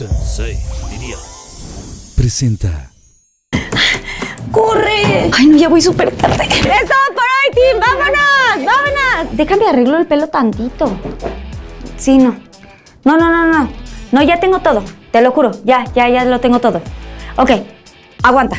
Sensei, diría. Presenta. ¡Corre! Ay, no, ya voy súper tarde. ¡Eso por hoy, team! ¡Vámonos! ¡Vámonos! Déjame arreglo el pelo tantito. Sí, no. No, no, no, no. No, ya tengo todo. Te lo juro. Ya, ya, ya lo tengo todo. Ok, aguanta.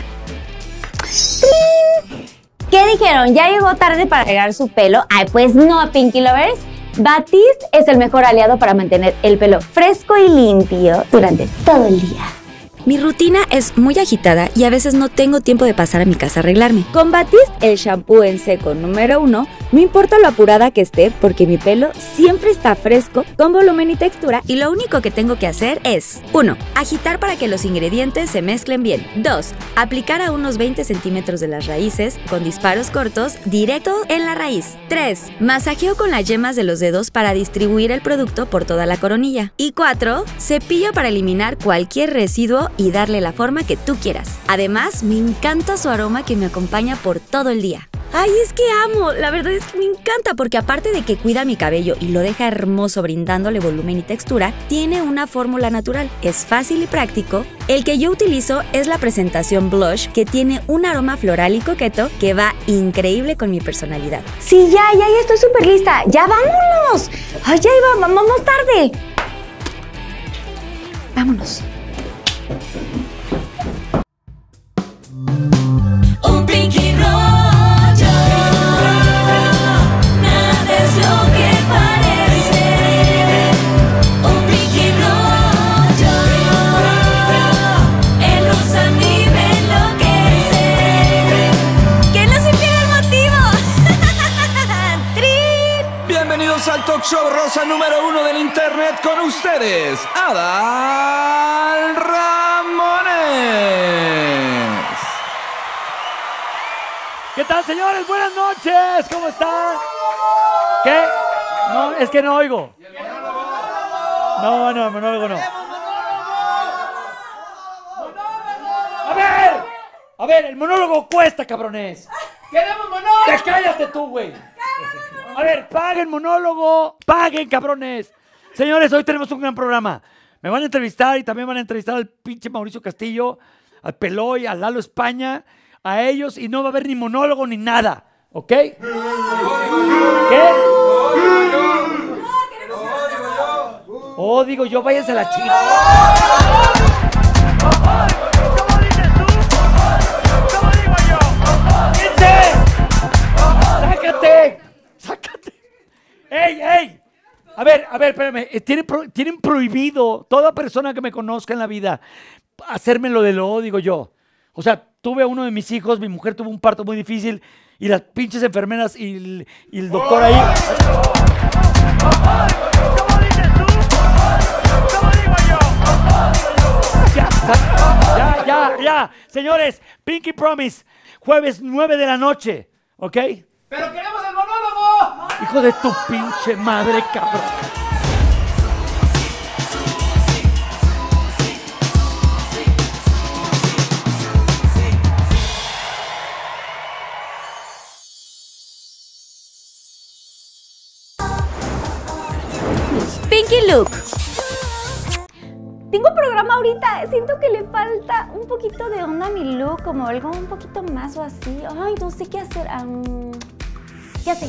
¿Qué dijeron? ¿Ya llegó tarde para arreglar su pelo? Ay, pues no, Pinky Lovers Batiste es el mejor aliado para mantener el pelo fresco y limpio durante todo el día. Mi rutina es muy agitada y a veces no tengo tiempo de pasar a mi casa a arreglarme. Con Batiste, el shampoo en seco número uno, no importa lo apurada que esté, porque mi pelo siempre está fresco, con volumen y textura, y lo único que tengo que hacer es 1. Agitar para que los ingredientes se mezclen bien. 2. Aplicar a unos 20 centímetros de las raíces, con disparos cortos, directo en la raíz. 3. Masajeo con las yemas de los dedos para distribuir el producto por toda la coronilla. Y 4. Cepillo para eliminar cualquier residuo y darle la forma que tú quieras. Además, me encanta su aroma que me acompaña por todo el día. Ay, es que amo, la verdad es que me encanta porque aparte de que cuida mi cabello y lo deja hermoso brindándole volumen y textura, tiene una fórmula natural, es fácil y práctico. El que yo utilizo es la presentación blush que tiene un aroma floral y coqueto que va increíble con mi personalidad. Sí, ya, ya, ya estoy súper lista, ya vámonos. Ay, ya iba, vamos tarde. Vámonos. Un pinky rollo, nada es lo que parece. Un pinky rollo, el rosa ni lo que dice. Que no se pierden motivos. Bienvenidos al Talk Show Rosa número uno del internet con ustedes. ¡Ada! señores, buenas noches. ¿Cómo están? ¿Qué? No, es que no oigo. No, no, monólogo no. A ver, a ver, el monólogo cuesta, cabrones. ¡Queremos monólogo! ¡Te cállate tú, güey! A ver, paguen monólogo, paguen, cabrones. Señores, hoy tenemos un gran programa. Me van a entrevistar y también van a entrevistar al pinche Mauricio Castillo, al Peloy, al Lalo España a ellos y no va a haber ni monólogo ni nada. ¿Ok? ¿Qué? Oh, digo yo, váyanse a la chica. ¡Sácate! ¡Ey, ey! A ver, a ver, espérame. Eh, tienen, prohibido, toda persona que me conozca en la vida, hacerme lo de lo, digo yo. O sea, tuve a uno de mis hijos, mi mujer tuvo un parto muy difícil y las pinches enfermeras y el, doctor ahí. ¿Cómo dices tú? ¿Cómo digo yo? Ya, ya, ya, ya. Señores, Pinky Promise, jueves 9 de la noche, ¿ok? Pero queremos el monólogo. Hijo de tu pinche madre, cabrón. Tengo Look. Tengo programa ahorita, siento que le falta un poquito de onda a mi look, como algo un poquito más o así. Ay, no sé qué hacer. ya ¿Qué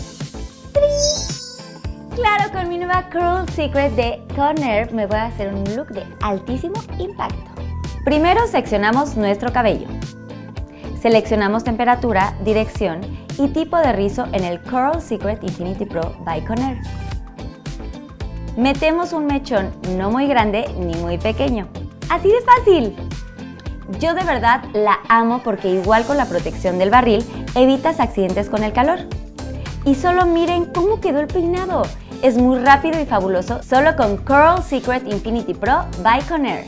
Claro, con mi nueva Curl Secret de Conair me voy a hacer un look de altísimo impacto. Primero seccionamos nuestro cabello. Seleccionamos temperatura, dirección y tipo de rizo en el Curl Secret Infinity Pro by Conair. Metemos un mechón no muy grande ni muy pequeño. ¡Así de fácil! Yo de verdad la amo porque igual con la protección del barril evitas accidentes con el calor. Y solo miren cómo quedó el peinado. Es muy rápido y fabuloso solo con Curl Secret Infinity Pro by Conair.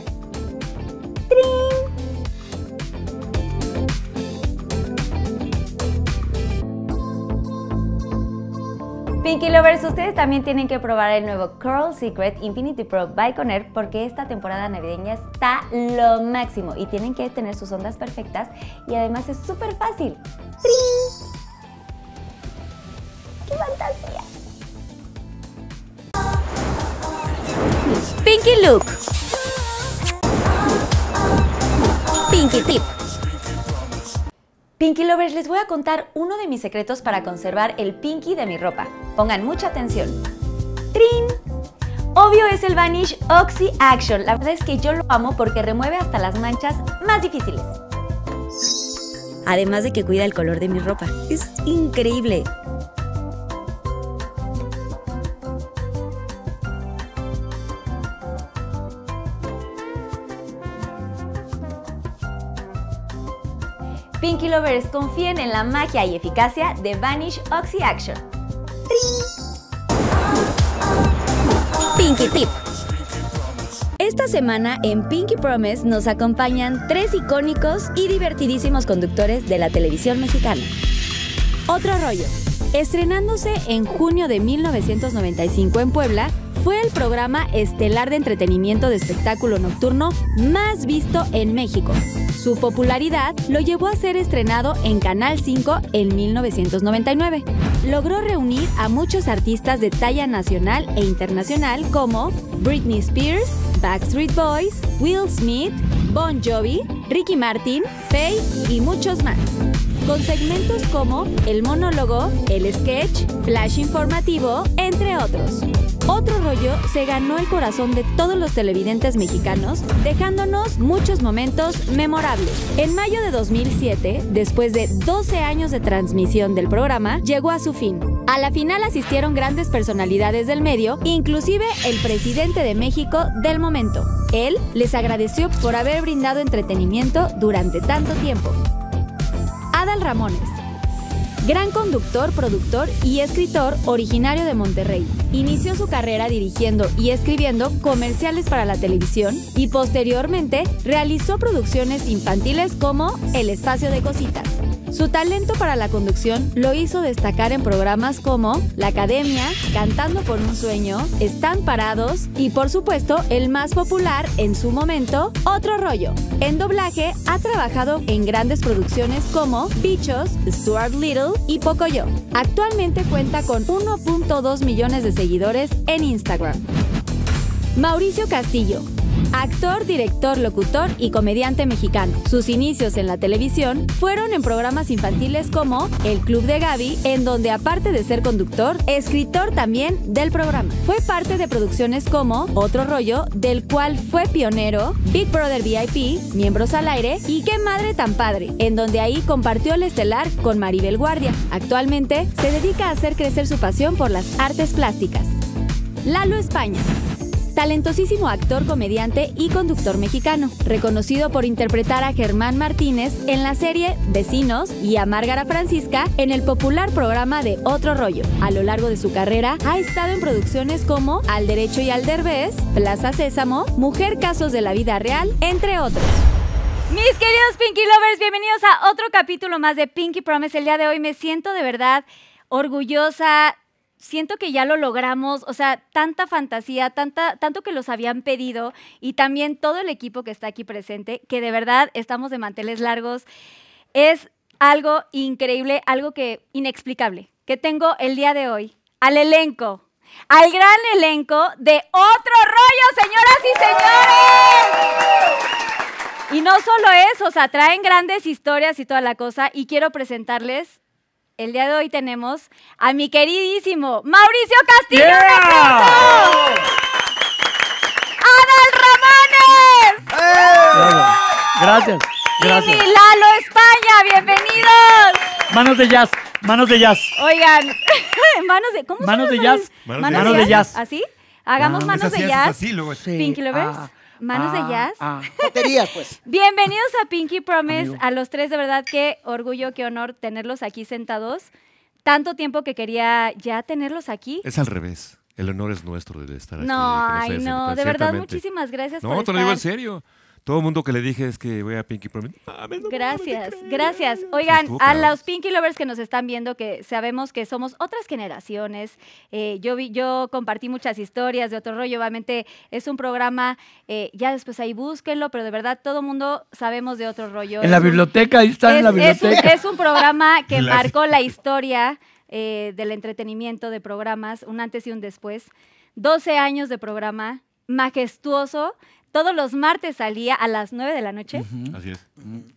Pinky Lovers, ustedes también tienen que probar el nuevo Curl Secret Infinity Pro by Conair porque esta temporada navideña está lo máximo y tienen que tener sus ondas perfectas y además es súper fácil. ¡Qué fantasía! Pinky Look Pinky Tip Pinky Lovers, les voy a contar uno de mis secretos para conservar el pinky de mi ropa. Pongan mucha atención. ¡Trin! Obvio es el Vanish Oxy Action. La verdad es que yo lo amo porque remueve hasta las manchas más difíciles. Además de que cuida el color de mi ropa. Es increíble. Pinky Lovers, confíen en la magia y eficacia de Vanish Oxy Action. Pinky Tip. Esta semana en Pinky Promise nos acompañan tres icónicos y divertidísimos conductores de la televisión mexicana. Otro rollo. Estrenándose en junio de 1995 en Puebla, fue el programa estelar de entretenimiento de espectáculo nocturno más visto en México. Su popularidad lo llevó a ser estrenado en Canal 5 en 1999. Logró reunir a muchos artistas de talla nacional e internacional como Britney Spears, Backstreet Boys, Will Smith, Bon Jovi, Ricky Martin, Faye y muchos más. Con segmentos como el monólogo, el sketch, flash informativo, entre otros. Otro rollo se ganó el corazón de todos los televidentes mexicanos, dejándonos muchos momentos memorables. En mayo de 2007, después de 12 años de transmisión del programa, llegó a su fin. A la final asistieron grandes personalidades del medio, inclusive el presidente de México del momento. Él les agradeció por haber brindado entretenimiento durante tanto tiempo. Adal Ramones, gran conductor, productor y escritor originario de Monterrey. Inició su carrera dirigiendo y escribiendo comerciales para la televisión y posteriormente realizó producciones infantiles como El Espacio de Cositas. Su talento para la conducción lo hizo destacar en programas como La Academia, Cantando por un Sueño, Están Parados y por supuesto el más popular en su momento, Otro Rollo. En doblaje ha trabajado en grandes producciones como Bichos, Stuart Little y Pocoyo. Actualmente cuenta con 1.2 millones de seguidores en Instagram. Mauricio Castillo, Actor, director, locutor y comediante mexicano. Sus inicios en la televisión fueron en programas infantiles como El Club de Gaby, en donde aparte de ser conductor, escritor también del programa. Fue parte de producciones como Otro Rollo, del cual fue pionero, Big Brother VIP, Miembros al Aire y Qué Madre Tan Padre, en donde ahí compartió el estelar con Maribel Guardia. Actualmente se dedica a hacer crecer su pasión por las artes plásticas. Lalo España talentosísimo actor, comediante y conductor mexicano, reconocido por interpretar a Germán Martínez en la serie Vecinos y a Márgara Francisca en el popular programa de Otro Rollo. A lo largo de su carrera ha estado en producciones como Al Derecho y Al Derbez, Plaza Sésamo, Mujer Casos de la Vida Real, entre otros. Mis queridos Pinky Lovers, bienvenidos a otro capítulo más de Pinky Promise. El día de hoy me siento de verdad orgullosa, siento que ya lo logramos, o sea, tanta fantasía, tanta, tanto que los habían pedido y también todo el equipo que está aquí presente, que de verdad estamos de manteles largos. Es algo increíble, algo que inexplicable, que tengo el día de hoy al elenco, al gran elenco de Otro Rollo, señoras y señores. Y no solo eso, o sea, traen grandes historias y toda la cosa y quiero presentarles el día de hoy tenemos a mi queridísimo Mauricio Castillo yeah. ¡Adal Ramones! Gracias. Gracias. Lalo España, bienvenidos. Manos de jazz, manos de jazz. Oigan, manos de ¿cómo Manos de jazz. Manos, de jazz. ¿Así? Hagamos ah, manos de jazz. Así, Sí. Pinky Lovers. Manos de ah, jazz. Ah. pues. Bienvenidos a Pinky Promise, a los tres, de verdad, qué orgullo, qué honor tenerlos aquí sentados. Tanto tiempo que quería ya tenerlos aquí. Es al revés. El honor es nuestro de estar aquí. No, ay, no, de verdad, muchísimas gracias no, por No, te lo digo en serio. Todo el mundo que le dije es que voy a Pinky Promise. gracias, gracias. Oigan, a los Pinky Lovers que nos están viendo, que sabemos que somos otras generaciones. Eh, yo, yo compartí muchas historias de otro rollo. Obviamente es un programa, eh, ya después ahí búsquenlo, pero de verdad todo el mundo sabemos de otro rollo. En la biblioteca, ahí están es, en la biblioteca. Es un, programa que marcó la historia eh, del entretenimiento de programas, un antes y un después. 12 años de programa majestuoso todos los martes salía a las 9 de la noche. Así es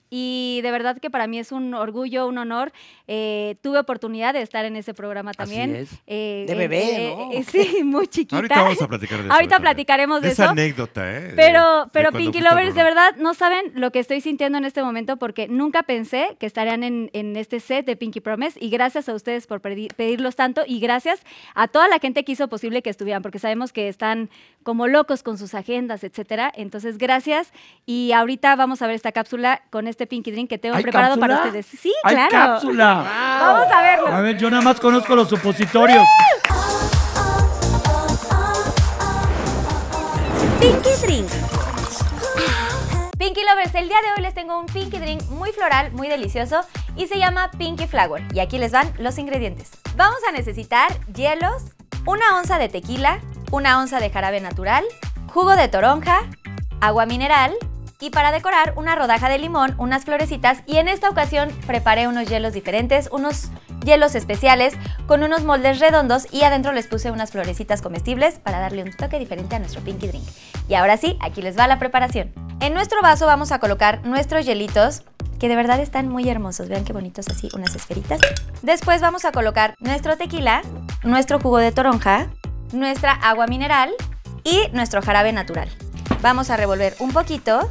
y de verdad que para mí es un orgullo, un honor. Eh, tuve oportunidad de estar en ese programa también. Así eh, de eh, bebé, ¿no? sí, muy chiquita. Ahorita vamos a platicar de eso. Ahorita platicaremos de eso. Esa anécdota, ¿eh? Pero, pero Pinky Lovers, de verdad, no saben lo que estoy sintiendo en este momento porque nunca pensé que estarían en, este set de Pinky Promise y gracias a ustedes por pedirlos tanto y gracias a toda la gente que hizo posible que estuvieran porque sabemos que están como locos con sus agendas, etcétera. Entonces, gracias y ahorita vamos a ver esta cápsula con este este Pinky Drink que tengo preparado para ustedes. Sí, ¿Hay claro. cápsula! Vamos a verlo. A ver, yo nada más conozco los supositorios. Pinky Drink. Pinky Lovers, el día de hoy les tengo un Pinky Drink muy floral, muy delicioso y se llama Pinky Flower. Y aquí les van los ingredientes. Vamos a necesitar hielos, una onza de tequila, una onza de jarabe natural, jugo de toronja, agua mineral, y para decorar, una rodaja de limón, unas florecitas y en esta ocasión preparé unos hielos diferentes, unos hielos especiales con unos moldes redondos y adentro les puse unas florecitas comestibles para darle un toque diferente a nuestro Pinky Drink. Y ahora sí, aquí les va la preparación. En nuestro vaso vamos a colocar nuestros hielitos que de verdad están muy hermosos. Vean qué bonitos así, unas esferitas. Después vamos a colocar nuestro tequila, nuestro jugo de toronja, nuestra agua mineral y nuestro jarabe natural. Vamos a revolver un poquito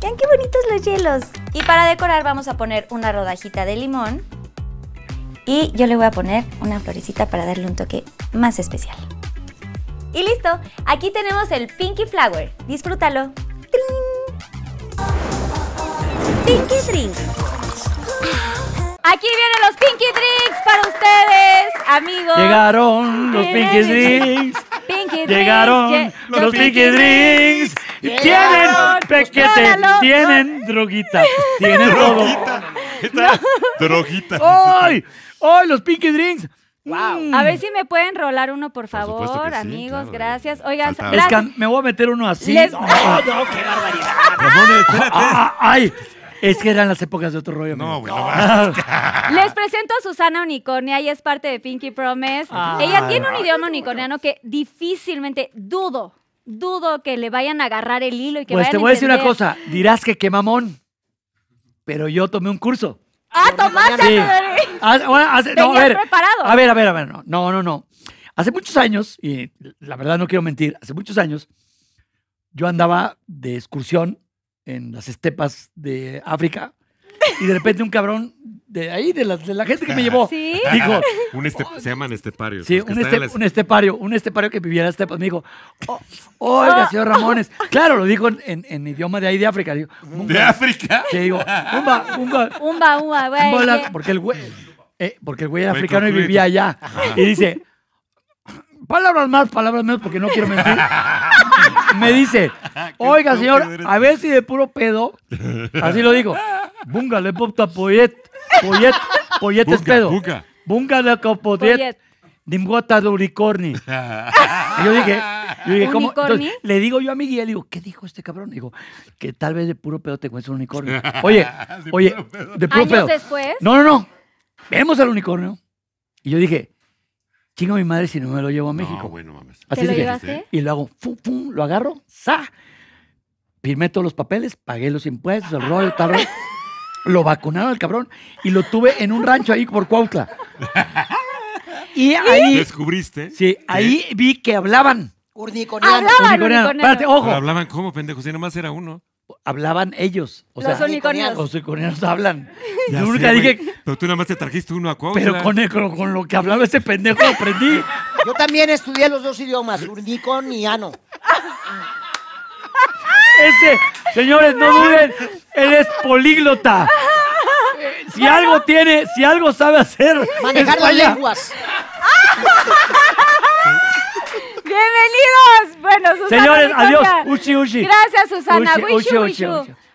Vean qué bonitos los hielos. Y para decorar vamos a poner una rodajita de limón. Y yo le voy a poner una florecita para darle un toque más especial. Y listo, aquí tenemos el Pinky Flower. Disfrútalo. ¡Trin! Pinky Drink. Aquí vienen los Pinky Drinks para ustedes, amigos. Llegaron los Pinky Drinks. Pinky Llegaron drinks, los, los Pinky, Drinks. Tienen pequete, tienen droguita, tienen droguita. droguita. ¡Ay! ¡Ay, los Pinky Drinks! Wow. Mm. Mm. A ver si me pueden rolar uno, por favor, amigos. Gracias. Oigan, me voy a meter uno así. no! no, qué barbaridad. espérate. Ah, ah, ay, es que eran las épocas de otro rollo. No, güey, Les presento a Susana Unicornia, y es parte de Pinky Promise. Ah. ella tiene un idioma unicorniano que difícilmente dudo, dudo que le vayan a agarrar el hilo y que Pues te voy a decir una cosa, dirás que qué mamón, pero yo tomé un curso. Ah, tomaste. Ah, no, a ver, a ver, a ver, a ver, no, no, no, no. Hace muchos años, y la verdad no quiero mentir, hace muchos años, yo andaba de excursión en las estepas de África. Y de repente un cabrón de ahí, de la, gente que me llevó, dijo... Un este, se llaman esteparios. Sí, este, un, estepario, un estepario que vivía en las estepas. Me dijo, oh, oiga, ah. señor Ramones. Claro, lo dijo en, idioma de ahí, de África. Digo, ¿De África? Sí, digo, umba, umba. Umba, umba, güey. porque el güey... Eh, porque el güey era africano y vivía allá. Y dice, palabras más, palabras menos, porque no quiero mentir. me dice, oiga, señor, a ver si de puro pedo, así lo digo, bunga le popta poyet, poyet, poyet es pedo. Bunga. le de unicorni. yo dije, le digo yo a Miguel, le digo, ¿qué dijo este cabrón? Digo, que tal vez de puro pedo te cuesta un unicornio. Oye, oye, de puro después? No, no, no. Vemos al unicornio. Y yo dije, chingo mi madre si no me lo llevo a México. mames. Así ¿Te Y lo hago, lo agarro, ¡za! Firmé todos los papeles, pagué los impuestos, el rollo, tal, Lo vacunaron al cabrón y lo tuve en un rancho ahí por Cuautla. Y ahí. ¿Descubriste? Sí, ahí vi que hablaban. Urniconiano. Hablaban Espérate, ojo. hablaban como pendejos, y nomás era uno hablaban ellos. O los sea, unicornianos. Los unicornianos hablan. nunca dije. Pero tú nada más te trajiste uno a cuatro. Pero con, con, lo que hablaba ese pendejo aprendí. Yo también estudié los dos idiomas, y ano. Ese, señores, no duden, él es políglota. Si algo tiene, si algo sabe hacer. Manejar las lenguas. Bienvenidos. Bueno, Susana. Señores, adiós. Uchi, uchi. Gracias, Susana. Uchi, uchi,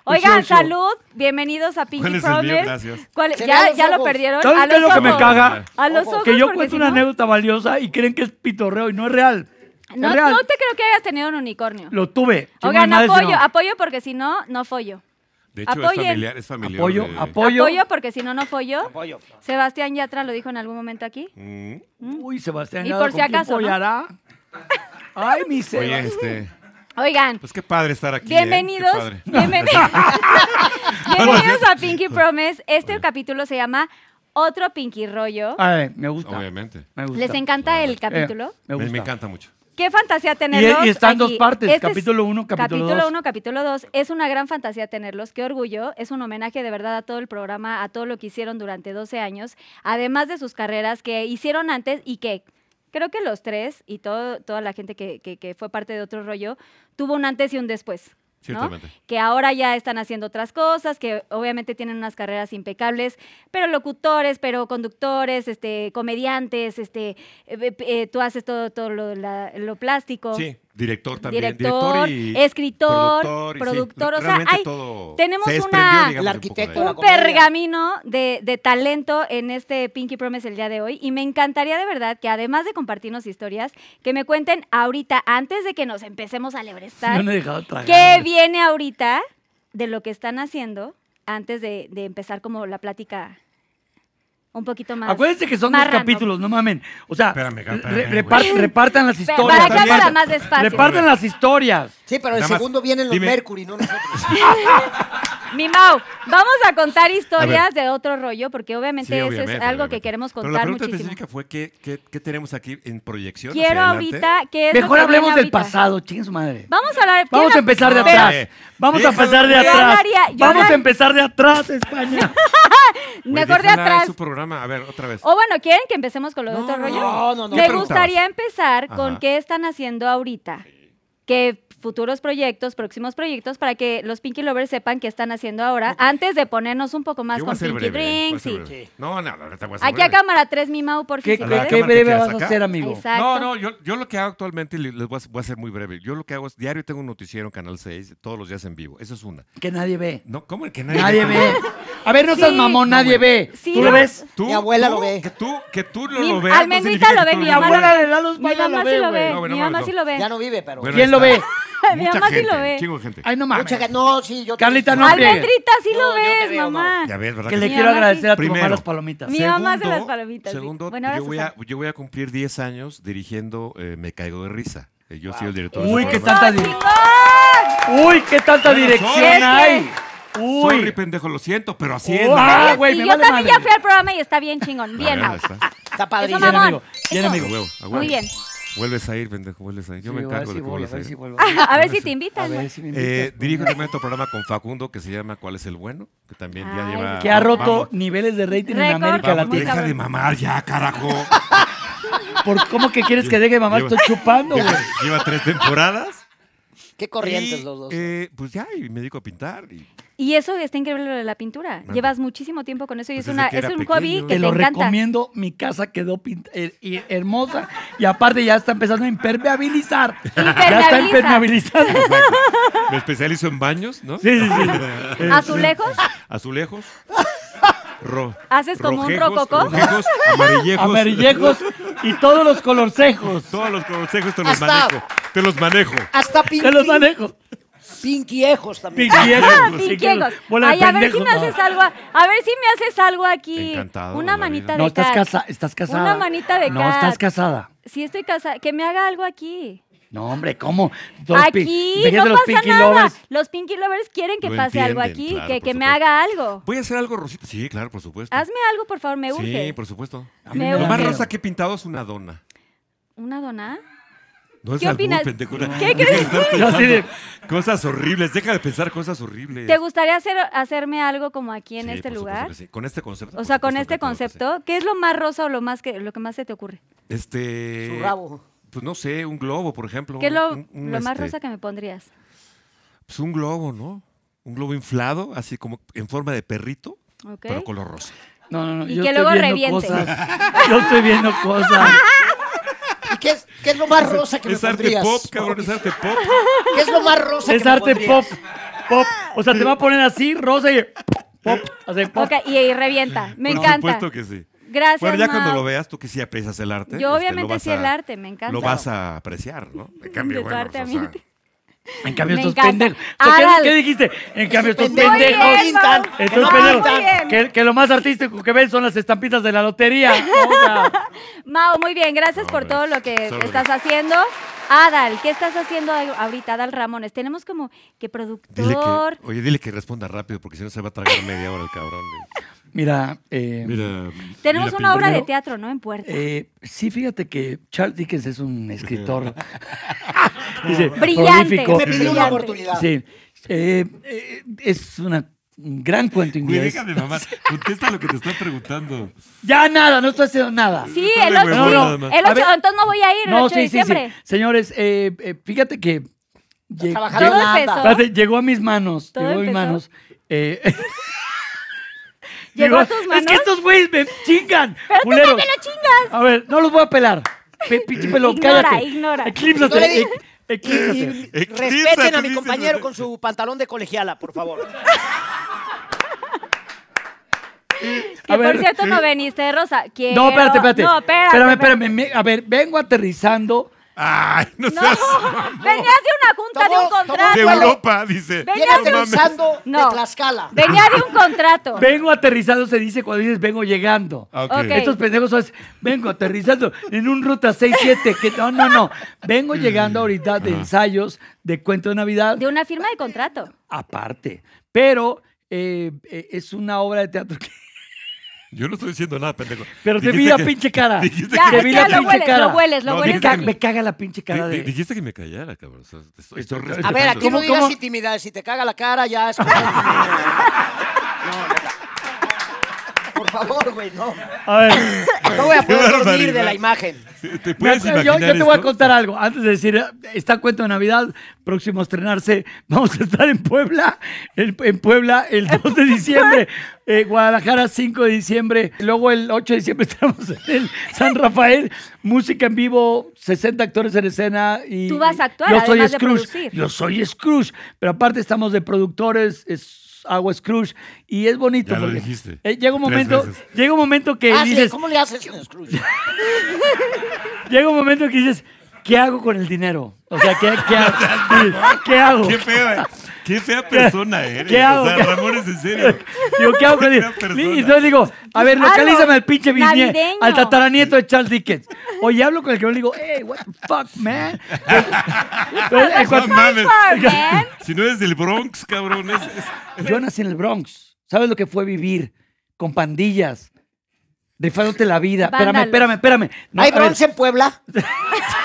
Oigan, salud. Bienvenidos a Pinky ¿Cuál Gracias. ¿Cuál? ¿Ya, ya lo perdieron? ¿Sabes es lo que me caga? A los ojos. Que yo cuento una anécdota valiosa y creen que es pitorreo y no es real. No, no, te creo que hayas tenido un unicornio. Lo tuve. Oigan, apoyo, apoyo porque si no, no follo. De hecho, es familiar, es familiar. Apoyo, apoyo. Apoyo porque si no, no follo. Apoyo. Sebastián Yatra lo dijo en algún momento aquí. Mm. ¿Mm? Uy, Sebastián Yatra, ¿Y por si acaso, Ay, mi este, Oigan. Pues qué padre estar aquí. ¿eh? Bienvenidos. Bienvenidos, bienvenidos a Pinky Promise. Este capítulo se llama Otro Pinky Rollo. Ay, me gusta. Obviamente. Me gusta. ¿Les encanta el eh, capítulo? me, encanta mucho. Qué fantasía tenerlos. Y, y están dos partes, este capítulo 1, capítulo 2. Capítulo 1, capítulo 2. Es una gran fantasía tenerlos, qué orgullo. Es un homenaje de verdad a todo el programa, a todo lo que hicieron durante 12 años, además de sus carreras que hicieron antes y que creo que los tres y todo, toda la gente que, que, fue parte de otro rollo tuvo un antes y un después. ¿no? Que ahora ya están haciendo otras cosas, que obviamente tienen unas carreras impecables, pero locutores, pero conductores, este, comediantes, este, eh, eh, tú haces todo, todo lo, lo plástico. Sí, Director también. Director, escritor, productor, o sea, tenemos un, pergamino de, talento en este Pinky Promise el día de hoy y me encantaría de verdad que además de compartirnos historias, que me cuenten ahorita, antes de que nos empecemos a lebrestar, qué viene ahorita de lo que están haciendo antes de, de empezar como la plática un poquito más. Acuérdense que son dos capítulos, no mamen. O sea, espérame, repartan las historias. Para que haga más despacio. Repartan las historias. Sí, pero el segundo viene vienen los Mercury, no nosotros. Mi Mau, vamos a contar historias de otro rollo, porque obviamente eso es algo que queremos contar. Pero la pregunta específica fue: ¿qué, tenemos aquí en proyección? Quiero ahorita. que Mejor hablemos del pasado, chingue su madre. Vamos a hablar. Vamos a empezar de atrás. Vamos a empezar de atrás. Vamos a empezar de atrás, España. Mejor de atrás. otra vez. O bueno, ¿quieren que empecemos con los de rollo? No, no, Me gustaría empezar con qué están haciendo ahorita. Que futuros proyectos, próximos proyectos, para que los Pinky Lovers sepan qué están haciendo ahora, antes de ponernos un poco más con Pinky Drink Drinks. No, no, no, Aquí a cámara 3, mi Mau, por favor qué, qué breve vas a hacer, amigo? No, no, yo, yo, lo que hago actualmente, les voy a, hacer ser muy breve. Yo lo que hago es diario tengo un noticiero en Canal 6, todos los días en vivo. Eso es una. Que nadie ve. No, ¿cómo que nadie, nadie ve? A ver, no seas mamón, nadie ve. Sí, ¿Tú lo ves? mi abuela lo ve. Que tú, que tú lo, mi, lo veas. Almendrita lo ve, mi abuela. Mi mamá sí lo ve. Mi mamá sí lo ve. Ya no vive, pero. ¿Quién lo ve? Mi mamá sí lo ve. Chingo de gente. Ay, no mames. Mucha- no, sí, yo Carlita, no friegues. Almendrita, sí lo ves, mamá. Ya ves, ¿verdad? Que le quiero agradecer a tu mamá las palomitas. Mi mamá hace las palomitas, Segundo, yo, voy a, yo voy a cumplir 10 años dirigiendo eh, Me Caigo de Risa. Yo eh, yo soy el director Uy, de qué tanta dirección! Uy, qué tanta dirección hay. Uy. Sorry, pendejo, lo siento, pero así es. ah, güey, me y yo también ya fui al programa y está bien chingón. Bien, Ah, está. padrísimo. amigo, bien, amigo. Muy bien. Vuelves a ir, pendejo, vuelves a ir. Yo me encargo de que a A ver si te invitan. Eh, dirijo también otro programa con Facundo que se llama ¿Cuál es el bueno? Que también ya lleva... Que ha roto niveles de rating en América vamos, Latina. Deja de mamar ya, carajo. ¿Por, ¿Cómo que quieres que deje de mamar? Estoy chupando, güey. Lleva tres temporadas. ¿Qué corrientes los dos? Eh, pues ya, y me dedico a pintar. Y y eso está increíble lo de la pintura. Llevas muchísimo tiempo con eso y pues es, una, es un hobby que te, te lo recomiendo. Mi casa quedó eh, hermosa y aparte ya está empezando a impermeabilizar. ya está impermeabilizando. Me especializo en baños, ¿no? Sí, sí, sí. ¿Azulejos? Azulejos. Ro ¿Haces como un rococó? Rojejos, amarillejos. amarillejos y todos los colorcejos. Todos los colorcejos te los manejo. Te los manejo. Hasta Te los manejo. Pinquiejos también. Ay, a ver si me haces algo, a ver si me haces algo aquí. Una manita de No, estás, estás casada. Una manita de No, estás casada. Sí, estoy casada. Que me haga algo aquí. No, hombre, ¿cómo? Aquí no pasa nada. Los Pinky Lovers quieren que pase algo aquí, que, que me haga algo. Voy a hacer algo rosita. Sí, claro, por supuesto. Hazme algo, por favor, me urge. Sí, por supuesto. me Lo más rosa que he pintado es una dona. ¿Una dona? ¿Qué opinas? ¿Qué crees? Cosas horribles, deja de pensar cosas horribles. ¿Te gustaría hacer, hacerme algo como aquí en este lugar? Sí. Con este concepto. O sea, con este concepto, ¿qué es lo más rosa o lo más que lo que más se te ocurre? Este Su rabo. Pues no sé, un globo, por ejemplo. ¿Qué es lo, más este rosa que me pondrías? Pues un globo, ¿no? Un globo inflado, así como en forma de perrito, pero color rosa. No, no, no. Y que luego reviente. Yo estoy viendo cosas. ¿Qué es, qué es lo más rosa que me Es arte pop, cabrón, es arte pop. ¿Qué es lo más rosa que me arte pop. Pop. O sea, te va a poner así, rosa y pop. Así, pop. Ok, y revienta. Me Por encanta. supuesto que sí. Gracias. Bueno, ya cuando lo veas, tú que sí aprecias el arte. Yo este, obviamente sí el arte, me encanta. Lo vas a apreciar, ¿no? cambio, De tu arte pues, a mí. En cambio, estos pendejos. ¿qué, dijiste? En cambio, estos pendejos. Que, lo más artístico que ven son las estampitas de la lotería. Mao Mau, muy bien, gracias por todo lo que estás haciendo. Adal, ¿qué estás haciendo ahorita, Adal Ramones? Tenemos como que productor. oye, dile que responda rápido porque si no se va a tragar media hora el cabrón. Mira, eh, tenemos una obra de teatro, ¿no? En Puerto. Eh, sí, fíjate que Charles Dickens es un escritor brillante. Me oportunidad. Sí, eh, eh, es una un gran cuento inglés. Déjame mamá, contesta lo que te están preguntando. Ya nada, no estoy haciendo nada. Sí, el 8, el 8 entonces no voy a ir. No, el 8 sí, de sí, Señores, eh, eh, fíjate que. llegó, llegó a mis manos. Llegó a mis manos. Eh, Llegó manos. Es que estos güeyes me chingan. Pero culeros. tú también lo chingas. A ver, no los voy a pelar. Pichi pinche ignora, Ignora, Eclípsate. No Respeten a mi compañero con su pantalón de colegiala, por favor. Que por cierto no veniste rosa. No, espérate, espérate. No, espérate. espérame. espérame. A ver, vengo aterrizando Ay, no, seas de una junta, de un contrato. De Europa, dice. Venía de aterrizando de Tlaxcala. Venía de un contrato. Vengo aterrizando se dice cuando dices vengo llegando. Estos pendejos son vengo aterrizando en un ruta 6-7. no, no, no. Vengo llegando mm. ahorita de ensayos de cuento de Navidad De una firma de contrato. aparte. Pero eh, eh, es una obra de teatro que yo no estoy diciendo nada, pendejo. Pero te vi la pinche cara. Ya, te vi la pinche cara. Lo hueles, lo hueles. Me, caga la pinche cara. De... Dijiste que me callara, cabrón. a ver, aquí no digas intimidad. Si te caga la cara, ya es. no, no por favor, güey, no. A ver. No voy a poder dormir de la imagen. ¿Te yo, te voy a contar algo. Antes de decir, está cuento de Navidad, próximo a estrenarse, vamos a estar en Puebla, en, Puebla el 2 de diciembre, eh, Guadalajara 5 de diciembre, luego el 8 de diciembre estamos en San Rafael, música en vivo, 60 actores en escena y... Tú vas a actuar, yo soy producir. Yo soy Scrooge, pero aparte estamos de productores, es hago Scrooge y es bonito. Ya lo dijiste. Eh, llega un momento, llega un momento que dices, ¿cómo le haces un Scrooge? llega un momento que dices, ¿qué hago con el dinero? O sea, ¿qué, qué hago? ¿Qué hago? Qué feo. Eh. Qué fea persona eres. ¿Qué hago? O sea, Ramón es en serio. Digo, ¿qué hago Y entonces digo, a ver, localízame al pinche bisnieto, al tataranieto de Charles Dickens. Oye, hablo con el que le digo, hey, what the fuck, man. entonces, no mames. Si no eres del Bronx, cabrón. Es, Yo nací en el Bronx. ¿Sabes lo que fue vivir con pandillas? Rifándote la vida. Vándalo. Espérame, espérame, espérame. No, ¿Hay Bronx en Puebla?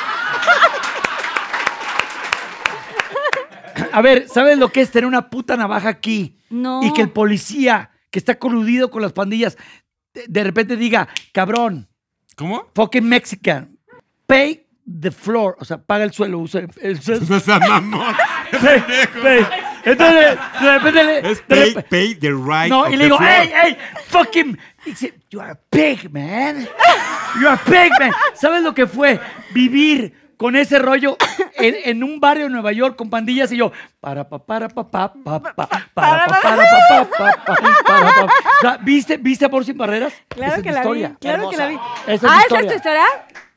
a ver, ¿sabes lo que es tener una puta navaja aquí? No. Y que el policía que está coludido con las pandillas de repente diga, cabrón. ¿Cómo? Fucking Mexican. Pay the floor. O sea, paga el suelo. Usa el, suelo. mamón. Entonces, de repente Es pay, pay the right. No, y le digo, ¡ey, hey, hey, fucking dice, You are a pig, man. You are a pig, man. ¿Sabes lo que fue? Vivir con ese rollo en, un barrio de Nueva York con pandillas y yo para pa para pa para para para ¿Viste viste amor sin barreras? Claro que la vi. esa es historia.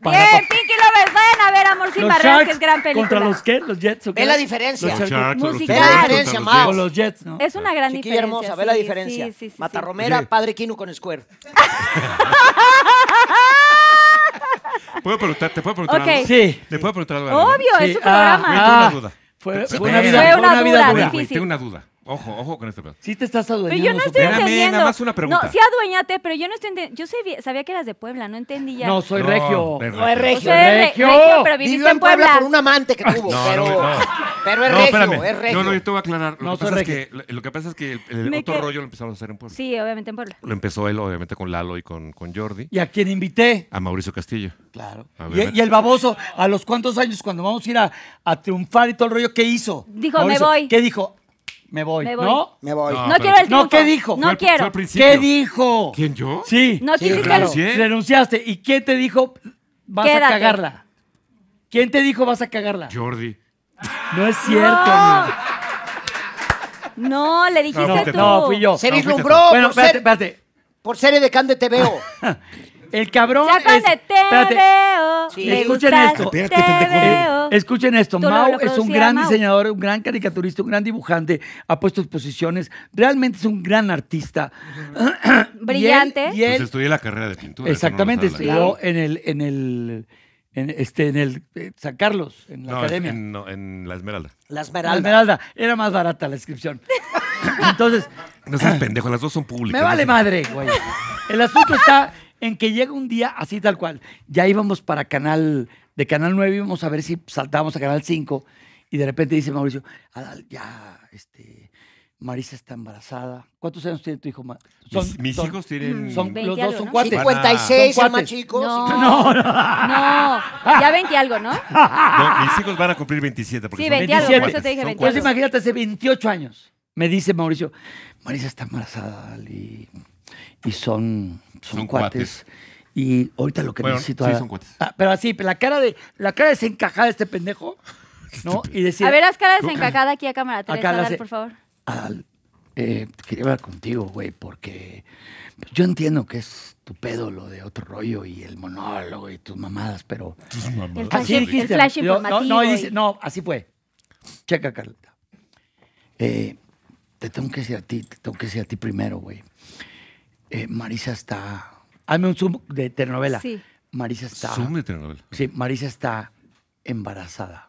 Bien, Pinky vayan a ver Amor sin barreras, que es gran película. ¿Contra los qué? ¿Los Jets o la diferencia. Musical. la diferencia, más. Con los Jets, ¿no? Es una gran diferencia. hermosa, ve la diferencia. Mata Padre Kino con Square. ¿Puedo preguntar? ¿Te puedo preguntar Sí. puedo preguntar algo? Obvio, es un programa. Fue, una vida, Tengo una duda. Ojo, ojo con este pedo. Sí te estás adueñando. Pero yo no estoy Espérame, entendiendo. nada más una pregunta. No, sí adueñate, pero yo no estoy entendiendo. Yo sabía, que eras de Puebla, no entendí ya. No, soy regio. Soy No, es regio. regio. regio. pero viviste en Puebla. por un amante que tuvo, pero, es regio, es regio. No, no, yo te voy a aclarar. Lo, No, que, pasa es que, lo que pasa es que el, otro rollo lo empezaron a hacer en Puebla. Sí, obviamente en Puebla. Lo empezó él, obviamente, con Lalo y con, Jordi. Y a quién invité. A Mauricio Castillo. Claro. Y, e, y el baboso, ¿a los cuántos años cuando vamos a ir a, a triunfar y todo el rollo, qué hizo? Dijo, me voy. ¿Qué dijo? Me voy. ¿No? Me voy. No, quiero el No, ¿qué dijo? No quiero. ¿Qué dijo? ¿Quién yo? Sí. No Sí, que Renunciaste. ¿Y quién te dijo vas a cagarla? ¿Quién te dijo vas a cagarla? Jordi. No es cierto. No. No, le dijiste No, no, fui yo. Se vislumbró bueno, espérate, espérate. por de Cande te veo. El cabrón es. escuchen esto. Escuchen esto. Mao es un gran diseñador, un gran caricaturista, un gran dibujante. Ha puesto exposiciones. Realmente es un gran artista. Brillante. Y él, pues estudié la carrera de pintura. Exactamente. estudió en el, en el en, este, en el eh, San Carlos, en la no, academia. En, no, en la Esmeralda. La Esmeralda. La Esmeralda. Era más barata la inscripción. Entonces. No seas pendejo, las dos son públicas. Me vale madre, güey. El asunto está en que llega un día así tal cual. Ya íbamos para Canal, de Canal 9 íbamos a ver si saltábamos a Canal 5 y de repente dice Mauricio, ya, este, Marisa está embarazada. ¿Cuántos años tiene tu hijo? Son, mis, hijos tienen. Son, los dos son ¿no? 56, son más chicos. No, no, no. Ya 20 algo, ¿no? Mis hijos van a cumplir 27. Porque son 20 algo. eso te dije 20. Entonces imagínate hace 28 años. Me dice Mauricio, Marisa está embarazada y, y son son, cuates. Y ahorita lo que necesito. Sí, son cuates. Ah, pero así, la cara de la cara desencajada de este pendejo. ¿no? Y a ver, haz cara desencajada aquí a cámara 3, Adal, hablar, por favor. Adal, eh, quería hablar contigo, güey, porque yo entiendo que es tu pedo lo de otro rollo y el monólogo y tus mamadas, pero. El así em- flash informativo. No, no, no, así fue. Checa, Carlita. Eh, te tengo que decir a ti, te tengo que decir a ti primero, güey. Eh, Marisa está. Hazme un zoom de telenovela. Sí. Marisa está. Zoom de telenovela. Sí, Marisa está embarazada.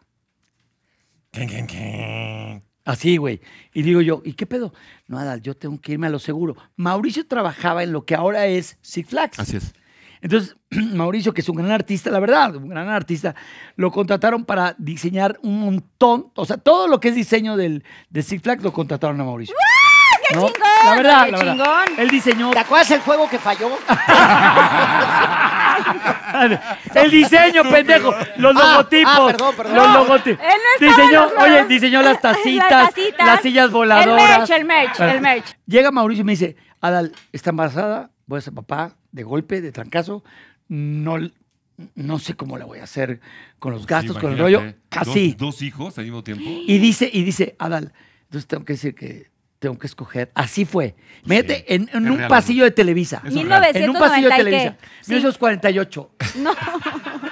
Así, güey. Y digo yo, ¿y qué pedo? Nada, yo tengo que irme a lo seguro. Mauricio trabajaba en lo que ahora es Six Flags. Así es. Entonces, Mauricio, que es un gran artista, la verdad, un gran artista, lo contrataron para diseñar un montón, o sea, todo lo que es diseño de Six Flags lo contrataron a Mauricio. ¡Qué chingón! La verdad, qué chingón. Él diseñó. ¿Te acuerdas el juego que falló? el diseño, pendejo. Los ah, ah, logotipos. perdón, perdón. Los logotipos. Él no diseñó, oye, diseñó las tacitas, las las sillas voladoras. El mech, el match, el match. Llega Mauricio y me dice, Adal, está embarazada, voy a ser papá, de golpe, de trancazo. No, no sé cómo la voy a hacer con los gastos, con el rollo. Así. Dos, dos, hijos al mismo tiempo. Y dice, y dice, Adal, entonces tengo que decir que tengo que escoger. Así fue. Mete en, un pasillo de Televisa. en un pasillo de Televisa. 1948. No.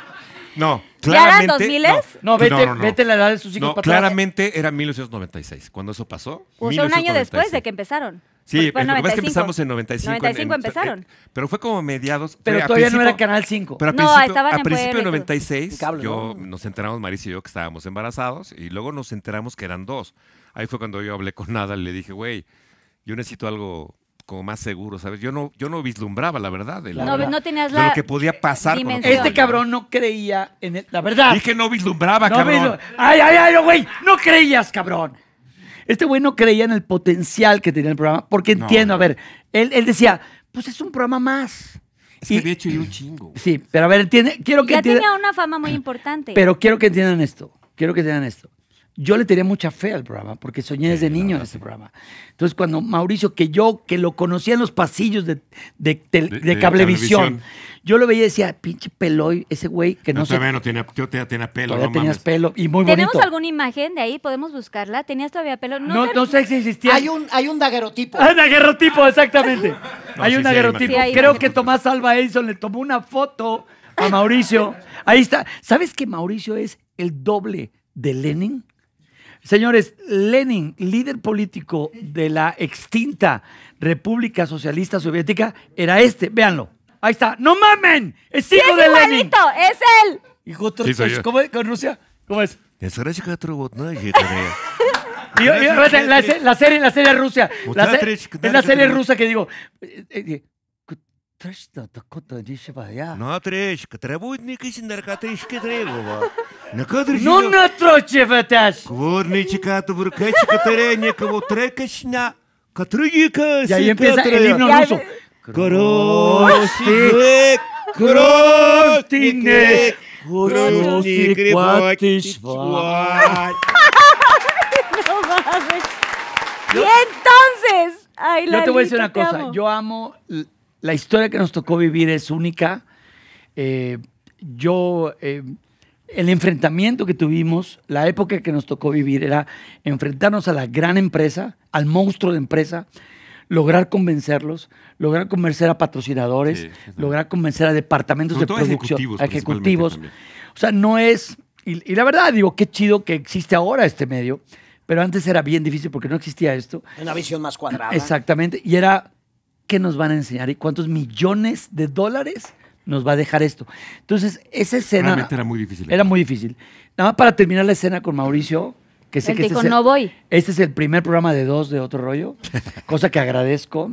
No, claramente. ¿Ya eran 2000? No, no, vete, vete la edad de sus hijos. No, claramente era 1996. Cuando eso pasó. O sea, un año después de que empezaron. Sí, pero es que empezamos en 95. en, en, empezaron. pero fue como mediados. Pero todavía no era Canal 5. Pero a no, a principio de 96, yo, nos enteramos, Marisa y yo, que estábamos embarazados y luego nos enteramos que eran dos. Ahí fue cuando yo hablé con Nada y le dije, güey, yo necesito algo como más seguro, ¿sabes? Yo no, yo no vislumbraba, la verdad. no, no tenías la que podía pasar. este cabrón no creía en el, la verdad. Dije no vislumbraba, no cabrón. Ay, ay, ay, güey, no creías, cabrón. Este güey no creía en el potencial que tenía el programa, porque entiendo, a ver, él, decía, pues es un programa más. y, había hecho yo un chingo. Sí, pero a ver, entiende, quiero que ya tenía una fama muy importante. Pero quiero que entiendan esto, quiero que entiendan esto yo le tenía mucha fe al programa, porque soñé desde niño en ese programa. Entonces, cuando Mauricio, que yo, que lo conocía en los pasillos de, de, cablevisión, yo lo veía y decía, pinche peloy, ese güey que no, no tenía, yo tenía, tenía pelo. Todavía tenías pelo y muy ¿Tenemos alguna imagen de ahí? ¿Podemos buscarla? ¿Tenías todavía pelo? No, sé si existía. Hay un, hay un daguerrotipo. Ah, hay un daguerrotipo, exactamente. hay un daguerrotipo. Creo que Tomás Alba Edison le tomó una foto a Mauricio. Ahí está. ¿Sabes que Mauricio es el doble de Lenin? Señores, Lenin, líder político de la extinta República Socialista Soviética, era este. Véanlo. Ahí está. ¡No mamen! ¡Es hijo es de Lenin! ¡Es él! Hijo de ¿Cómo es? ¿Con Rusia? ¿Cómo es? Y la, serie, la serie Rusia. es la serie rusa que digo. Eh, eh, no, no, ¿No no, я? No no Y entonces, ay, Yo te voy a decir una cosa, yo amo la historia que nos tocó vivir es única. Eh, yo, eh, el enfrentamiento que tuvimos, la época que nos tocó vivir era enfrentarnos a la gran empresa, al monstruo de empresa, lograr convencerlos, lograr convencer a patrocinadores, lograr convencer a departamentos de producción, ejecutivos. ejecutivos. O sea, no es, y la verdad digo, qué chido que existe ahora este medio pero antes era bien difícil porque no existía esto. Una visión más cuadrada. Exactamente, y era qué nos van a enseñar y cuántos millones de dólares nos va a dejar esto. Entonces, esa escena... Realmente era muy difícil. Era ¿eh? muy difícil. Nada más para terminar la escena con Mauricio, que sé que... Este, no voy. este es el primer programa de dos de otro rollo, cosa que agradezco,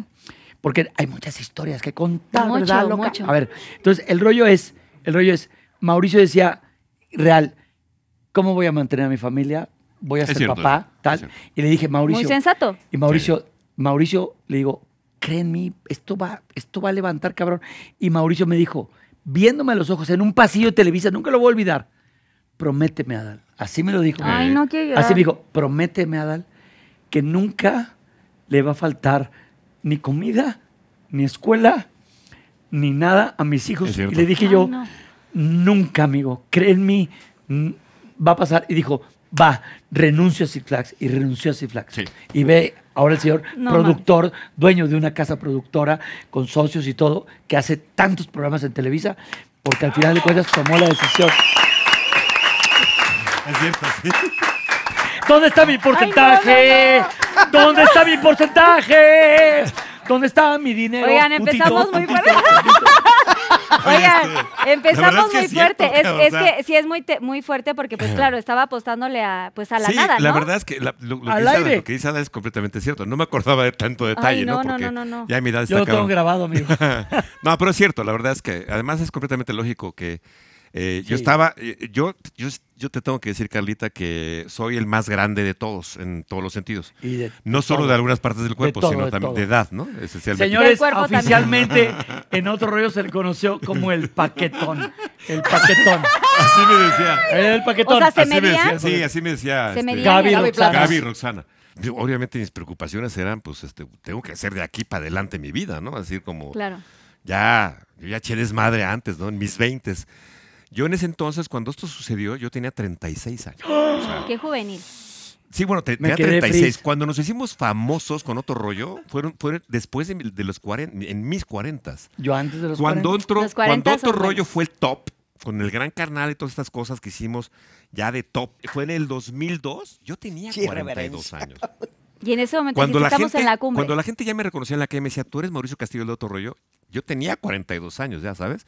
porque hay muchas historias que contar, loca? Mucho. A ver, entonces, el rollo es, el rollo es, Mauricio decía, real, ¿cómo voy a mantener a mi familia? Voy a ser papá, tal. Y le dije, Mauricio... Muy sensato. Y Mauricio, Mauricio, le digo, cree en mí, esto va, esto va a levantar, cabrón. Y Mauricio me dijo, viéndome a los ojos en un pasillo de Televisa, nunca lo voy a olvidar, prométeme, Adal. Así me lo dijo. Así me dijo, prométeme, Adal, que nunca le va a faltar ni comida, ni escuela, ni nada a mis hijos. Y le dije yo, nunca, amigo, cree en mí, va a pasar. Y dijo, va, renuncio a Ciflax y renunció a Ciflax Y ve ahora el señor productor, dueño de una casa productora con socios y todo, que hace tantos programas en Televisa, porque al final de cuentas tomó la decisión. ¿Dónde está mi porcentaje? ¿Dónde está mi porcentaje? ¿Dónde está mi dinero? Oigan, empezamos muy fuerte. Oigan, empezamos muy fuerte. es, que sí es muy, muy fuerte porque, pues claro, estaba apostándole a, pues, a la nada, ¿no? la verdad es que lo, que dice es completamente cierto. No me acordaba de tanto detalle, no, ¿no? no, no, ya mi edad Yo lo tengo grabado, amigo. no, pero es cierto. La verdad es que además es completamente lógico que eh, yo estaba, eh, yo, yo, te tengo que decir, Carlita, que soy el más grande de todos, en todos los sentidos. no solo de algunas partes del cuerpo, sino también de, edad, ¿no? Esencialmente. Señores, oficialmente en otro rollo se le conoció como el paquetón. El paquetón. así me decía. El paquetón. ¿se así me decía, sí, así me decía. Este, Gaby, Roxana. Gaby Roxana obviamente mis preocupaciones eran, pues, este, tengo que hacer de aquí para adelante mi vida, ¿no? Así como, ya, yo ya eché desmadre antes, ¿no? En mis veintes. Yo en ese entonces, cuando esto sucedió, yo tenía 36 años. ¡Qué juvenil! Sí, bueno, tenía 36. Cuando nos hicimos famosos con otro rollo, fueron, fueron después de, los 40, en mis 40. Yo antes de los cuando 40. cuando otro rollo fue el top, con el gran carnal y todas estas cosas que hicimos ya de top, fue en el 2002, yo tenía 42 años. Y en ese momento cuando la gente, en la cumbre. Cuando la gente ya me reconocía en la que me decía, tú eres Mauricio Castillo de otro rollo, yo tenía 42 años, ya sabes.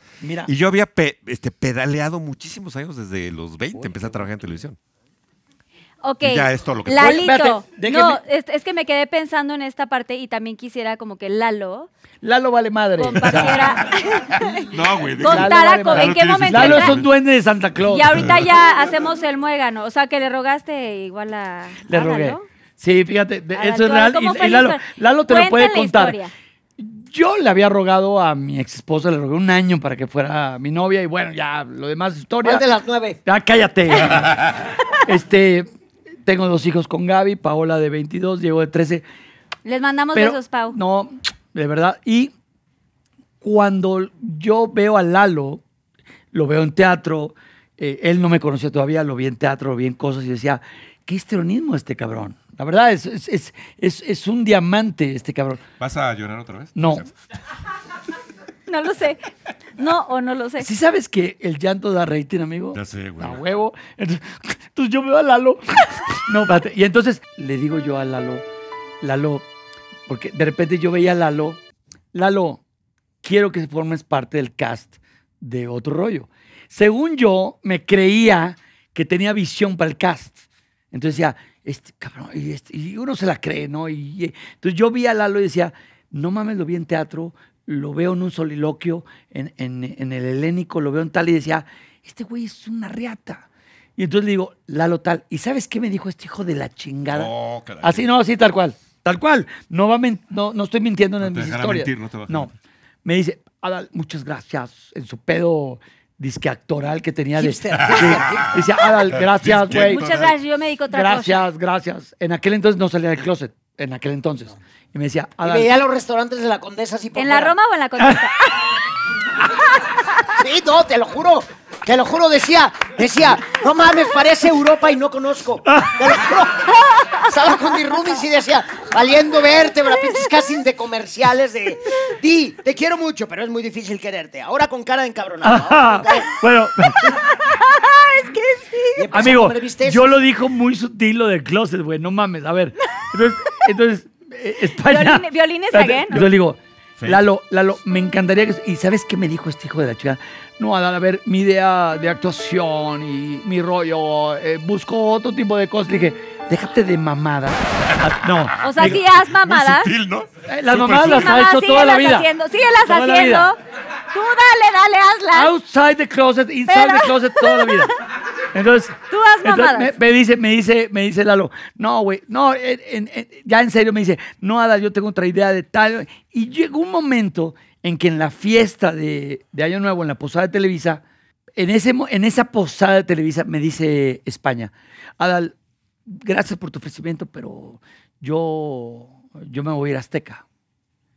Y yo había este, pedaleado muchísimos años desde los 20, empecé a trabajar en televisión. Ok. Ya es todo lo que Lalito. no, es, que me quedé pensando en esta parte y también quisiera como que Lalo. Lalo vale madre. Compartiera. no, güey. Contara vale en qué momento. Lalo es un duende de Santa Claus. Y ahorita ya hacemos el muégano. O sea, que le rogaste igual a. Le rogué. Sí, fíjate, eso es real. Y, Lalo, Lalo te lo puede contar. Yo le había rogado a mi ex esposa, le rogué un año para que fuera mi novia y bueno, ya lo demás historia. de las nueve. Ya cállate. este, tengo dos hijos con Gaby, Paola de 22, Diego de 13. Les mandamos besos, Pau. No, de verdad. Y cuando yo veo a Lalo, lo veo en teatro, eh, él no me conocía todavía, lo vi en teatro, lo vi en cosas y decía, qué histrionismo este cabrón. La verdad, es, es, un diamante este cabrón. ¿Vas a llorar otra vez? No. No lo sé. No o no lo sé. Si sabes que el llanto da rating, amigo. Ya sé, güey. A huevo. Entonces, yo me veo a Lalo. No, Y entonces le digo yo a Lalo, Lalo, porque de repente yo veía a Lalo, Lalo, quiero que formes parte del cast de otro rollo. Según yo, me creía que tenía visión para el cast. Entonces decía, este, cabrón, este, y, uno se la cree, ¿no? Y, entonces yo vi a Lalo y decía, no mames, lo vi en teatro, lo veo en un soliloquio, en, el helénico, lo veo en tal, y decía, este güey es una riata. Y entonces le digo, Lalo tal, ¿y sabes qué me dijo este hijo de la chingada? Oh, así, no, así, tal cual, tal cual. No, no, estoy mintiendo en no mis historias. Mentir, no, te mentir no, me dice, muchas gracias, en su pedo disque actoral que tenía. De, Hipster. Adal, ah, gracias, güey. Muchas gracias, yo me dedico a otra Gracias, gracias. En aquel entonces no salía del closet, en aquel entonces. Y me decía, ah, Y veía los restaurantes de la condesa por ¿En la Roma o en la Condesa? Sí, no, te lo juro. Te lo juro, decía, decía, no mames, parece Europa y no conozco. Te Estaba con mi roomies y decía, valiendo vértebra, pinches casi de comerciales de, di, te quiero mucho, pero es muy difícil quererte. Ahora con cara de encabronado. Bueno, es que sí. amigo, yo lo dijo muy sutil lo del closet, güey, no mames. A ver, entonces, entonces eh, España... violines again, Yo le digo, Lalo, Lalo, me encantaría que... ¿Y sabes qué me dijo este hijo de la chica? No, dar a ver, mi idea de actuación y mi rollo, eh, busco otro tipo de cosas. Le dije, déjate de mamada. Ah, no. O sea, sí haz mamadas. sutil, ¿no? Eh, las mamadas las ha hecho toda la vida. Haciendo, síguelas las haciendo. Tú dale, dale, hazlas. Outside the closet, inside the closet, toda la vida. Entonces, me, dice, me dice, me dice Lalo, no, güey, no, ya en serio me dice, no, Adal, yo tengo otra idea de tal. Y llegó un momento en que en la fiesta de, Año Nuevo, en la posada de Televisa, en, ese, en esa posada de Televisa me dice España, Adal, gracias por tu ofrecimiento, pero yo, yo me voy a ir a Azteca.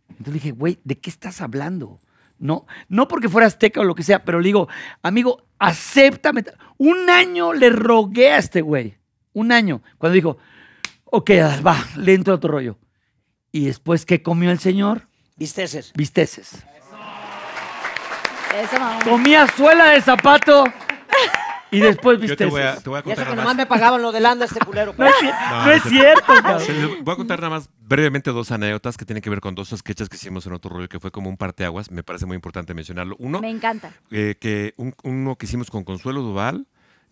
Entonces dije, güey, ¿de qué estás hablando? No, no porque fuera azteca o lo que sea, pero le digo, amigo, acéptame. Un año le rogué a este güey. Un año. Cuando dijo, ok, va, le entro a otro rollo. Y después, ¿qué comió el señor? Visteces. Visteces. Eso, Comía suela de zapato. Y después viste. Te, te voy a, contar. Nada más me pagaban lo de Landa este culero. No, no, es cierto, cabrón. Voy a contar nada más brevemente dos anécdotas que tienen que ver con dos sketches que hicimos en otro rollo que fue como un parteaguas. Me parece muy importante mencionarlo. Uno. Me encanta. Eh, que uno que hicimos con Consuelo Duval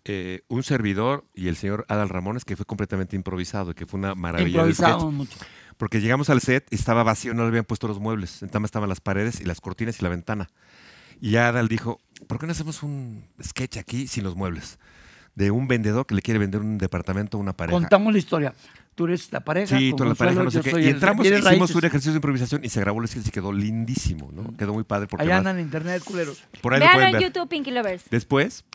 eh, un servidor y el señor Adal Ramones, que fue completamente improvisado, que fue una maravilla. improvisado mucho. Porque llegamos al set y estaba vacío, no le habían puesto los muebles. Entonces estaban las paredes y las cortinas y la ventana. Y Adal dijo, ¿por qué no hacemos un sketch aquí sin los muebles? De un vendedor que le quiere vender un departamento a una pareja. Contamos la historia. Tú eres la pareja. tú eres la pareja, Y entramos y hicimos un ejercicio de improvisación y se grabó el sketch y quedó lindísimo, ¿no? Mm. Quedó muy padre. Porque Allá andan en internet, culeros. Por en YouTube Pinky Lovers. Después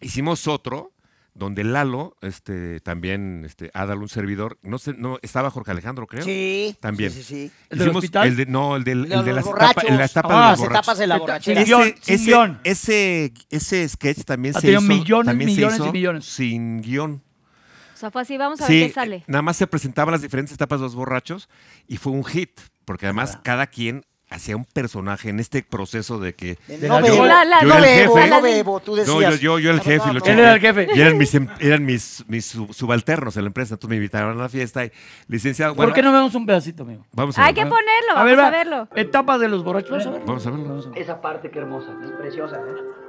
Hicimos otro donde Lalo, este, también, este, dado un servidor, no sé, no, estaba Jorge Alejandro, creo. Sí. También. Sí, sí, ¿El del Hicimos hospital? el no, el, de, las etapas en las tapas ah, de los de la ese, ese, sketch también Ha ah, se tenido hizo. millones, también millones y millones. Sin guión. O sea, fue así, vamos a ver qué sale. Nada más se presentaban las diferentes etapas de los borrachos y fue un hit, porque además ah. cada quien hacia un personaje en este proceso de que no, bebo, no bebo, tú decías. No, yo, yo, el jefe. él era el jefe. Y eran mis, em, eran mis, mis subalternos en la empresa, tú me invitaron a la fiesta y licenciado. Bueno, ¿Por qué no vemos un pedacito, amigo? Vamos a Hay que ponerlo, a vamos a verlo. Etapas de los borrachos, vamos a verlo. Vamos a verlo. Esa parte que hermosa, es preciosa. ¿eh?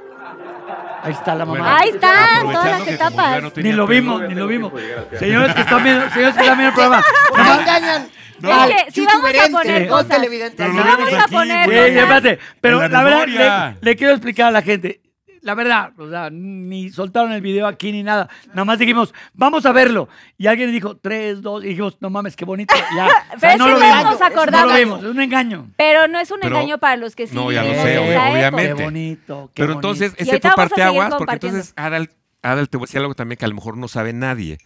Ahí está la mamá. Ahí está, todas las etapas. Ni lo vimos, ni lo vimos. Señores que están viendo, señores que están viendo el programa. No me engañan. No, Es vamos a poner cosas. Si vamos a poner pero la verdad le quiero explicar a la gente la verdad, o sea, ni soltaron el video aquí ni nada. Nada más dijimos, vamos a verlo. Y alguien dijo, tres, dos, y dijimos, no mames, qué bonito. Ya. no, lo vimos, nos acordamos. no lo es un engaño. Pero no es un engaño para los que sí. no, ya lo sé, obviamente. Qué bonito. Pero entonces, ese toparte fue porque entonces, Adal, Adal, te voy a decir algo también que a lo mejor no sabe nadie.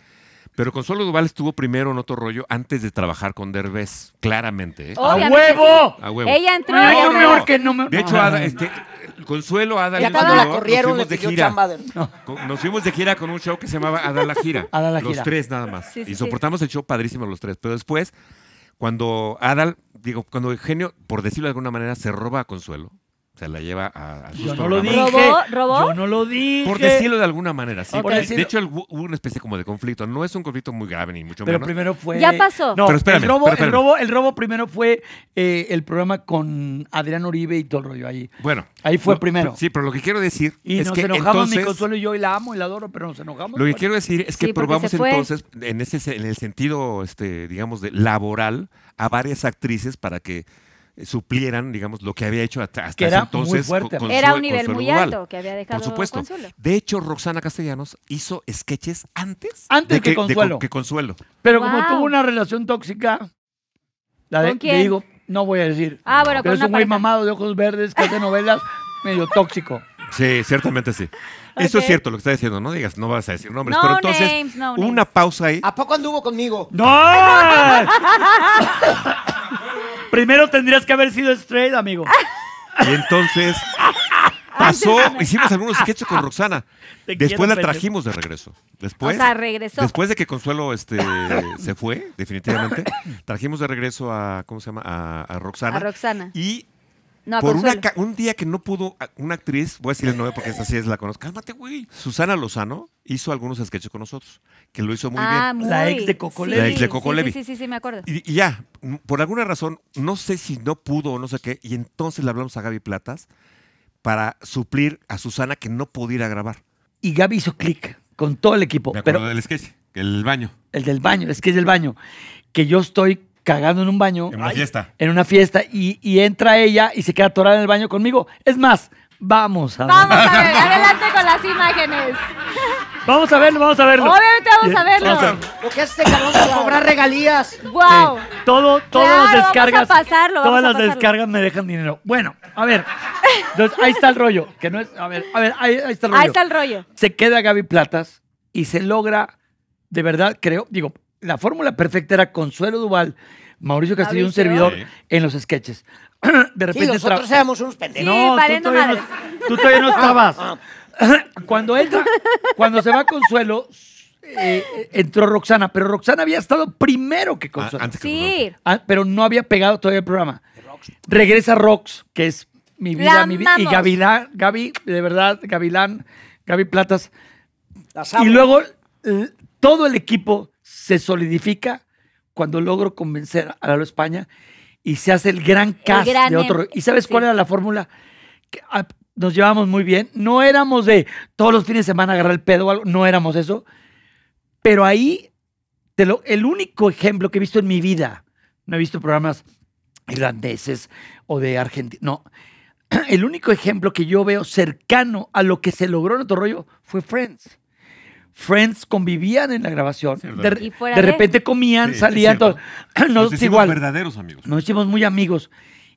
Pero Consuelo Duval estuvo primero en otro rollo antes de trabajar con Derbez, claramente. ¿eh? ¡A huevo! A huevo. Ella entró. No, no, que no me- De hecho, Adal... este, Consuelo, Ada y Ya cuando la corrieron nos fuimos de gira. Con- Nos fuimos de gira con un show que se llamaba Adal la Gira. Los tres nada más. y soportamos el show padrísimo los tres. Pero después, cuando Adal, digo, cuando Eugenio, por decirlo de alguna manera, se roba a Consuelo, se la lleva a, a Yo no lo ¿Robó? no lo dije. Por decirlo de alguna manera, sí. De hecho, hubo una especie como de conflicto. No es un conflicto muy grave ni mucho menos. Pero primero fue... Ya pasó. No, pero el, robo, primero fue eh, el programa con Adrián Uribe y todo el rollo ahí. Bueno. Ahí fue primero. Sí, pero lo que quiero decir y es nos enojamos mi Consuelo y yo, y la amo y la adoro, pero nos enojamos. Lo que quiero decir es que probamos entonces, en, ese, en el sentido, este, digamos, de laboral, a varias actrices para que eh, suplieran, digamos, lo que había hecho hasta, entonces. Fuerte, era un nivel muy alto que había dejado Por supuesto. De hecho, Roxana Castellanos hizo sketches antes, antes de que, Consuelo. que Consuelo. Pero como tuvo una relación tóxica, la de, ¿Con quién? digo, no voy a decir. Ah, bueno, pero es un güey mamado de ojos verdes que hace novelas medio tóxico. Sí, ciertamente sí. Eso es cierto lo que está diciendo, no digas, no vas a decir nombres. pero entonces, una pausa ahí. ¿A poco anduvo conmigo? ¡No! Primero tendrías que haber sido straight, amigo. Y entonces pasó, hicimos algunos sketches con Roxana. Después la trajimos de regreso. Después, O sea, regresó. después de que Consuelo este, se fue, definitivamente, trajimos de regreso a, ¿cómo se llama? A, a Roxana. A Roxana. Y por un día que no pudo, ah, una actriz, voy a decir el porque esa sí es la conozco, cálmate, güey. Susana Lozano hizo algunos sketches con nosotros, que lo hizo muy bien. Ah, la ex de Coco Levi. La ex de Coco sí, Sí, sí, sí, me acuerdo. Y, ya, mm, por alguna razón, no sé si no pudo o no sé qué, y entonces le hablamos a Gaby Platas para suplir a Susana que no pudiera grabar. Y Gaby hizo clic con todo el equipo. Me acuerdo del sketch, el baño. El del baño, el sketch del baño. Que yo estoy cagando en un baño. En una fiesta. En una fiesta. Y, y, entra ella y se queda atorada en el baño conmigo. Es más, vamos a ver. Vamos a ver, adelante con las imágenes. Vamos a verlo, vamos a verlo. Obviamente vamos a verlo. Vamos a hace este cabrón cobrar regalías. Wow. todo, todas las descargas. todas las descargas me dejan dinero. Bueno, a ver. Entonces, ahí está el rollo. Que no es, a ver, a ver, ahí, ahí está el rollo. Ahí está el rollo. Se queda Gaby Platas y se logra, de verdad, creo, digo, la fórmula perfecta era Consuelo Duval, Mauricio Castillo, un servidor en los sketches. De repente nosotros éramos unos pendejos. no, tú tú todavía no estabas. Ah, ah. cuando entra, cuando se va Consuelo, eh, eh, entró Roxana, pero Roxana había estado primero que ah, Consuelo. Sí, pero no había pegado todavía el programa. Regresa Rox, que es mi vida, mi vida. Y Gaby, de verdad, Gavilán, Gaby Platas. Y luego todo el equipo se solidifica cuando logro convencer a la España y se hace el gran cast de otro. ¿Y sabes cuál era la fórmula? Ah, nos llevamos muy bien. No éramos de todos los fines de semana agarrar el pedo o algo, no éramos eso. Pero ahí, el único ejemplo que he visto en mi vida, no he visto programas irlandeses o de Argentina, no. El único ejemplo que yo veo cercano a lo que se logró en otro rollo fue Friends. Friends convivían en la grabación. De, repente comían, salían. Todos. Nos, hicimos verdaderos amigos. Nos hicimos muy amigos.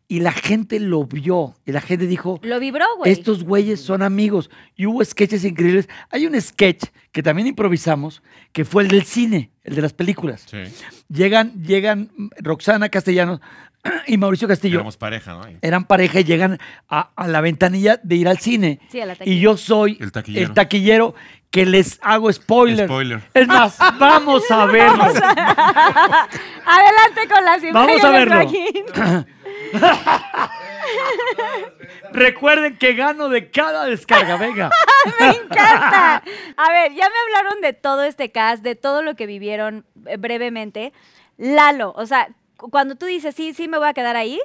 Y la gente lo vio. Y la gente dijo. Lo vibró, güey. Estos güeyes son amigos. Y hubo sketches increíbles. Hay un sketch que también improvisamos, que fue el del cine, el de las películas. Llegan, llegan Roxana Castellanos y Mauricio Castillo. Éramos pareja, ¿no? Eran pareja y llegan a, la ventanilla de ir al cine. y yo soy el taquillero que les hago spoiler. Es más, vamos a verlo. Adelante con las imágenes. Vamos a verlo. Recuerden que gano de cada descarga, venga. me encanta. A ver, ya me hablaron de todo este cast, de todo lo que vivieron eh, brevemente. Lalo, o sea, cuando tú dices, sí, sí, me voy a quedar ahí.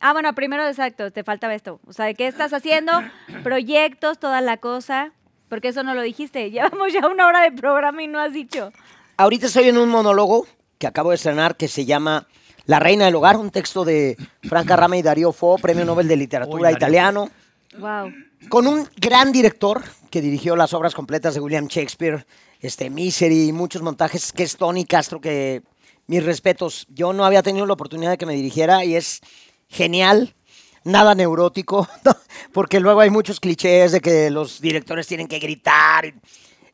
Ah, bueno, primero, exacto, te faltaba esto. O sea, ¿qué estás haciendo? Proyectos, toda la cosa. Porque eso no lo dijiste. Llevamos ya una hora de programa y no has dicho. Ahorita estoy en un monólogo que acabo de estrenar que se llama La Reina del Hogar, un texto de Franca Rama y Darío Fo, premio Nobel de Literatura italiano. Wow. Con un gran director que dirigió las obras completas de William Shakespeare, este, Misery y muchos montajes, que es Tony Castro, que mis respetos. Yo no había tenido la oportunidad de que me dirigiera y es genial nada neurótico, porque luego hay muchos clichés de que los directores tienen que gritar.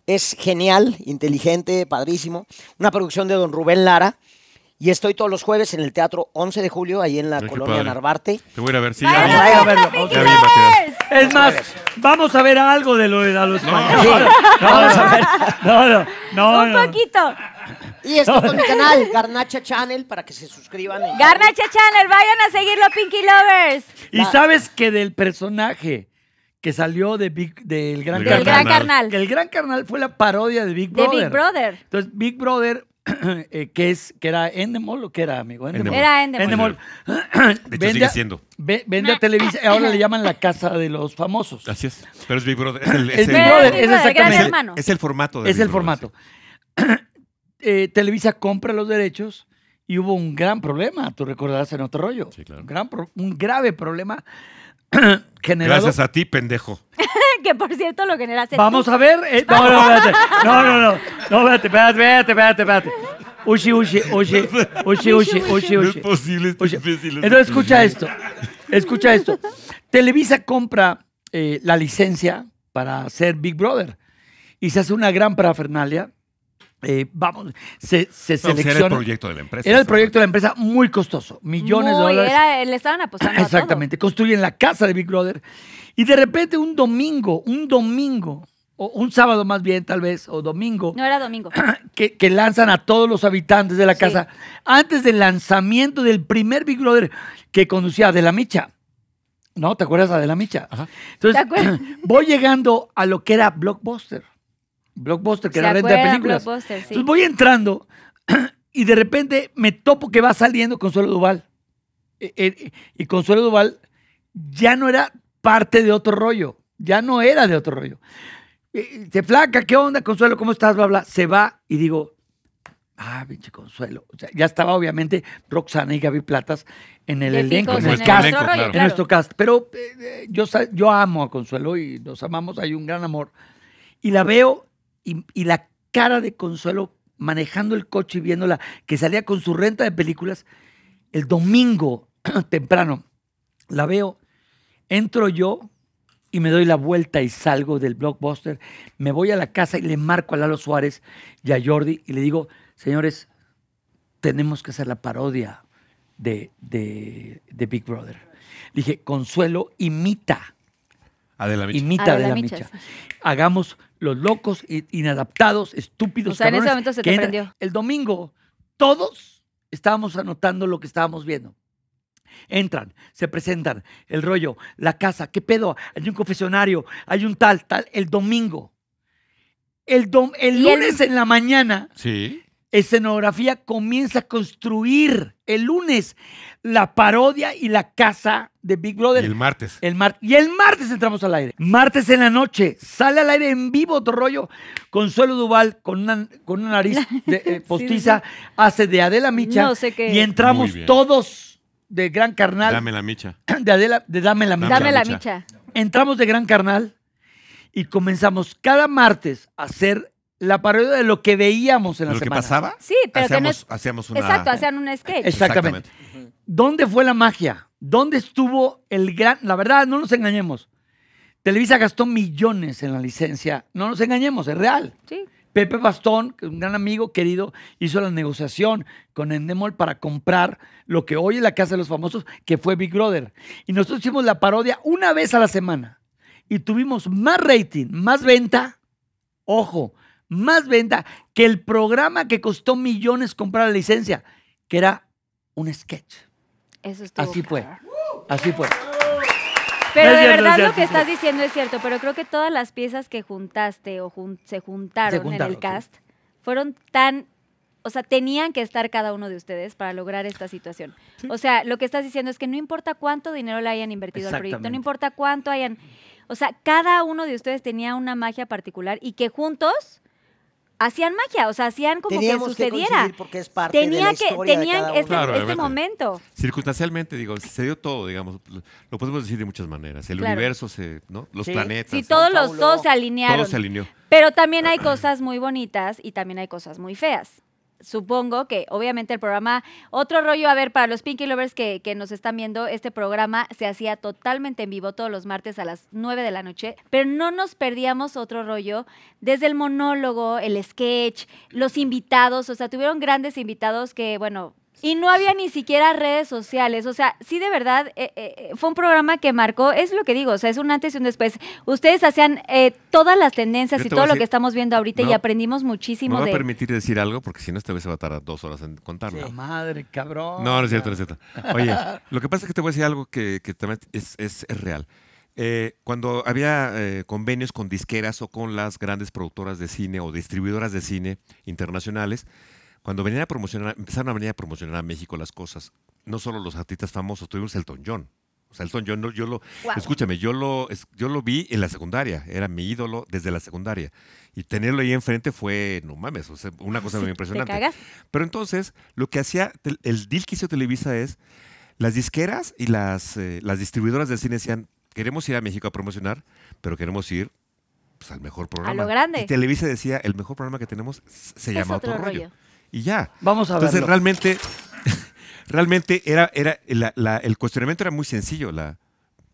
Es genial, inteligente, padrísimo. Una producción de don Rubén Lara. Y estoy todos los jueves en el Teatro 11 de Julio, ahí en la colonia Narvarte. Te voy a ver, Vamos a verlo. es más, vamos a ver algo de lo de los No, no, no. Un poquito. Y esto con mi canal, Garnacha Channel, para que se suscriban. Garnacha Channel, vayan a seguirlo, Pinky Lovers. Y sabes que del personaje que salió de Big, del Gran Carnal. Gran el Gran Carnal fue la parodia de Big Brother. De Big Brother. Entonces, Big Brother, eh, que, es, que era Endemol o que era, amigo? Endemol. Era Endemol. Endemol. De hecho, vende, sigue siendo. vende a Televisa, ahora le llaman la casa de los famosos. Así es. Pero es Big Brother. Es, el, formato de Es el formato. Eh, Televisa compra los derechos y hubo un gran problema, tú recordarás en otro rollo. Sí, claro. un, gran un grave problema generado. Gracias a ti, pendejo. que por cierto lo generaste. Vamos a ver. Eh, no, no, No, no, no. No, espérate, espérate, espérate, espérate. Ushi, ushi, ushi, ushi, ushi, ushi, No es posible, es Entonces, escucha esto. Escucha esto. Televisa compra eh, la licencia para ser Big Brother y se hace una gran parafernalia eh, vamos, se, se Era el proyecto de la empresa. Era el proyecto de la empresa muy costoso, millones de dólares. le estaban apostando. Exactamente, construyen la casa de Big Brother y de repente un domingo, un domingo, o un sábado más bien tal vez, o domingo. No era domingo. Que, lanzan a todos los habitantes de la casa antes del lanzamiento del primer Big Brother que conducía de la Micha. ¿No? ¿Te acuerdas de la Micha? Entonces, voy llegando a lo que era Blockbuster. Blockbuster, que era renta de películas. Entonces voy entrando y de repente me topo que va saliendo Consuelo Duval. E, e, y Consuelo Duval ya no era parte de otro rollo. Ya no era de otro rollo. se flaca, ¿qué onda, Consuelo? ¿Cómo estás? Bla, bla. Se va y digo, ah, pinche Consuelo. ya estaba obviamente Roxana y Gaby Platas en el elenco, en, el cast. En nuestro cast. Pero eh, eh, yo, yo amo a Consuelo y nos amamos, hay un gran amor. Y la veo y, la cara de Consuelo manejando el coche y viéndola, que salía con su renta de películas, el domingo temprano la veo, entro yo y me doy la vuelta y salgo del blockbuster, me voy a la casa y le marco a Lalo Suárez y a Jordi y le digo, señores, tenemos que hacer la parodia de, Big Brother. dije, Consuelo, imita. Adela Micha. Imita Adela, la Micha. Hagamos los locos, inadaptados, estúpidos. O sea, en ese momento se te prendió. El domingo, todos estábamos anotando lo que estábamos viendo. Entran, se presentan, el rollo, la casa, ¿qué pedo? Hay un confesionario, hay un tal, tal, el domingo. El, el lunes en la mañana, ¿Sí? escenografía comienza a construir el lunes la parodia y la casa de Big Brother. el martes. El y el martes entramos al aire. Martes en la noche. Sale al aire en vivo otro rollo. Consuelo Duval con una, con una nariz eh, postiza hace de Adela Micha. Y entramos todos de Gran Carnal. Dame la Micha. De Adela, de Dame la Micha. Dame la Micha. Entramos de Gran Carnal y comenzamos cada martes a hacer la parodia de lo que veíamos en la ¿Lo que pasaba? Sí, pero Hacíamos, una... Exacto, hacían un sketch. Exactamente. ¿Dónde fue la magia? ¿Dónde estuvo el gran.? La verdad, no nos engañemos. Televisa gastó millones en la licencia. No nos engañemos, es real. Sí. Pepe Bastón, un gran amigo querido, hizo la negociación con Endemol para comprar lo que hoy es la Casa de los Famosos, que fue Big Brother. Y nosotros hicimos la parodia una vez a la semana. Y tuvimos más rating, más venta, ojo, más venta que el programa que costó millones comprar la licencia, que era un sketch. Eso Así fue. Así fue. Pero de verdad lo que estás diciendo es cierto, pero creo que todas las piezas que juntaste o se, juntaron en el cast fueron tan, o sea, tenían que estar cada uno de ustedes para lograr esta situación. O sea, lo que estás diciendo es que no importa cuánto dinero le hayan invertido al proyecto, no importa cuánto hayan, o sea, cada uno de ustedes tenía una magia particular y que juntos hacían magia, o sea, hacían como que sucediera. porque es parte Tenía de la historia que, tenían este, este momento. Circunstancialmente, digo, se dio todo, digamos. Lo podemos decir de muchas maneras. El universo, se, ¿no? los planetas. Si todos los dos se alinearon. todo se alineó. Pero también hay cosas muy bonitas y también hay cosas muy feas supongo que obviamente el programa, otro rollo, a ver, para los Pinky Lovers que, que nos están viendo, este programa se hacía totalmente en vivo todos los martes a las 9 de la noche, pero no nos perdíamos otro rollo desde el monólogo, el sketch, los invitados, o sea, tuvieron grandes invitados que, bueno, y no había ni siquiera redes sociales. O sea, sí, de verdad, eh, eh, eh, fue un programa que marcó, es lo que digo, o sea, es un antes y un después. Ustedes hacían todas las tendencias y todo lo que estamos viendo ahorita y aprendimos muchísimo. a permitir decir algo porque si no, esta vez se va a tardar dos horas en contarlo. madre, cabrón! No, no es cierto, no es cierto. Oye, lo que pasa es que te voy a decir algo que, que también es, es, real. cuando había convenios con disqueras o con las grandes productoras de cine o distribuidoras de cine internacionales, cuando venían a promocionar, empezaron a venir a promocionar a México las cosas, no solo los artistas famosos, tuvimos Elton John. O sea, Elton John, yo, yo lo, escúchame, yo lo, yo lo vi en la secundaria, era mi ídolo desde la secundaria. Y tenerlo ahí enfrente fue, no mames, o sea, una cosa muy impresionante. Pero entonces, lo que hacía, el deal que hizo Televisa es, las disqueras y las, eh, las distribuidoras de cine decían, queremos ir a México a promocionar, pero queremos ir pues, al mejor programa. A lo grande. Televisa decía, el mejor programa que tenemos se llama Otro, rollo y ya. Vamos a Entonces realmente, realmente era, era el cuestionamiento era muy sencillo, la,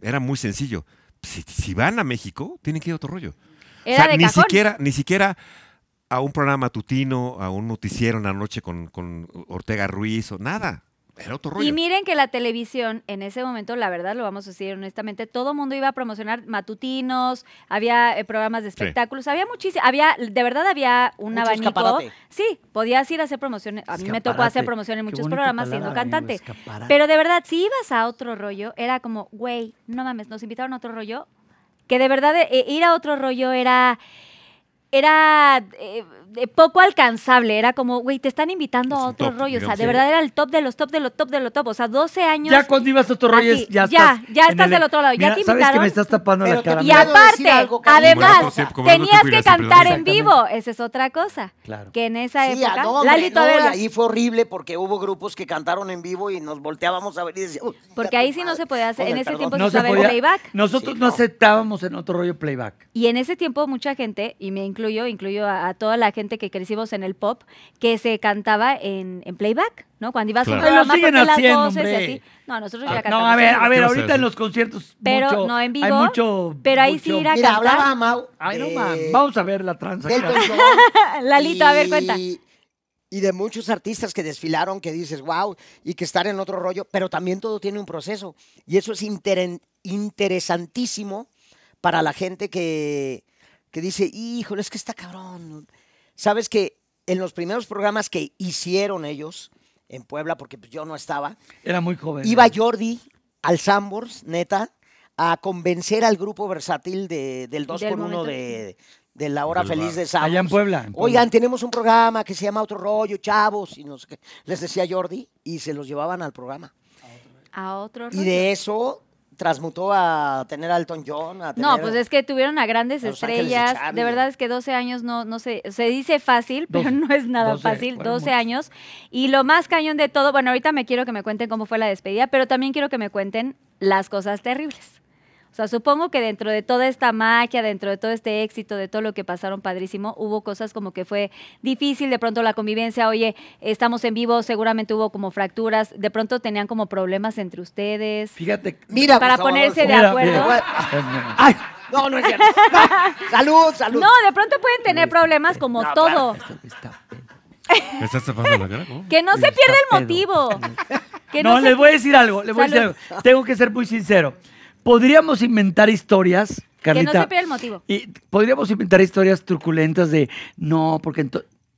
era muy sencillo. Si, van a México, tienen que ir a otro rollo. o ni siquiera, ni siquiera a un programa matutino, a un noticiero en la noche con, con Ortega Ruiz o nada. Y miren que la televisión, en ese momento, la verdad, lo vamos a decir honestamente, todo mundo iba a promocionar matutinos, había eh, programas de espectáculos, había muchísimo, había, de verdad había un Mucho abanico. Sí, podías ir a hacer promociones. A mí me tocó hacer promociones en muchos programas siendo cantante. Pero de verdad, si ibas a otro rollo, era como, güey, no mames, nos invitaron a otro rollo, que de verdad eh, ir a otro rollo era era eh, poco alcanzable. Era como, güey, te están invitando a otro rollo. O sea, de verdad era el top de los top de los top de los top. O sea, 12 años. Ya cuando ibas a otro rollo, ya, estás. Ya estás del otro lado. ya te invitaron. Sabes que me estás tapando la cara. Y aparte, además, tenías que cantar en vivo. Esa es otra cosa. Claro. Que en esa ah, época. ahí fue horrible porque hubo grupos que cantaron en vivo y nos volteábamos a ver y decíamos. Porque ahí sí no se podía hacer. En ese tiempo no se podía playback. Nosotros no aceptábamos en otro rollo playback. Y en ese tiempo, mucha gente, y me incluyo, incluyo a toda la gente gente que crecimos en el pop, que se cantaba en, playback, ¿no? Cuando ibas a un programa, siguen las voces y así. No, nosotros ah, ya cantamos. No, a ver, a ver, ahorita en los conciertos pero mucho, no en vivo, Pero ahí sí ir a Mira, hablaba eh, Vamos a ver la transacción. Lalito, a ver, cuenta y de muchos artistas que desfilaron que dices, wow, y que están en otro rollo, pero también todo tiene un proceso. Y eso es interesantísimo para la gente que, que dice, híjole, es que está cabrón. Sabes que en los primeros programas que hicieron ellos en Puebla, porque pues, yo no estaba. Era muy joven. Iba Jordi al Sambors, neta, a convencer al grupo versátil del 2 por 1 de, la hora feliz de Sambors. Allá en Puebla, Oigan, tenemos un programa que se llama Otro Rollo, chavos, y no sé qué. Les decía Jordi, y se los llevaban al programa. A otro rollo. Y de eso transmutó a tener a Elton John. no, pues es que tuvieron a grandes estrellas. De verdad es que 12 años no, no se, se dice fácil, pero no es nada fácil, 12 años. Y lo más cañón de todo, bueno, ahorita me quiero que me cuenten cómo fue la despedida, pero también quiero que me cuenten las cosas terribles. O sea, supongo que dentro de toda esta magia, dentro de todo este éxito, de todo lo que pasaron padrísimo, hubo cosas como que fue difícil, de pronto la convivencia, oye, estamos en vivo, seguramente hubo como fracturas, de pronto tenían como problemas entre ustedes. Fíjate, mira, para ponerse de acuerdo. Ay, no, no es cierto. salud, salud. No, de pronto pueden tener este, problemas eh, como todo. Que no se pierda el motivo. no, les voy a decir algo, les voy a decir algo. Tengo que ser muy sincero podríamos inventar historias, Carlita. Que no se el motivo. podríamos inventar historias truculentas de, no, porque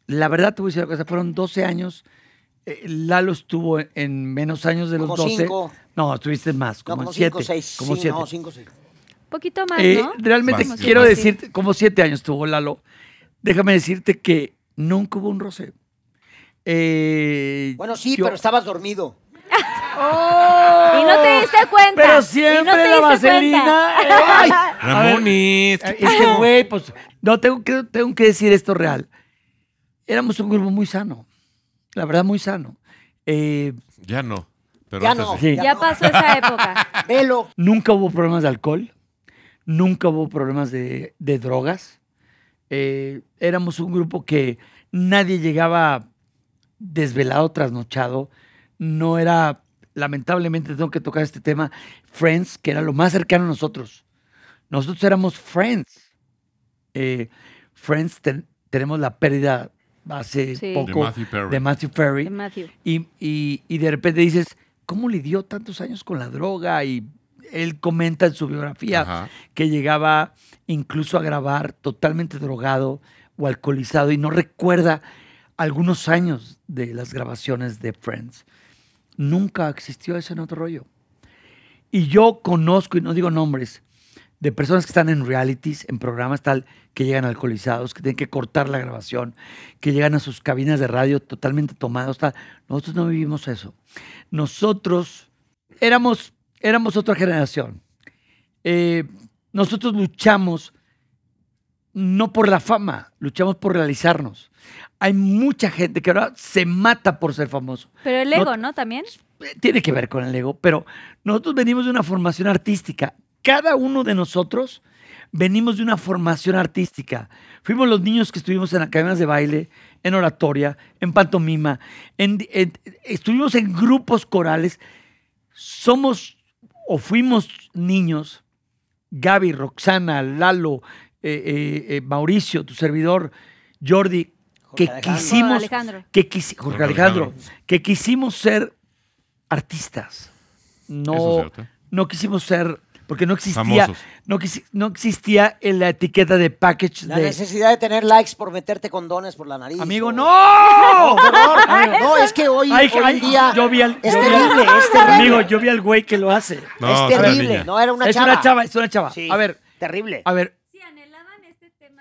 la verdad te voy a decir cosa, fueron 12 años. Eh, Lalo estuvo en menos años de los como 12. No, estuviste más, como 7. No, como 7. No, Poquito más, eh, ¿no? Realmente quiero decir decirte, como 7 años estuvo Lalo. Déjame decirte que nunca hubo un roce. Eh, bueno, sí, pero estabas dormido. Oh, y no te diste cuenta. Pero siempre no la vaselina. Ay, este es que güey, pues. No, tengo que, tengo que decir esto real. Éramos un grupo muy sano. La verdad, muy sano. Eh, ya no. Pero ya no. Ya, pasó esa época. Velo. Nunca hubo problemas de alcohol. Nunca hubo problemas de, de drogas. Eh, éramos un grupo que nadie llegaba desvelado, trasnochado no era, lamentablemente tengo que tocar este tema, Friends, que era lo más cercano a nosotros. Nosotros éramos Friends. Eh, friends tenemos la pérdida hace poco de Matthew Perry. Y, de repente dices, ¿cómo le dio tantos años con la droga? Y él comenta en su biografía que llegaba incluso a grabar totalmente drogado o alcoholizado y no recuerda algunos años de las grabaciones de Friends. Nunca existió ese en otro rollo. Y yo conozco, y no digo nombres, de personas que están en realities, en programas tal, que llegan alcoholizados, que tienen que cortar la grabación, que llegan a sus cabinas de radio totalmente tomados. Tal. Nosotros no vivimos eso. Nosotros éramos, éramos otra generación. Eh, nosotros luchamos no por la fama, luchamos por realizarnos hay mucha gente que ahora se mata por ser famoso. Pero el ego, ¿no? También. Tiene que ver con el ego, pero nosotros venimos de una formación artística. Cada uno de nosotros venimos de una formación artística. Fuimos los niños que estuvimos en academias de baile, en oratoria, en pantomima, estuvimos en grupos corales. Somos o fuimos niños, Gaby, Roxana, Lalo, eh, eh, eh, Mauricio, tu servidor, Jordi, que quisimos que quisi, Jorge Alejandro, que quisimos ser artistas. No es no quisimos ser porque no existía no, quisi, no, existía la etiqueta de package la necesidad de tener likes por meterte condones por la nariz. Amigo, no. no, no, es que hoy, ay, hoy día yo vi al, es, yo terrible, vi es terrible, Amigo, yo vi al güey que lo hace. es terrible, no era una chava. Es una chava, es una chava. Sí, a ver, terrible. A ver, este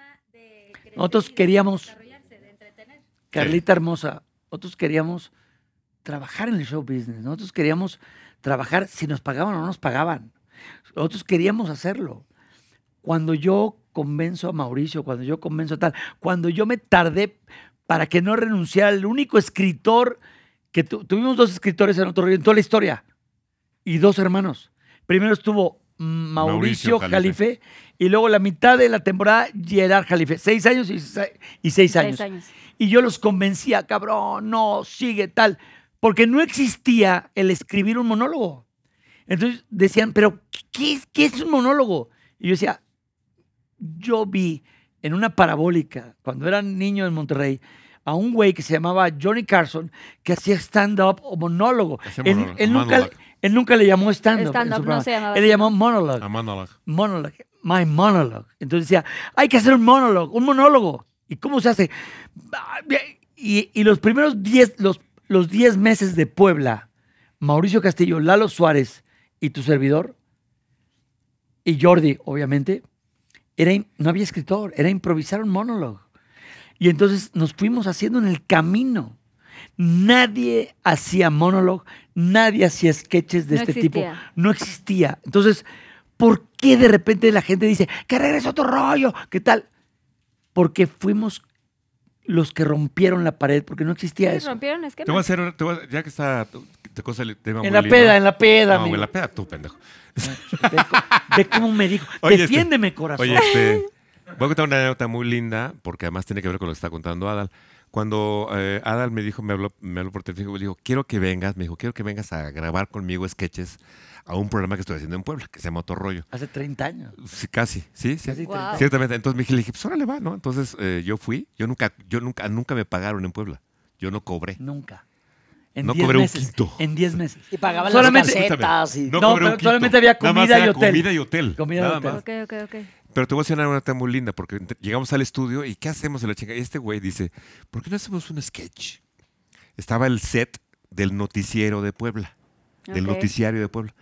nosotros queríamos Carlita Hermosa, nosotros queríamos trabajar en el show business, nosotros queríamos trabajar si nos pagaban o no nos pagaban, nosotros queríamos hacerlo. Cuando yo convenzo a Mauricio, cuando yo convenzo a tal, cuando yo me tardé para que no renunciara el único escritor que tuvimos dos escritores en otro en toda la historia y dos hermanos. Primero estuvo Mauricio, Jalife. y luego la mitad de la temporada Gerard Jalife. Seis años y, seis, seis años y yo los convencía, cabrón, no, sigue tal, porque no existía el escribir un monólogo. Entonces decían, pero ¿qué, es un monólogo? Y yo decía, yo vi en una parabólica, cuando era niño en Monterrey, a un güey que se llamaba Johnny Carson, que hacía stand-up o monólogo. Él, él, nunca, él, nunca, le llamó stand-up. Él le llamó monólogo. monologue. Monologue. My monologue. Entonces decía, hay que hacer un monólogo, un monólogo. ¿Y cómo se hace? Ah, y, los primeros 10 los, diez meses de Puebla, Mauricio Castillo, Lalo Suárez y tu servidor, y Jordi, obviamente, era, no había escritor, era improvisar un monólogo. Y entonces nos fuimos haciendo en el camino. Nadie hacía monólogo, nadie hacía sketches de este tipo. No existía. Entonces, ¿por qué de repente la gente dice que regreso otro rollo? ¿Qué tal? porque fuimos los que rompieron la pared, porque no existía sí, eso. rompieron que... Te voy a hacer, te ya que está, cosa En la peda, en la peda. No, amigo. en la peda tú, pendejo. Ah, ve, cómo me dijo, este, defiéndeme, corazón. Oye, este, voy a contar una anécdota muy linda, porque además tiene que ver con lo que está contando Adal. Cuando eh, Adal me dijo, me habló, me habló por teléfono, me dijo, quiero que vengas, me dijo, quiero que vengas a grabar conmigo sketches a un programa que estoy haciendo en Puebla, que se llama Rollo. Hace 30 años. Sí, casi, sí, sí. Ciertamente. Entonces me dije, le dije, pues va, ¿no? Entonces eh, yo fui, yo nunca, yo nunca, nunca me pagaron en Puebla. Yo no cobré. Nunca. En no cobré meses, un quinto. En 10 meses. Y pagaba las tarjetas y... No, solamente había comida y hotel. Comida y hotel. Comida y hotel. Ok, ok, ok. Pero te voy a enseñar una tema muy linda, porque llegamos al estudio y ¿qué hacemos en la chinga? Y este güey dice, ¿por qué no hacemos un sketch? Estaba el set del noticiero de Puebla del noticiario de Puebla.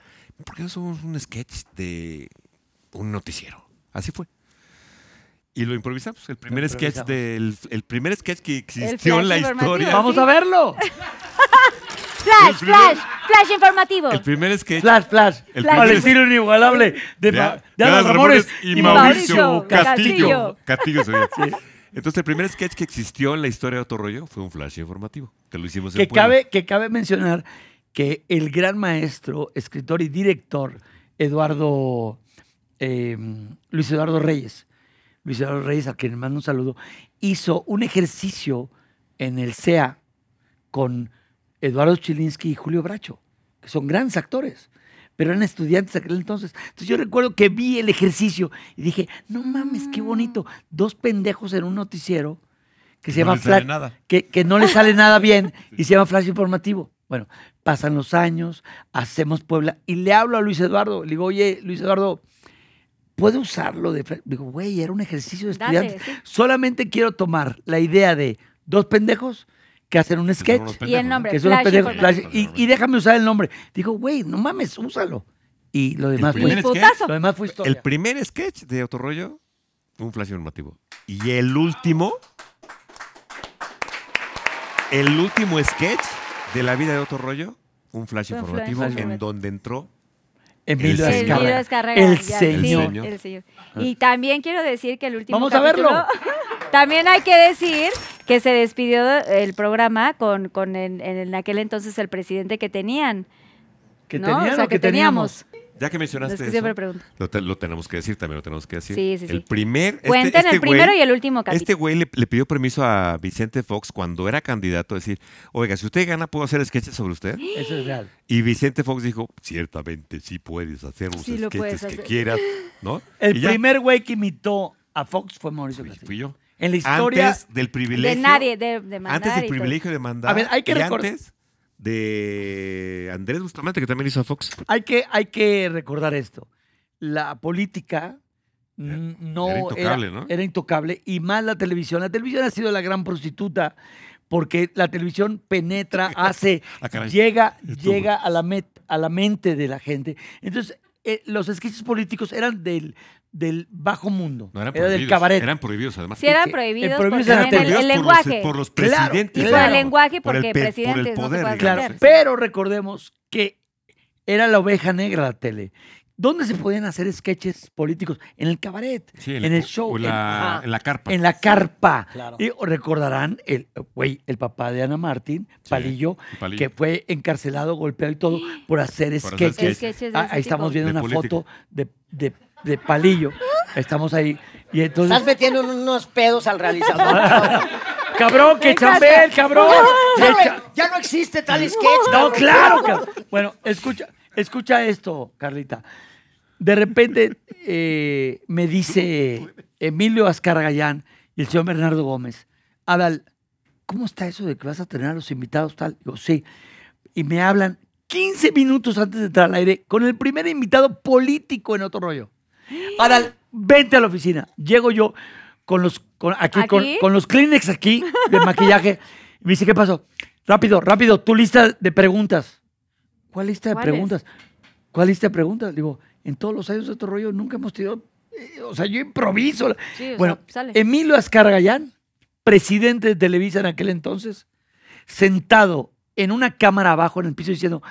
Porque somos un sketch de un noticiero. Así fue. Y lo improvisamos. El primer sketch del el primer sketch que existió en la historia. Vamos a verlo. flash, flash, flash informativo. El primer sketch. Flash, flash. El inigualable de, de, Adam, y, Mauricio, Castillo. Castillo, Entonces, el primer sketch que existió en la historia de Rollo fue un flash informativo, que lo hicimos en que cabe Que cabe mencionar que el gran maestro, escritor y director Eduardo, em, Luis Eduardo Reyes, Luis Eduardo Reyes, a quien mando un saludo, hizo un ejercicio en el CEA con Eduardo Chilinsky y Julio Bracho, que son grandes actores, pero eran estudiantes aquel entonces. Entonces yo recuerdo que vi el ejercicio y dije, no mames, qué bonito, dos pendejos en un noticiero que se llama que, no le sale nada bien y se llama Flash Informativo. Bueno, pasan los años, hacemos Puebla y le hablo a Luis Eduardo, le digo, oye, Luis Eduardo, ¿puedo usarlo? De digo, güey, era un ejercicio de estudiante. Solamente quiero tomar la idea de dos pendejos que hacen un sketch. Y el nombre. Que son pendejos, y, déjame usar el nombre. Digo, güey, no mames, úsalo. Y lo demás, fue, historia. El primer sketch de Autorrollo fue un flash informativo. Y el último... El último sketch de la vida de otro rollo, un flash informativo en donde entró el señor. el señor. Y también quiero decir que el último Vamos a verlo. también hay que decir que se despidió el programa con, en, aquel entonces el presidente que tenían. ¿Que tenían o, que teníamos? Ya que mencionaste eso, Lo, tenemos que decir, también lo tenemos que decir. Sí, sí, sí. El primer... Este, Cuenten este el primero y el último capítulo. Este güey le, pidió permiso a Vicente Fox cuando era candidato a decir, oiga, si usted gana, ¿puedo hacer sketches sobre usted? Eso es real. Y Vicente Fox dijo, ciertamente sí puedes hacer los sketches que quieras, ¿no? El primer güey que imitó a Fox fue Mauricio Castillo. Fui yo. En la historia... Antes del privilegio... De nadie, de, mandar Antes del privilegio de mandar. A ver, hay que recordar de Andrés Bustamante, que también hizo a Fox. Hay que, hay que recordar esto. La política no era intocable, ¿no? era intocable y más la televisión. La televisión ha sido la gran prostituta porque la televisión penetra, hace, ah, llega, llega a la, a la mente de la gente. Entonces, eh, los sketches políticos eran del, del bajo mundo. No, eran era del cabaret. Eran prohibidos, además. Sí, eran eh, prohibidos. por el, lenguaje. Por los, presidentes. Claro, Y por el lenguaje, porque el, presidentes. Por el poder, no se claro, pero recordemos que era la oveja negra la tele. ¿Dónde se podían hacer sketches políticos? En el cabaret, en, el show. en, la carpa. En la carpa. Y recordarán, el el papá de Ana Martín, Palillo, que fue encarcelado, golpeado y todo por hacer sketches. Ah, ahí estamos viendo una foto de, Palillo. Estamos ahí. Y entonces... Estás metiendo unos pedos al realizador. cabrón, que chambel, cabrón. Ya, no existe tal sketch. No, claro. Bueno, escucha, escucha esto, Carlita de repente eh, me dice Emilio Azcargallán y el señor Bernardo Gómez, Adal, ¿cómo está eso de que vas a tener a los invitados tal? Yo sí. Y me hablan 15 minutos antes de entrar al aire con el primer invitado político en otro rollo. Adal, vente a la oficina. Llego yo con los, con, aquí, Con, los Kleenex aquí de maquillaje. y me dice, ¿qué pasó? Rápido, rápido, tu lista de preguntas. ¿Cuál lista de preguntas? ¿Cuál lista de preguntas? Digo, en todos los años de otro este rollo nunca hemos tenido. Eh, o sea, yo improviso. bueno, Emilio Azcargallán, presidente de Televisa en aquel entonces, sentado en una cámara abajo en el piso diciendo.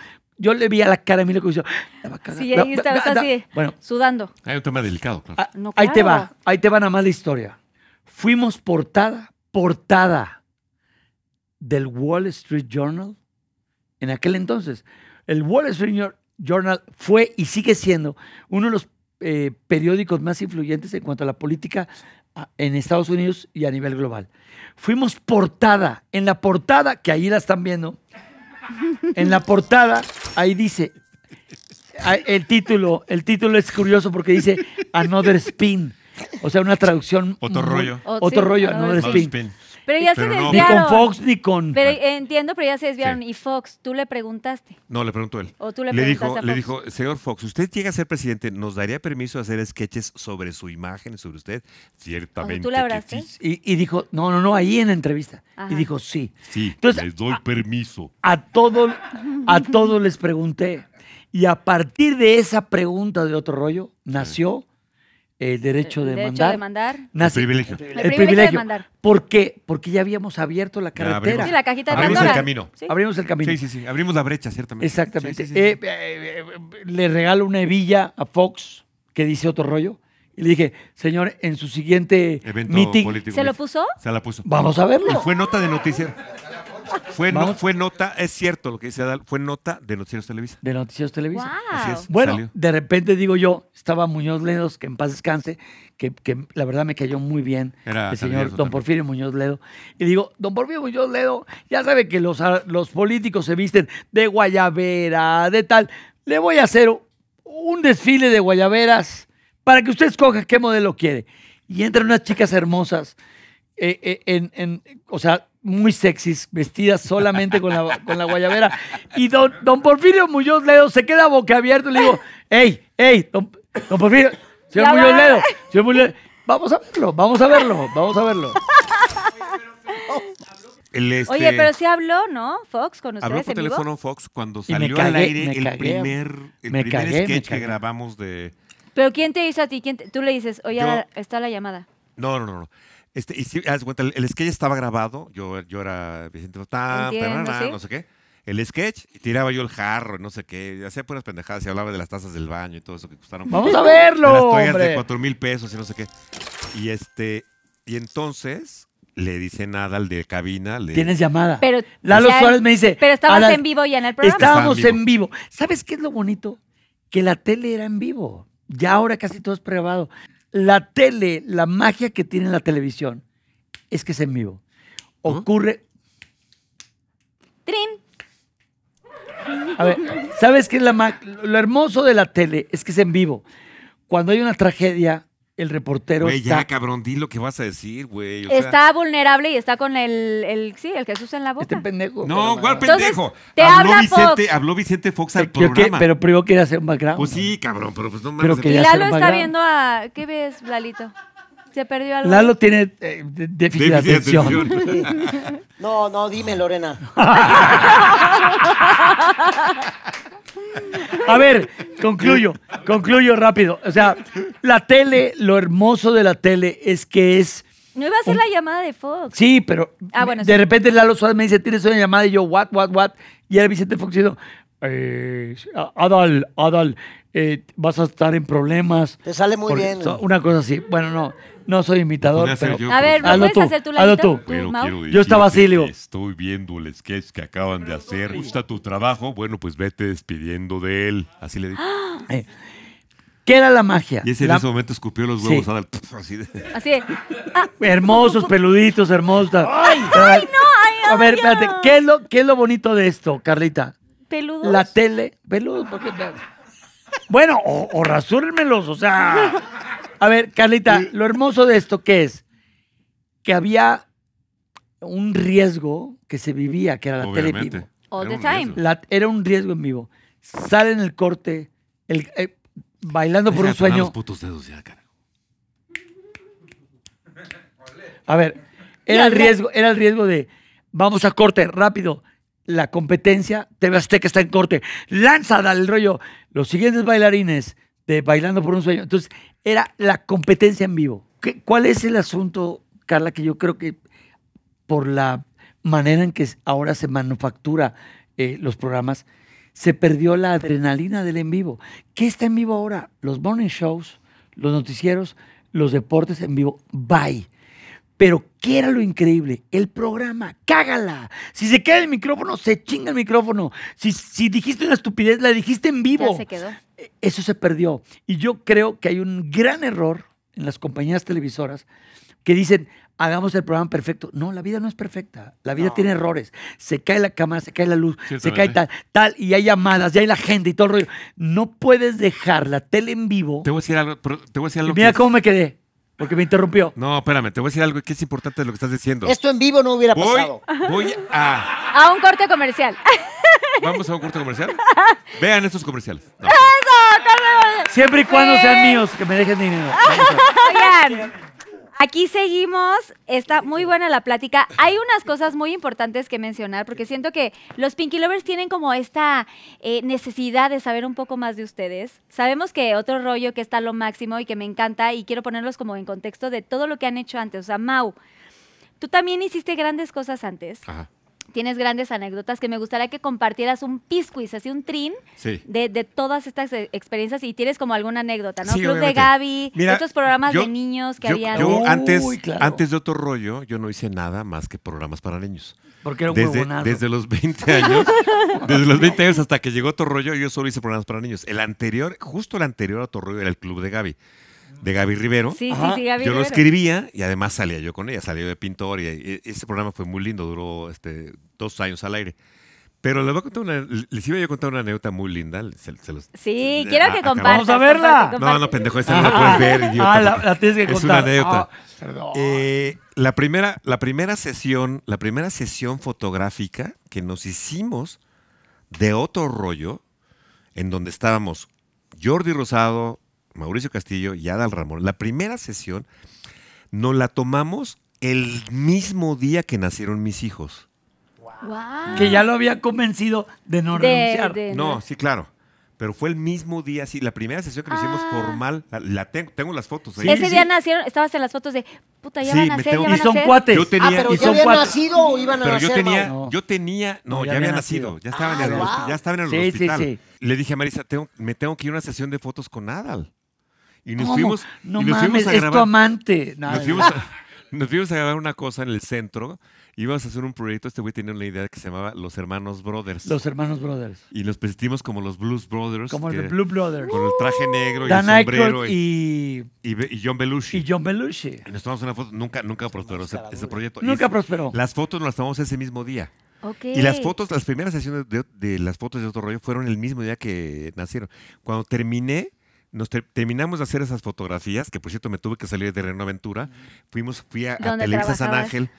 Yo le vi a la cara a Emilio que ah, va a Sí, ahí así, sudando. Hay un tema delicado, claro. Ah, ah, ahí te va, ahí te va nada más la historia. Fuimos portada, portada del Wall Street Journal en aquel entonces. El Wall Street Journal... Journal fue y sigue siendo uno de los eh, periódicos más influyentes en cuanto a la política ah, en Estados Unidos y a nivel global. Fuimos portada, en la portada, que ahí la están viendo, en la portada, ahí dice, el título, el título es curioso porque dice Another Spin, o sea, una traducción. Otro oh, rollo. otro rollo, Another, spin. Pero ya se desviaron. Ni con Fox ni con. entiendo, pero ya se desviaron. Y Fox, tú le preguntaste. No, le preguntó él. O tú le, le dijo, Fox? Le dijo, señor Fox, usted llega a ser presidente, ¿nos daría permiso hacer sketches sobre su imagen, sobre usted? Ciertamente. ¿Tú le abraste? Y, dijo, no, no, no, ahí en la entrevista. Y dijo, sí. Sí, Entonces, les doy permiso. A todo, a todos les pregunté. Y a partir de esa pregunta de otro rollo, nació el derecho de, mandar, el privilegio. El privilegio. ¿Por qué? Porque ya habíamos abierto la carretera. Abrimos, la cajita de abrimos el camino. Abrimos el camino. Sí, sí, sí. Abrimos la brecha, ciertamente. Exactamente. Eh, eh, eh, le regalo una hebilla a Fox que dice otro rollo. Y le dije, señor, en su siguiente meeting. ¿Se lo puso? Se la puso. Vamos a verlo. Y fue nota de noticiero. Fue, no, fue nota, es cierto lo que dice Adal, fue nota de Noticieros Televisa. De Noticieros Televisa. bueno, de repente digo yo, estaba Muñoz Ledo, que en paz descanse, que, la verdad me cayó muy bien el señor don Porfirio Muñoz Ledo. Y digo, don Porfirio Muñoz Ledo, ya sabe que los, políticos se visten de guayabera, de tal. Le voy a hacer un desfile de guayaberas para que usted escoja qué modelo quiere. Y entran unas chicas hermosas. Eh, eh, en, en, o sea, muy sexys, vestidas solamente con la, con la guayabera. Y don, don Porfirio Muñoz Ledo se queda boquiabierto y le digo, ¡Ey, ey, don, Porfirio, señor Muñoz Ledo, señor Muñoz Ledo, vamos a verlo, vamos a verlo, vamos a verlo. Este, oye, pero sí habló, ¿no? Fox con ustedes. Habló por teléfono Fox cuando salió al aire el primer, el primer sketch que grabamos de. Pero ¿quién te hizo a ti? ¿Quién Tú le dices, oye, está la llamada. No, no, no. no. Este, y si, cuenta, el, sketch estaba grabado, yo, yo era Vicente no sé qué. El sketch, tiraba yo el jarro, no sé qué, hacía puras pendejadas y hablaba de las tazas del baño y todo eso que costaron. ¡Vamos a verlo! Las toallas de cuatro mil pesos y no sé qué. Y este, y entonces le dice nada al de cabina. Tienes llamada. Pero, Lalo Suárez me dice. Pero estábamos en vivo ya en el programa. Estábamos en vivo. en vivo. ¿Sabes qué es lo bonito? Que la tele era en vivo. Ya ahora casi todo es grabado. La tele, la magia que tiene la televisión es que es en vivo. Ocurre. Trin. A ver, ¿sabes qué es la lo hermoso de la tele? Es que es en vivo. Cuando hay una tragedia, el reportero. Güey, ya, cabrón, di lo que vas a decir, güey. está vulnerable y está con el, el, sí, el Jesús en la boca. Este pendejo. No, igual pendejo. te habla Vicente, Fox. habló Vicente Fox al pero, programa. Que, pero primero quiere hacer un background. Pues sí, cabrón, pero pues no mames. Pero que ya Lalo está viendo a. ¿Qué ves, Lalito? Se Lalo tiene eh, déficit de atención. No, no, dime, Lorena. A ver, concluyo, concluyo rápido. O sea, la tele, lo hermoso de la tele es que es. No iba a ser la llamada de Fox. Sí, pero ah, de repente Lalo Suárez me dice, tienes una llamada y yo, what, what, what. Y el Vicente Fox diciendo, eh, Adal, Adal, eh, vas a estar en problemas. Te sale muy bien. Una cosa así. Bueno, no. No soy imitador, pero... a ver, ¿no puedes hacer tu hazlo Yo estaba así, digo... Estoy viendo el sketch que acaban de hacer. ¿Gusta tu trabajo? Bueno, pues vete despidiendo de él. Así le digo. Eh, ¿Qué era la magia? Y ese en ese momento escupió los huevos así. De... Así ah. Hermosos, peluditos, hermosos. ¡Ay, no! Ay, ay, a ver, espérate. ¿Qué es, lo, ¿Qué es lo bonito de esto, Carlita? Peludo. La tele. Peludos, porque... Bueno, o, rasúrmelos, o sea... A ver, Carlita, lo hermoso de esto que es que había un riesgo que se vivía, que era la tele vivo. All the time. era un riesgo en vivo. Sale en el corte, el- eh, bailando por un sueño. ya, A ver, era el riesgo, era el riesgo de vamos a corte, rápido. La competencia, TV que está en corte. Lanza, el rollo. Los siguientes bailarines de Bailando por un Sueño. Entonces, era la competencia en vivo. ¿Cuál es el asunto, Carla, que yo creo que por la manera en que ahora se manufactura eh, los programas, se perdió la adrenalina del en vivo. ¿Qué está en vivo ahora? Los morning shows, los noticieros, los deportes en vivo. Bye. Pero ¿qué era lo increíble? El programa, cágala. Si se queda el micrófono, se chinga el micrófono. Si, si dijiste una estupidez, la dijiste en vivo. se quedó. Eso se perdió. Y yo creo que hay un gran error en las compañías televisoras que dicen, hagamos el programa perfecto. No, la vida no es perfecta. La vida tiene errores. Se cae la cámara, se cae la luz, se cae tal, tal, y hay llamadas, y hay la gente y todo el rollo. No puedes dejar la tele en vivo. Te voy a decir algo. Te voy a decir mira cómo me quedé. Porque me interrumpió. No, espérame, te voy a decir algo que es importante de lo que estás diciendo. Esto en vivo no hubiera pasado. Voy a. A un corte comercial. ¿Vamos a un corte comercial? Vean estos comerciales. Eso, Siempre y cuando sean míos, que me dejen dinero. Oigan. Aquí seguimos, está muy buena la plática. Hay unas cosas muy importantes que mencionar porque siento que los Pinky Lovers tienen como esta eh, necesidad de saber un poco más de ustedes. Sabemos que otro rollo que está lo máximo y que me encanta y quiero ponerlos como en contexto de todo lo que han hecho antes. O sea, Mau, tú también hiciste grandes cosas antes. Ajá tienes grandes anécdotas que me gustaría que compartieras un piscuis, así un trin de, de, todas estas eh, experiencias y tienes como alguna anécdota, ¿no? Club de Gaby, otros programas de niños que había. Yo antes, antes de otro rollo, yo no hice nada más que programas para niños. Porque era un desde, desde los 20 años, desde los 20 años hasta que llegó otro rollo, yo solo hice programas para niños. El anterior, justo el anterior a otro rollo era el Club de Gaby de Gaby Rivero. Sí, sí, sí, Gaby Yo lo escribía y además salía yo con ella, salía de pintor y, ese programa fue muy lindo, duró este, dos años al aire. Pero les, voy a contar una, iba yo a contar una anécdota muy linda. Se, sí, quiero que compartas. Vamos a verla. No, no, pendejo, esa no la ah. puedes ver. ah, la, tienes que contar. Es una anécdota. Ah, eh, la, primera, sesión, la primera sesión fotográfica que nos hicimos de otro rollo, en donde estábamos Jordi Rosado, Mauricio Castillo y Adal Ramón, la primera sesión nos la tomamos el mismo día que nacieron mis hijos. Que ya lo había convencido de no renunciar. no, sí, claro. Pero fue el mismo día, sí, la primera sesión que lo hicimos ah. formal, la, tengo, tengo, las fotos ahí. Ese día nacieron, estabas en las fotos de, puta, ya van a nacer, y son cuates. Yo tenía, ah, pero y ya habían nacido o iban a pero nacer, yo tenía, no. yo tenía, no, ya, habían había nacido, ya estaban en ah, el, ya estaban en el hospital. Le dije a Marisa, me tengo que ir a una sesión de fotos con Adal. Y nos fuimos, no nos mames, fuimos a grabar, es tu amante. nos, fuimos a, grabar una cosa en el centro. Íbamos a hacer un proyecto. Este güey tenía una idea que se llamaba Los Hermanos Brothers. Los Hermanos Brothers. Y nos presentimos como los Blues Brothers. Como los Blue Brothers. Con el traje negro y sombrero. Y, y, John Belushi. Y John Belushi. Y nos tomamos una foto. Nunca, nunca prosperó ese, proyecto. Nunca prosperó. Las fotos nos las tomamos ese mismo día. Y las fotos, las primeras sesiones de, las fotos de otro rollo fueron el mismo día que nacieron. Cuando terminé, nos terminamos de hacer esas fotografías, que por cierto me tuve que salir de Reno Aventura, fuimos, fui a, Televisa San Ángel,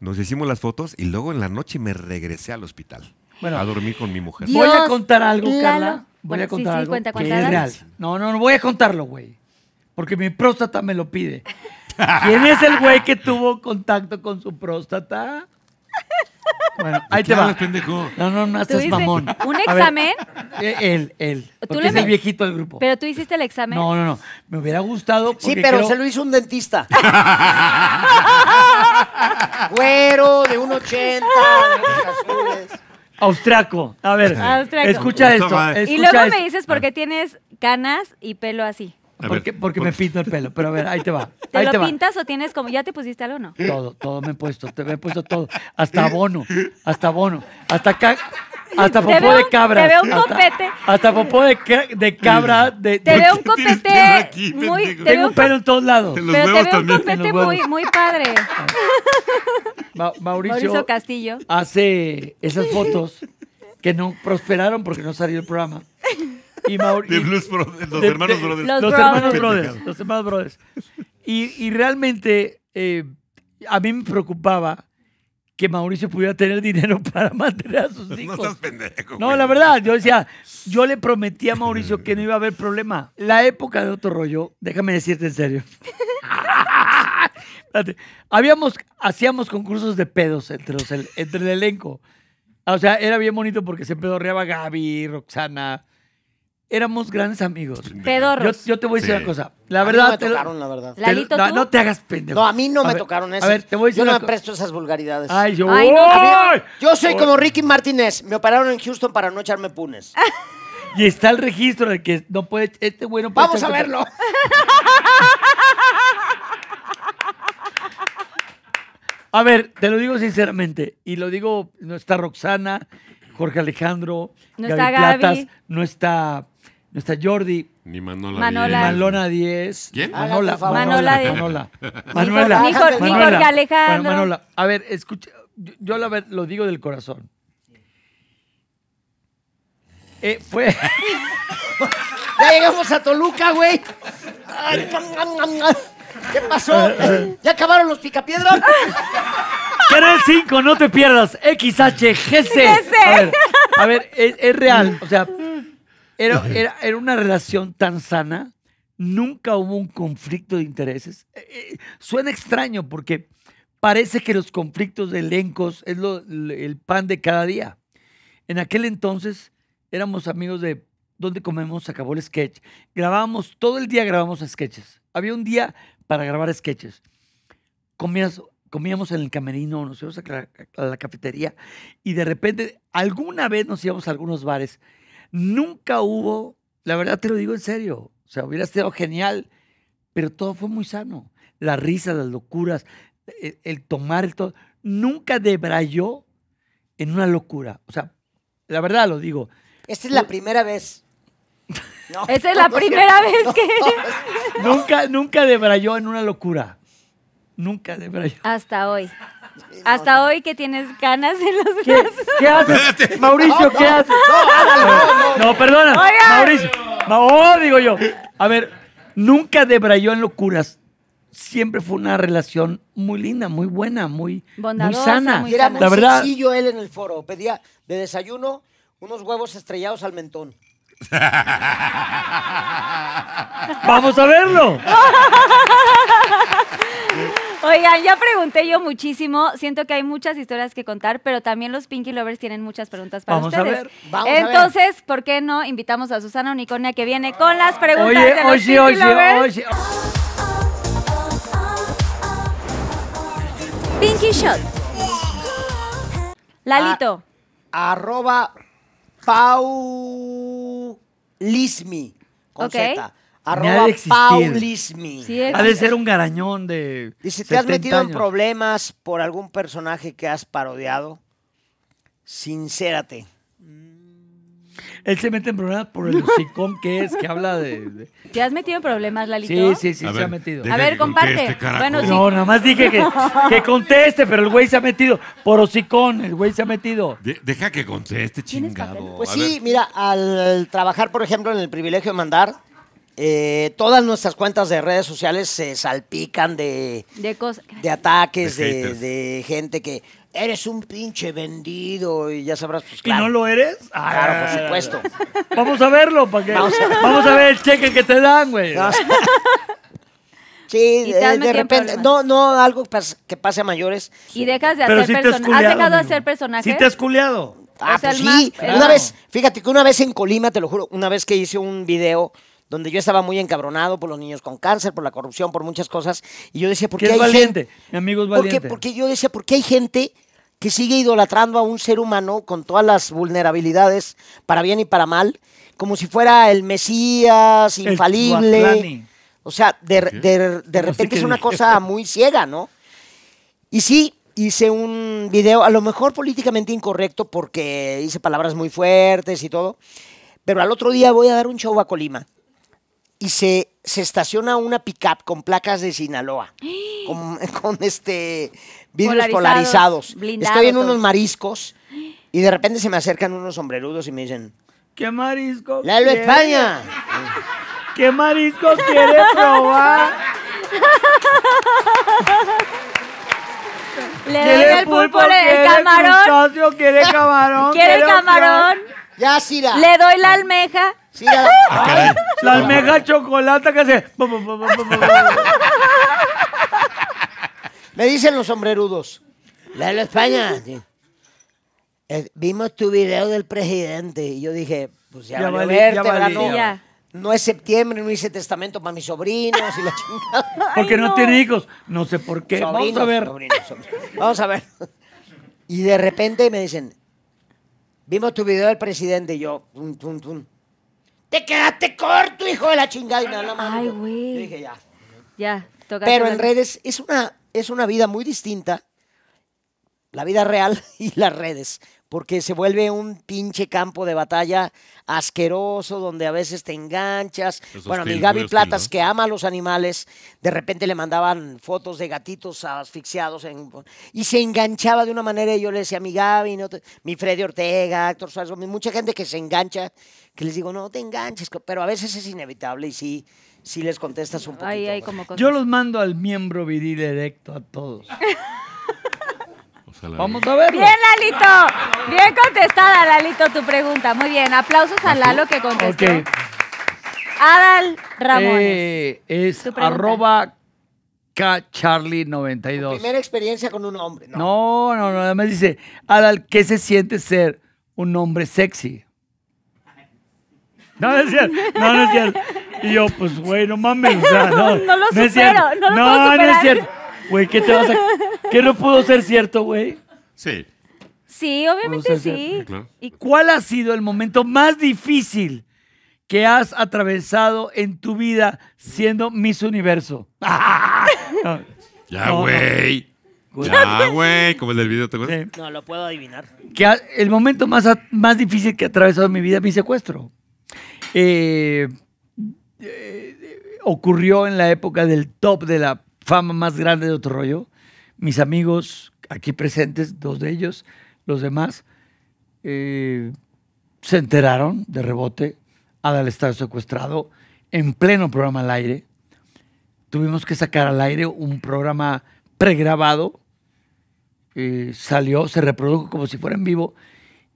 nos hicimos las fotos y luego en la noche me regresé al hospital bueno, a dormir con mi mujer. voy a contar algo, Carla. Voy a contar algo es real. No, no, no voy a contarlo, güey. Porque mi próstata me lo pide. ¿Quién es el güey que tuvo contacto con su próstata? Bueno, ahí te va. pendejo? No, no, no, estás mamón. ¿Un examen? él, eh, él. ¿Tú es el viejito del grupo. ¿Pero tú hiciste el examen? No, no, no. Me hubiera gustado. Sí, pero se lo hizo un dentista. Güero, de 1,80, de Austriaco. A ver, Austriaco. escucha esto. y luego me dices por qué tienes canas y pelo así porque, porque me pinto el pelo. Pero a ver, ahí te va. ¿Te lo pintas o tienes como, ya te pusiste algo o no? Todo, todo me he puesto, te, he puesto todo. Hasta abono, hasta abono, hasta acá. Hasta popó de cabra. Te veo un copete. Hasta, popó de, de cabra. De, te veo un copete. muy, te tengo un pelo en todos lados. pero te veo un copete muy, muy padre. Mauricio, Mauricio Castillo hace esas fotos que no prosperaron porque no salió el programa. Y los hermanos Brothers. Los, hermanos Brothers. Y, realmente eh, a mí me preocupaba que Mauricio pudiera tener dinero para mantener a sus hijos. No estás pendejo. la verdad, yo decía, yo le prometí a Mauricio que no iba a haber problema. La época de otro rollo, déjame decirte en serio. Habíamos, hacíamos concursos de pedos entre, entre el elenco. O sea, era bien bonito porque se pedorreaba Gaby, Roxana, éramos grandes amigos. Yo, yo te voy a decir una cosa. La verdad. no me tocaron, la verdad. no, ¿tú? no te hagas pendejo. No, a mí no me tocaron eso. A ver, te voy a decir Yo no me presto esas vulgaridades. Ay, yo. Yo soy como Ricky Martínez. Me operaron en Houston para no echarme punes. Y está el registro de que no puede. Este güey no puede. Vamos a verlo. A ver, te lo digo sinceramente. Y lo digo, no está Roxana, Jorge Alejandro, No está Platas, no está no está Jordi. Ni Manola, Manola. 10. ¿Quién? Manola. Manola. Manola. Manola. Ni Jorge, Alejandro. Bueno, Manola. A ver, escucha. Yo, lo digo del corazón. Eh, fue. ya llegamos a Toluca, güey. ¿Qué pasó? ¿Ya acabaron los picapiedras? 3-5, no te pierdas. XHGS. A ver, a ver es real. O sea, era, una relación tan sana, nunca hubo un conflicto de intereses. Eh, eh, suena extraño porque parece que los conflictos de elencos es el pan de cada día. En aquel entonces éramos amigos de donde comemos, acabó el sketch. Grabábamos, todo el día grabábamos sketches. Había un día para grabar sketches. comíamos en el camerino, nos íbamos a a la cafetería y de repente alguna vez nos íbamos a algunos bares Nunca hubo, la verdad te lo digo en serio, o sea, hubiera sido genial, pero todo fue muy sano. La risa, las locuras, e-, el, tomar todo, nunca debrayó en una locura. O sea, la verdad lo digo. Esta es la primera vez. es la primera vez que... nunca, nunca debrayó en una locura. Nunca debrayó. Hasta hoy. Hasta hoy que tienes ganas de los ¿Qué, ¿Qué haces? Mauricio, ¿qué haces? No, perdona. Mauricio. No, oh, digo yo. A ver, nunca debrayó en locuras. Siempre fue una relación muy linda, muy buena, muy, sana. La verdad- yo él en el foro. Pedía de desayuno unos huevos estrellados al mentón. Vamos a verlo. Oigan, ya pregunté yo muchísimo. Siento que hay muchas historias que contar, pero también los Pinky Lovers tienen muchas preguntas para vamos ustedes. A ver, Entonces, ¿por qué no invitamos a Susana Unicornia que viene con las preguntas oye, de los oye, Pinky oye, Oye, Pinky Shot. Lalito. arroba Paulismi. Con Arroba Paulismi. ha de ser un garañón de. Y si te has metido en problemas por algún personaje que has parodiado, sincérate. Él se mete en problemas por el hocicón que es, que habla de, ¿Te has metido en problemas, Lalito? Sí, sí, sí, se ha metido. A ver, comparte. Este no, nada más dije que, conteste, pero el güey se ha metido por hocicón, el güey se ha metido. deja que conteste, chingado. Pues sí, mira, al trabajar, por ejemplo, en el privilegio de mandar, eh, todas nuestras cuentas de redes sociales se salpican de, de, cosas. de ataques, de, gente que eres un pinche vendido y ya sabrás. Pues, claro. ¿Y no lo eres? Ah, claro, por ah, supuesto. Vamos a verlo, para que, vamos, a... ver el cheque que te dan, güey. sí, de, repente, no, no, algo que pase a mayores. Y dejas de hacer personajes. ¿Has dejado de hacer personajes? Sí te has culiado. Ah, pues sí. una vez, fíjate que una vez en Colima, te lo juro, una vez que hice un video donde yo estaba muy encabronado por los niños con cáncer, por la corrupción, por muchas cosas. Y yo decía, ¿por qué hay gente? Mi Porque, yo decía, ¿por hay gente que sigue idolatrando a un ser humano con todas las vulnerabilidades, para bien y para mal, como si fuera el Mesías infalible? o sea, de, de repente es una cosa muy ciega, ¿no? Y sí, hice un video, a lo mejor políticamente incorrecto porque hice palabras muy fuertes y todo, pero al otro día voy a dar un show a Colima y se, se estaciona una pickup con placas de Sinaloa, con, con este vidrios polarizados. está Estoy en unos mariscos y de repente se me acercan unos sombrerudos y me dicen, ¿qué marisco? ¡La de España! ¿Qué marisco quiere probar? Le el pulpo, el camarón. ¿Quiere camarón? ¿Quiere camarón? Ya, Sira. Le doy la almeja. Sí, ah, la almeja chocolate que hace. me dicen los sombrerudos. La España. Eh, vimos tu video del presidente y yo dije, pues ya, Ya a verte, ya no, es septiembre, no hice testamento para mis sobrinos Porque no. tiene hijos. No sé por qué. Vamos a ver. Vamos a ver. Y de repente me dicen, Vimos tu video del presidente y yo, Te quedaste corto, hijo de la chingada. Y me Ay, güey. Yo dije, ya. Ya, toca. Pero en redes es una, es una vida muy distinta, la vida real y las redes porque se vuelve un pinche campo de batalla asqueroso donde a veces te enganchas. bueno, mi Gaby Platas, que ama a los animales, de repente le mandaban fotos de gatitos asfixiados en, y se enganchaba de una manera. Y yo le decía, a mi Gaby, mi Freddy Ortega, actor Suárez, mucha gente que se engancha, que les digo, no te enganches, pero a veces es inevitable y sí, sí les contestas un poquito. yo los mando al miembro viril directo a todos. Vamos a, Bien, Lalito. Bien contestada, Lalito, tu pregunta. Muy bien. Aplausos a ¿Ah, Lalo que contestó. Adal Ramón. Eh, es arroba KCharlie92. Primera experiencia con un hombre. No, no, no. no además dice, Adal, ¿qué se siente ser un hombre sexy? No, no es cierto. No, es cierto. Y yo, pues, güey, no mames. no, no, lo supero, no, no, lo no, no es cierto. Güey, ¿qué te vas a.? ¿Qué no pudo ser cierto, güey? Sí. Sí, obviamente sí. ¿Y cuál ha sido el momento más difícil que has atravesado en tu vida siendo Miss Universo? Ya, güey. Ya, güey. Como el del video, ¿te No, lo puedo adivinar. Que el momento más, más difícil que he atravesado en mi vida, mi secuestro. Eh, eh, eh, ocurrió en la época del top de la fama más grande de otro rollo. Mis amigos aquí presentes, dos de ellos, los demás, eh, se enteraron de rebote. Adal estaba secuestrado en pleno programa al aire. Tuvimos que sacar al aire un programa pregrabado. Eh, salió, se reprodujo como si fuera en vivo.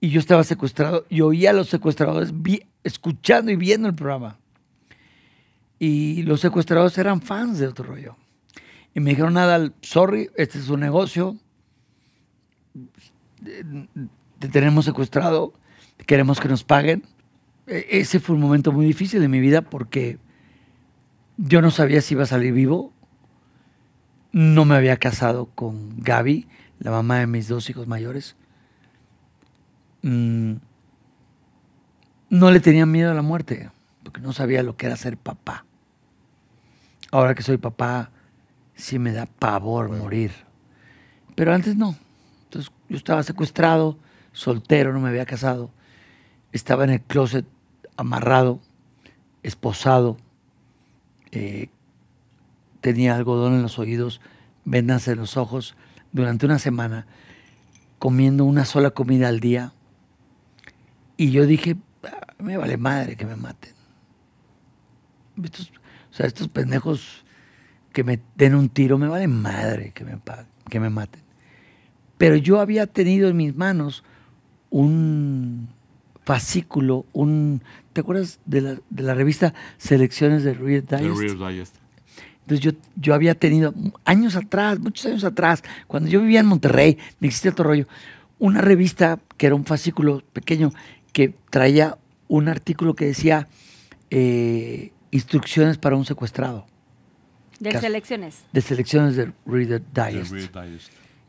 Y yo estaba secuestrado y oía a los secuestradores escuchando y viendo el programa. Y los secuestradores eran fans de otro rollo. Y me dijeron, Nadal, sorry, este es un negocio, te tenemos secuestrado, queremos que nos paguen. E, ese fue un momento muy difícil de mi vida porque yo no sabía si iba a salir vivo. No me había casado con Gaby, la mamá de mis dos hijos mayores. Mm, no le tenía miedo a la muerte, porque no sabía lo que era ser papá. Ahora que soy papá, sí me da pavor morir. Pero antes no. yo estaba secuestrado, soltero, no me había casado. Estaba en el closet amarrado, esposado. Eh, tenía algodón en los oídos, vendas en los ojos durante una semana, comiendo una sola comida al día. Y yo dije, ah, me vale madre que me maten. o sea, estos pendejos que me den un tiro, me vale madre que me, que me maten. Pero yo había tenido en mis manos un fascículo, un... ¿Te acuerdas de la, revista Selecciones de Reader's Digest? Entonces yo, yo había tenido años atrás, muchos años atrás, cuando yo vivía en Monterrey, me existía otro rollo, una revista que era un fascículo pequeño que traía un artículo que decía eh, instrucciones para un secuestrado. De selecciones. De selecciones de Reader Digest.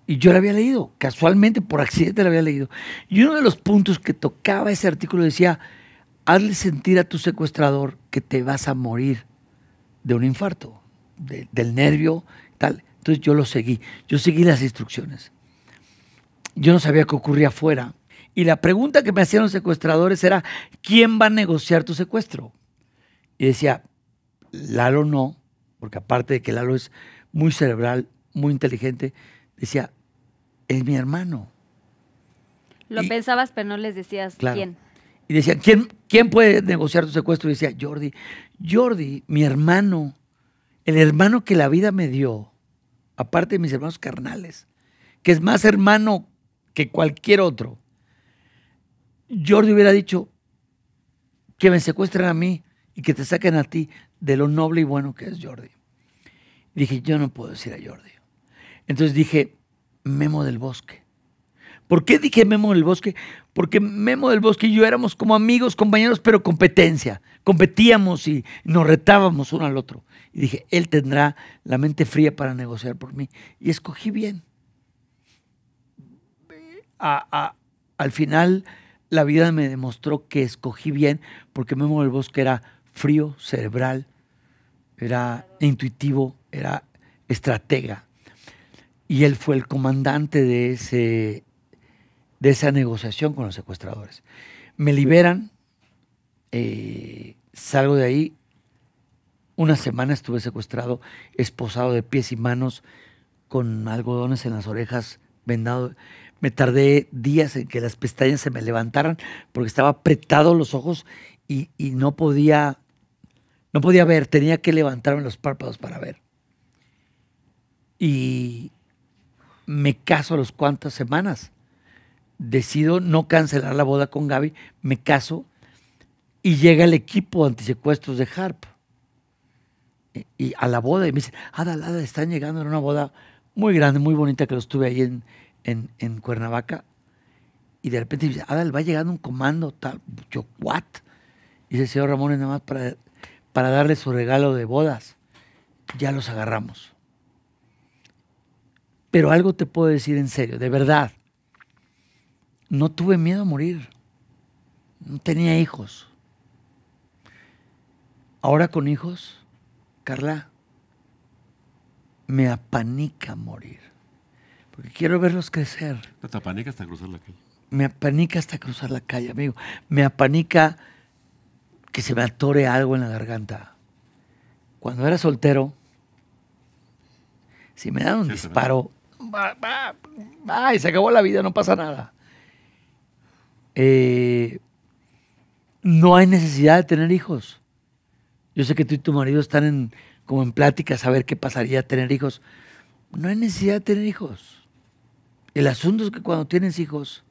Y yo la había leído, casualmente, por accidente la había leído. Y uno de los puntos que tocaba ese artículo decía, hazle sentir a tu secuestrador que te vas a morir de un infarto, del nervio, tal. Entonces yo lo seguí, yo seguí las instrucciones. Yo no sabía qué ocurría afuera. Y la pregunta que me hacían los secuestradores era, ¿quién va a negociar tu secuestro? Y decía, Lalo no, porque aparte de que Lalo es muy cerebral, muy inteligente, decía, es mi hermano. Lo pensabas, pero no les decías quién. Y decían, ¿quién, ¿quién puede negociar tu secuestro? Y decía, Jordi, Jordi, mi hermano, el hermano que la vida me dio, aparte de mis hermanos carnales, que es más hermano que cualquier otro. Jordi hubiera dicho, que me secuestren a mí y que te saquen a ti, de lo noble y bueno que es Jordi. Dije, yo no puedo decir a Jordi. Entonces dije, Memo del Bosque. ¿Por qué dije Memo del Bosque? Porque Memo del Bosque y yo éramos como amigos, compañeros, pero competencia. Competíamos y nos retábamos uno al otro. Y dije, él tendrá la mente fría para negociar por mí. Y escogí bien. al final, la vida me demostró que escogí bien porque Memo del Bosque era frío, cerebral, era intuitivo, era estratega. Y él fue el comandante de, ese, de esa negociación con los secuestradores. Me liberan, eh, salgo de ahí. Una semana estuve secuestrado, esposado de pies y manos, con algodones en las orejas, vendado. Me tardé días en que las pestañas se me levantaran porque estaba apretado los ojos y, y no podía no podía ver, tenía que levantarme los párpados para ver. Y me caso a los cuantas semanas. Decido no cancelar la boda con Gaby, me caso y llega el equipo antisecuestros de Harp e, y, a la boda y me dice, Adal, ah, Adal, están llegando en una boda muy grande, muy bonita que lo estuve ahí en, en, Cuernavaca. Y de repente me dice, Adal, ah, va llegando un comando, tal. Yo, ¿what? Y dice, señor Ramón, es nada más para para darle su regalo de bodas, ya los agarramos. Pero algo te puedo decir en serio, de verdad, no tuve miedo a morir, no tenía hijos. Ahora con hijos, Carla, me apanica morir, porque quiero verlos crecer. ¿Te apanica hasta cruzar la calle? Me apanica hasta cruzar la calle, amigo. Me apanica que se me atore algo en la garganta. Cuando era soltero, si me dan un disparo, y se acabó la vida, no pasa nada. Eh, no hay necesidad de tener hijos. Yo sé que tú y tu marido están como en plática a saber qué pasaría tener hijos. No hay necesidad de tener hijos. El asunto es que cuando tienes hijos,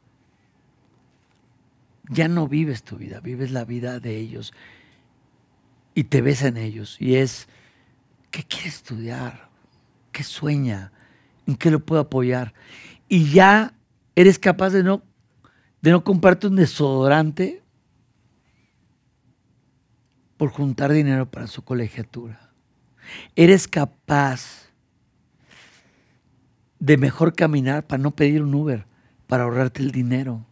ya no vives tu vida, vives la vida de ellos y te ves en ellos y es, ¿qué quiere estudiar? ¿Qué sueña? ¿En qué lo puedo apoyar? Y ya eres capaz de no, de no comprarte un desodorante por juntar dinero para su colegiatura. Eres capaz de mejor caminar para no pedir un Uber, para ahorrarte el dinero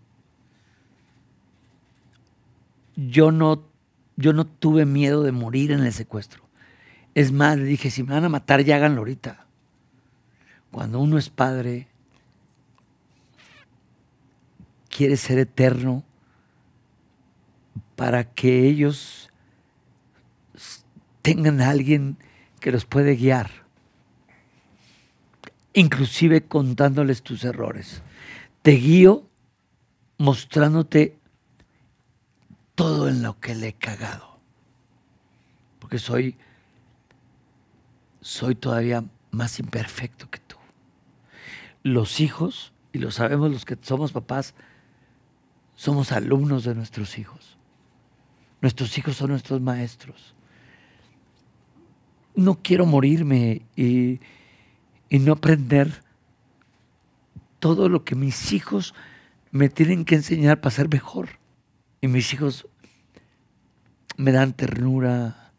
yo no, yo no tuve miedo de morir en el secuestro. Es más, le dije, si me van a matar, ya háganlo ahorita. Cuando uno es padre, quiere ser eterno para que ellos tengan a alguien que los puede guiar, inclusive contándoles tus errores. Te guío mostrándote todo en lo que le he cagado. Porque soy, soy todavía más imperfecto que tú. Los hijos, y lo sabemos los que somos papás, somos alumnos de nuestros hijos. Nuestros hijos son nuestros maestros. No quiero morirme y, y no aprender todo lo que mis hijos me tienen que enseñar para ser mejor. Y mis hijos me dan ternura,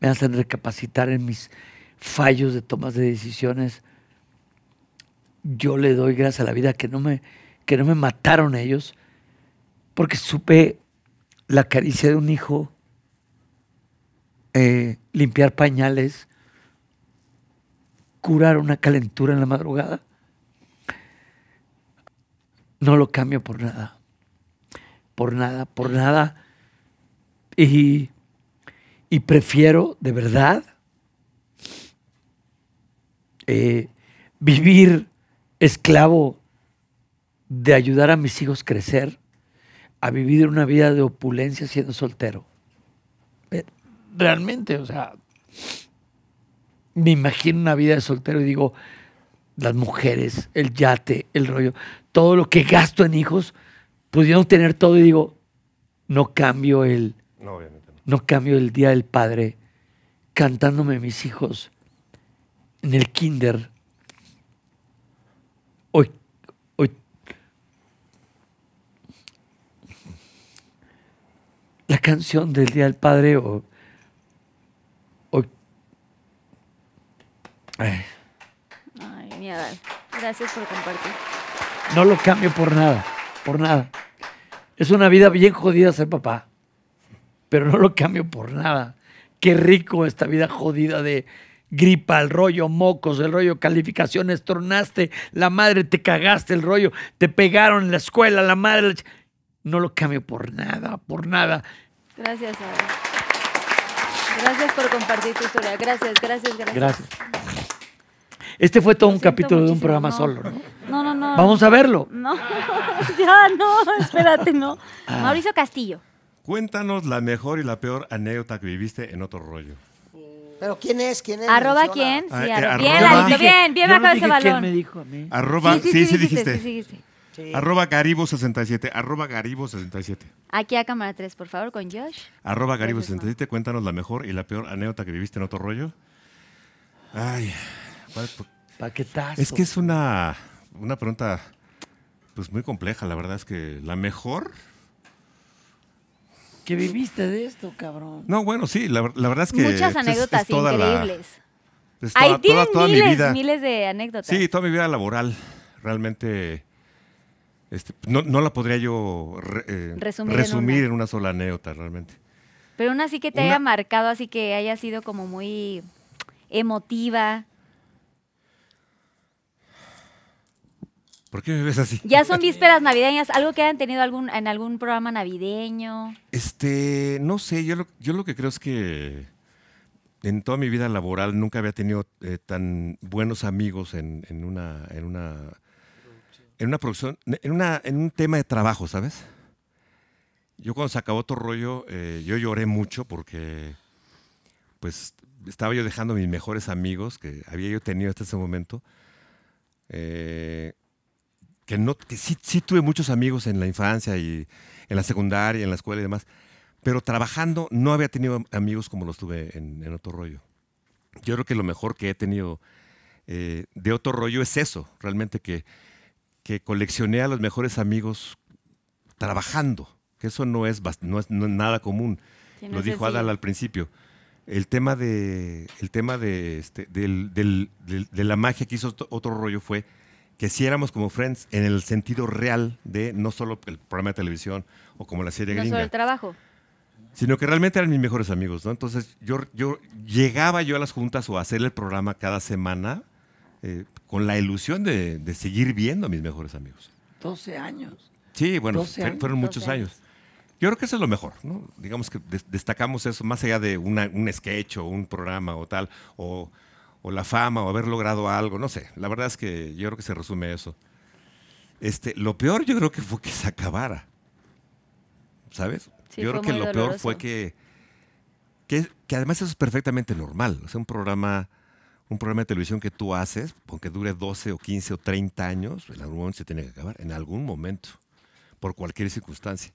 me hacen recapacitar en mis fallos de tomas de decisiones. Yo le doy gracias a la vida que no me, que no me mataron ellos, porque supe la caricia de un hijo, eh, limpiar pañales, curar una calentura en la madrugada. No lo cambio por nada. Por nada, por nada y, prefiero de verdad eh, vivir esclavo de ayudar a mis hijos crecer, a vivir una vida de opulencia siendo soltero. Eh, realmente, o sea, me imagino una vida de soltero y digo, las mujeres, el yate, el rollo, todo lo que gasto en hijos, pudieron tener todo y digo, no cambio el, no, cambio el Día del Padre cantándome mis hijos en el kinder. Hoy, hoy. La canción del Día del Padre o... Hoy. Ay. Gracias por compartir. No lo cambio por nada, por nada. Es una vida bien jodida ser papá pero no lo cambio por nada. Qué rico esta vida jodida de gripa, el rollo mocos, el rollo calificaciones, tornaste, la madre te cagaste el rollo, te pegaron en la escuela, la madre... No lo cambio por nada, por nada. Gracias, Gracias por compartir tu historia. Gracias, gracias, gracias. Gracias. Este fue todo un capítulo de un programa solo, ¿no? No, no, no. Vamos a verlo. No, ya no, espérate, no. Ah. Mauricio Castillo. Cuéntanos la mejor y la peor anécdota que viviste en otro rollo. Pero ¿quién es? ¿Quién es? ¿Arroba quién? Ah, sí, eh, arroba. Bien, bien, bien ese balón. ¿Quién me dijo a mí? Arroba, sí, sí, sí, dijiste. Sí, sí, Sí. Arroba Garibo67, arroba Garibo67. Aquí a cámara 3, por favor, con Josh. Arroba Garibo67, cuéntanos la mejor y la peor anécdota que viviste en otro rollo. Ay, paquetazo. Es que es una, una pregunta pues muy compleja, la verdad es que la mejor que viviste de esto, cabrón. No, bueno, sí, la, verdad es que. Muchas anécdotas increíbles. miles, de anécdotas. Sí, toda mi vida laboral. Realmente. Este, no, la podría yo eh, resumir, en, una. sola anécdota, realmente. Pero una sí que te haya marcado, así que haya sido como muy emotiva. ¿Por qué me ves así? Ya son vísperas navideñas, algo que hayan tenido algún, en algún programa navideño. Este, no sé, yo lo, yo lo que creo es que en toda mi vida laboral nunca había tenido eh, tan buenos amigos en, una en una en una producción en un tema de trabajo sabes yo cuando se acabó todo rollo eh, yo lloré mucho porque pues estaba yo dejando a mis mejores amigos que había yo tenido hasta ese momento eh, que no, que sí, tuve muchos amigos en la infancia y en la secundaria, en la escuela y demás, pero trabajando no había tenido amigos como los tuve en, en otro rollo. Yo creo que lo mejor que he tenido eh, de otro rollo es eso, realmente que, que coleccioné a los mejores amigos trabajando, que eso no es, no es nada común. Lo dijo Adal al principio. El tema de, el tema de, este, del, del, de la magia que hizo otro rollo fue que si éramos como Friends en el sentido real de no solo el programa de televisión o como la serie no el trabajo. Sino que realmente eran mis mejores amigos, ¿no? Entonces yo, yo llegaba yo a las juntas o a hacer el programa cada semana eh, con la ilusión de, seguir viendo a mis mejores amigos. 12 años. Sí, bueno, fueron muchos años. Yo creo que eso es lo mejor, ¿no? Digamos que destacamos eso, más allá de un sketch o un programa o tal, o o la fama o haber logrado algo, no sé. La verdad es que yo creo que se resume eso. Este, lo peor yo creo que fue que se acabara. ¿Sabes? yo creo que lo peor fue que, que, además eso es perfectamente normal. O sea, un programa, un programa de televisión que tú haces, aunque dure 12 o 15 o 30 años, en algún momento se tiene que acabar, en algún momento, por cualquier circunstancia.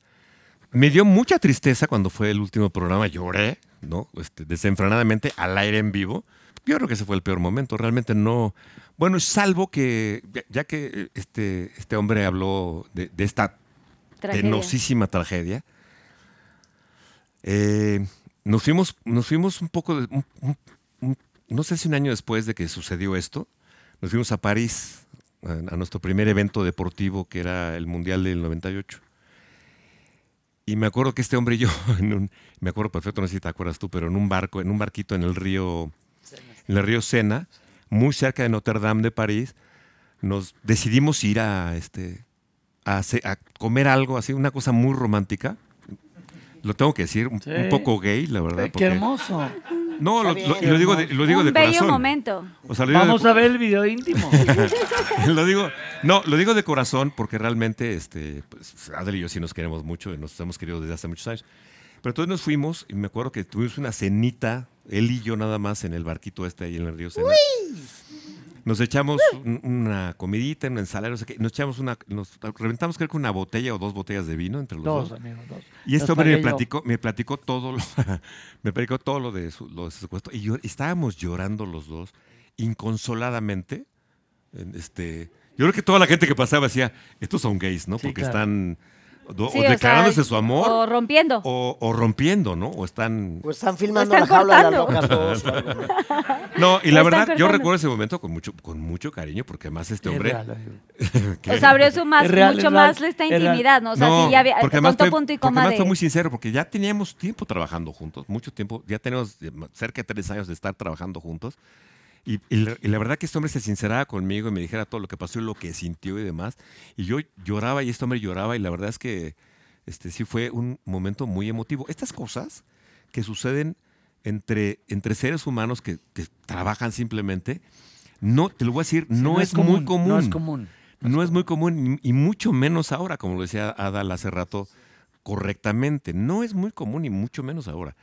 Me dio mucha tristeza cuando fue el último programa, lloré, ¿no? Este, desenfrenadamente, al aire en vivo. Yo creo que ese fue el peor momento. Realmente no. Bueno, salvo que, ya que eh, este, este hombre habló de, esta tenosísima tragedia, eh, nos, fuimos, nos fuimos un poco, no sé si un año después de que sucedió esto, nos fuimos a París, a, nuestro primer evento deportivo que era el Mundial del 98. Y me acuerdo que este hombre y yo, me acuerdo perfecto, no sé si te acuerdas tú, pero en un barco, en un barquito en el río en el río Sena, muy cerca de Notre Dame de París, nos decidimos ir a, este, comer algo, así, una cosa muy romántica. Lo tengo que decir, un, poco gay, la verdad. Qué hermoso. No, lo, digo de, corazón. un momento. Vamos a ver el video íntimo. lo digo, no, lo digo de corazón porque realmente este, pues, y yo sí nos queremos mucho, nos hemos querido desde hace muchos años. Pero entonces nos fuimos y me acuerdo que tuvimos una cenita, él y yo nada más en el barquito este ahí en el río Sena. Nos echamos una comidita, una ensalada, no sé qué. Nos echamos una, nos reventamos creo que una botella o dos botellas de vino entre los dos. amigos, dos. Y este hombre me platicó, me platicó todo lo, me platicó todo lo de su, lo Y estábamos llorando los dos, inconsoladamente. Este, yo creo que toda la gente que pasaba decía, estos son gays, ¿no? Porque están o, declarándose su amor. O rompiendo. O, o, rompiendo, ¿no? O están. O están filmando están la jaula de las locas todos. no, y la verdad, yo recuerdo ese momento con mucho, con mucho cariño, porque además este hombre. Es real, o sea, abrió su más, mucho más esta intimidad, ¿no? O sea, no, sí, ya había. Porque eh, además, punto y coma porque además de... fue muy sincero, porque ya teníamos tiempo trabajando juntos, mucho tiempo. Ya tenemos eh, cerca de tres años de estar trabajando juntos. Y, la, verdad que este hombre se sinceraba conmigo y me dijera todo lo que pasó y lo que sintió y demás. Y yo lloraba y este hombre lloraba y la verdad es que este, sí fue un momento muy emotivo. Estas cosas que suceden entre, entre seres humanos que, trabajan simplemente, no, te lo voy a decir, no, es, muy común. No es común. No, es, muy común y, y mucho menos ahora, como lo decía Adal hace rato correctamente. No es muy común y mucho menos ahora.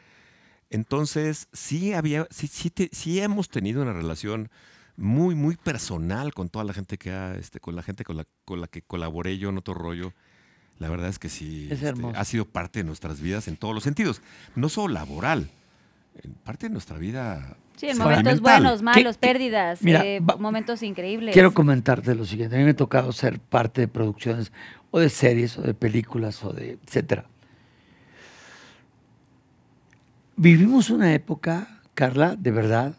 Entonces, sí había, sí, hemos tenido una relación muy, muy personal con toda la gente que ha, este, con la gente con la, que colaboré yo en otro rollo. La verdad es que sí este, ha sido parte de nuestras vidas en todos los sentidos, no solo laboral, parte de nuestra vida. Sí, en momentos buenos, malos, pérdidas, eh, momentos increíbles. Quiero comentarte lo siguiente. A mí me ha tocado ser parte de producciones o de series o de películas o de etcétera. Vivimos una época, Carla, de verdad,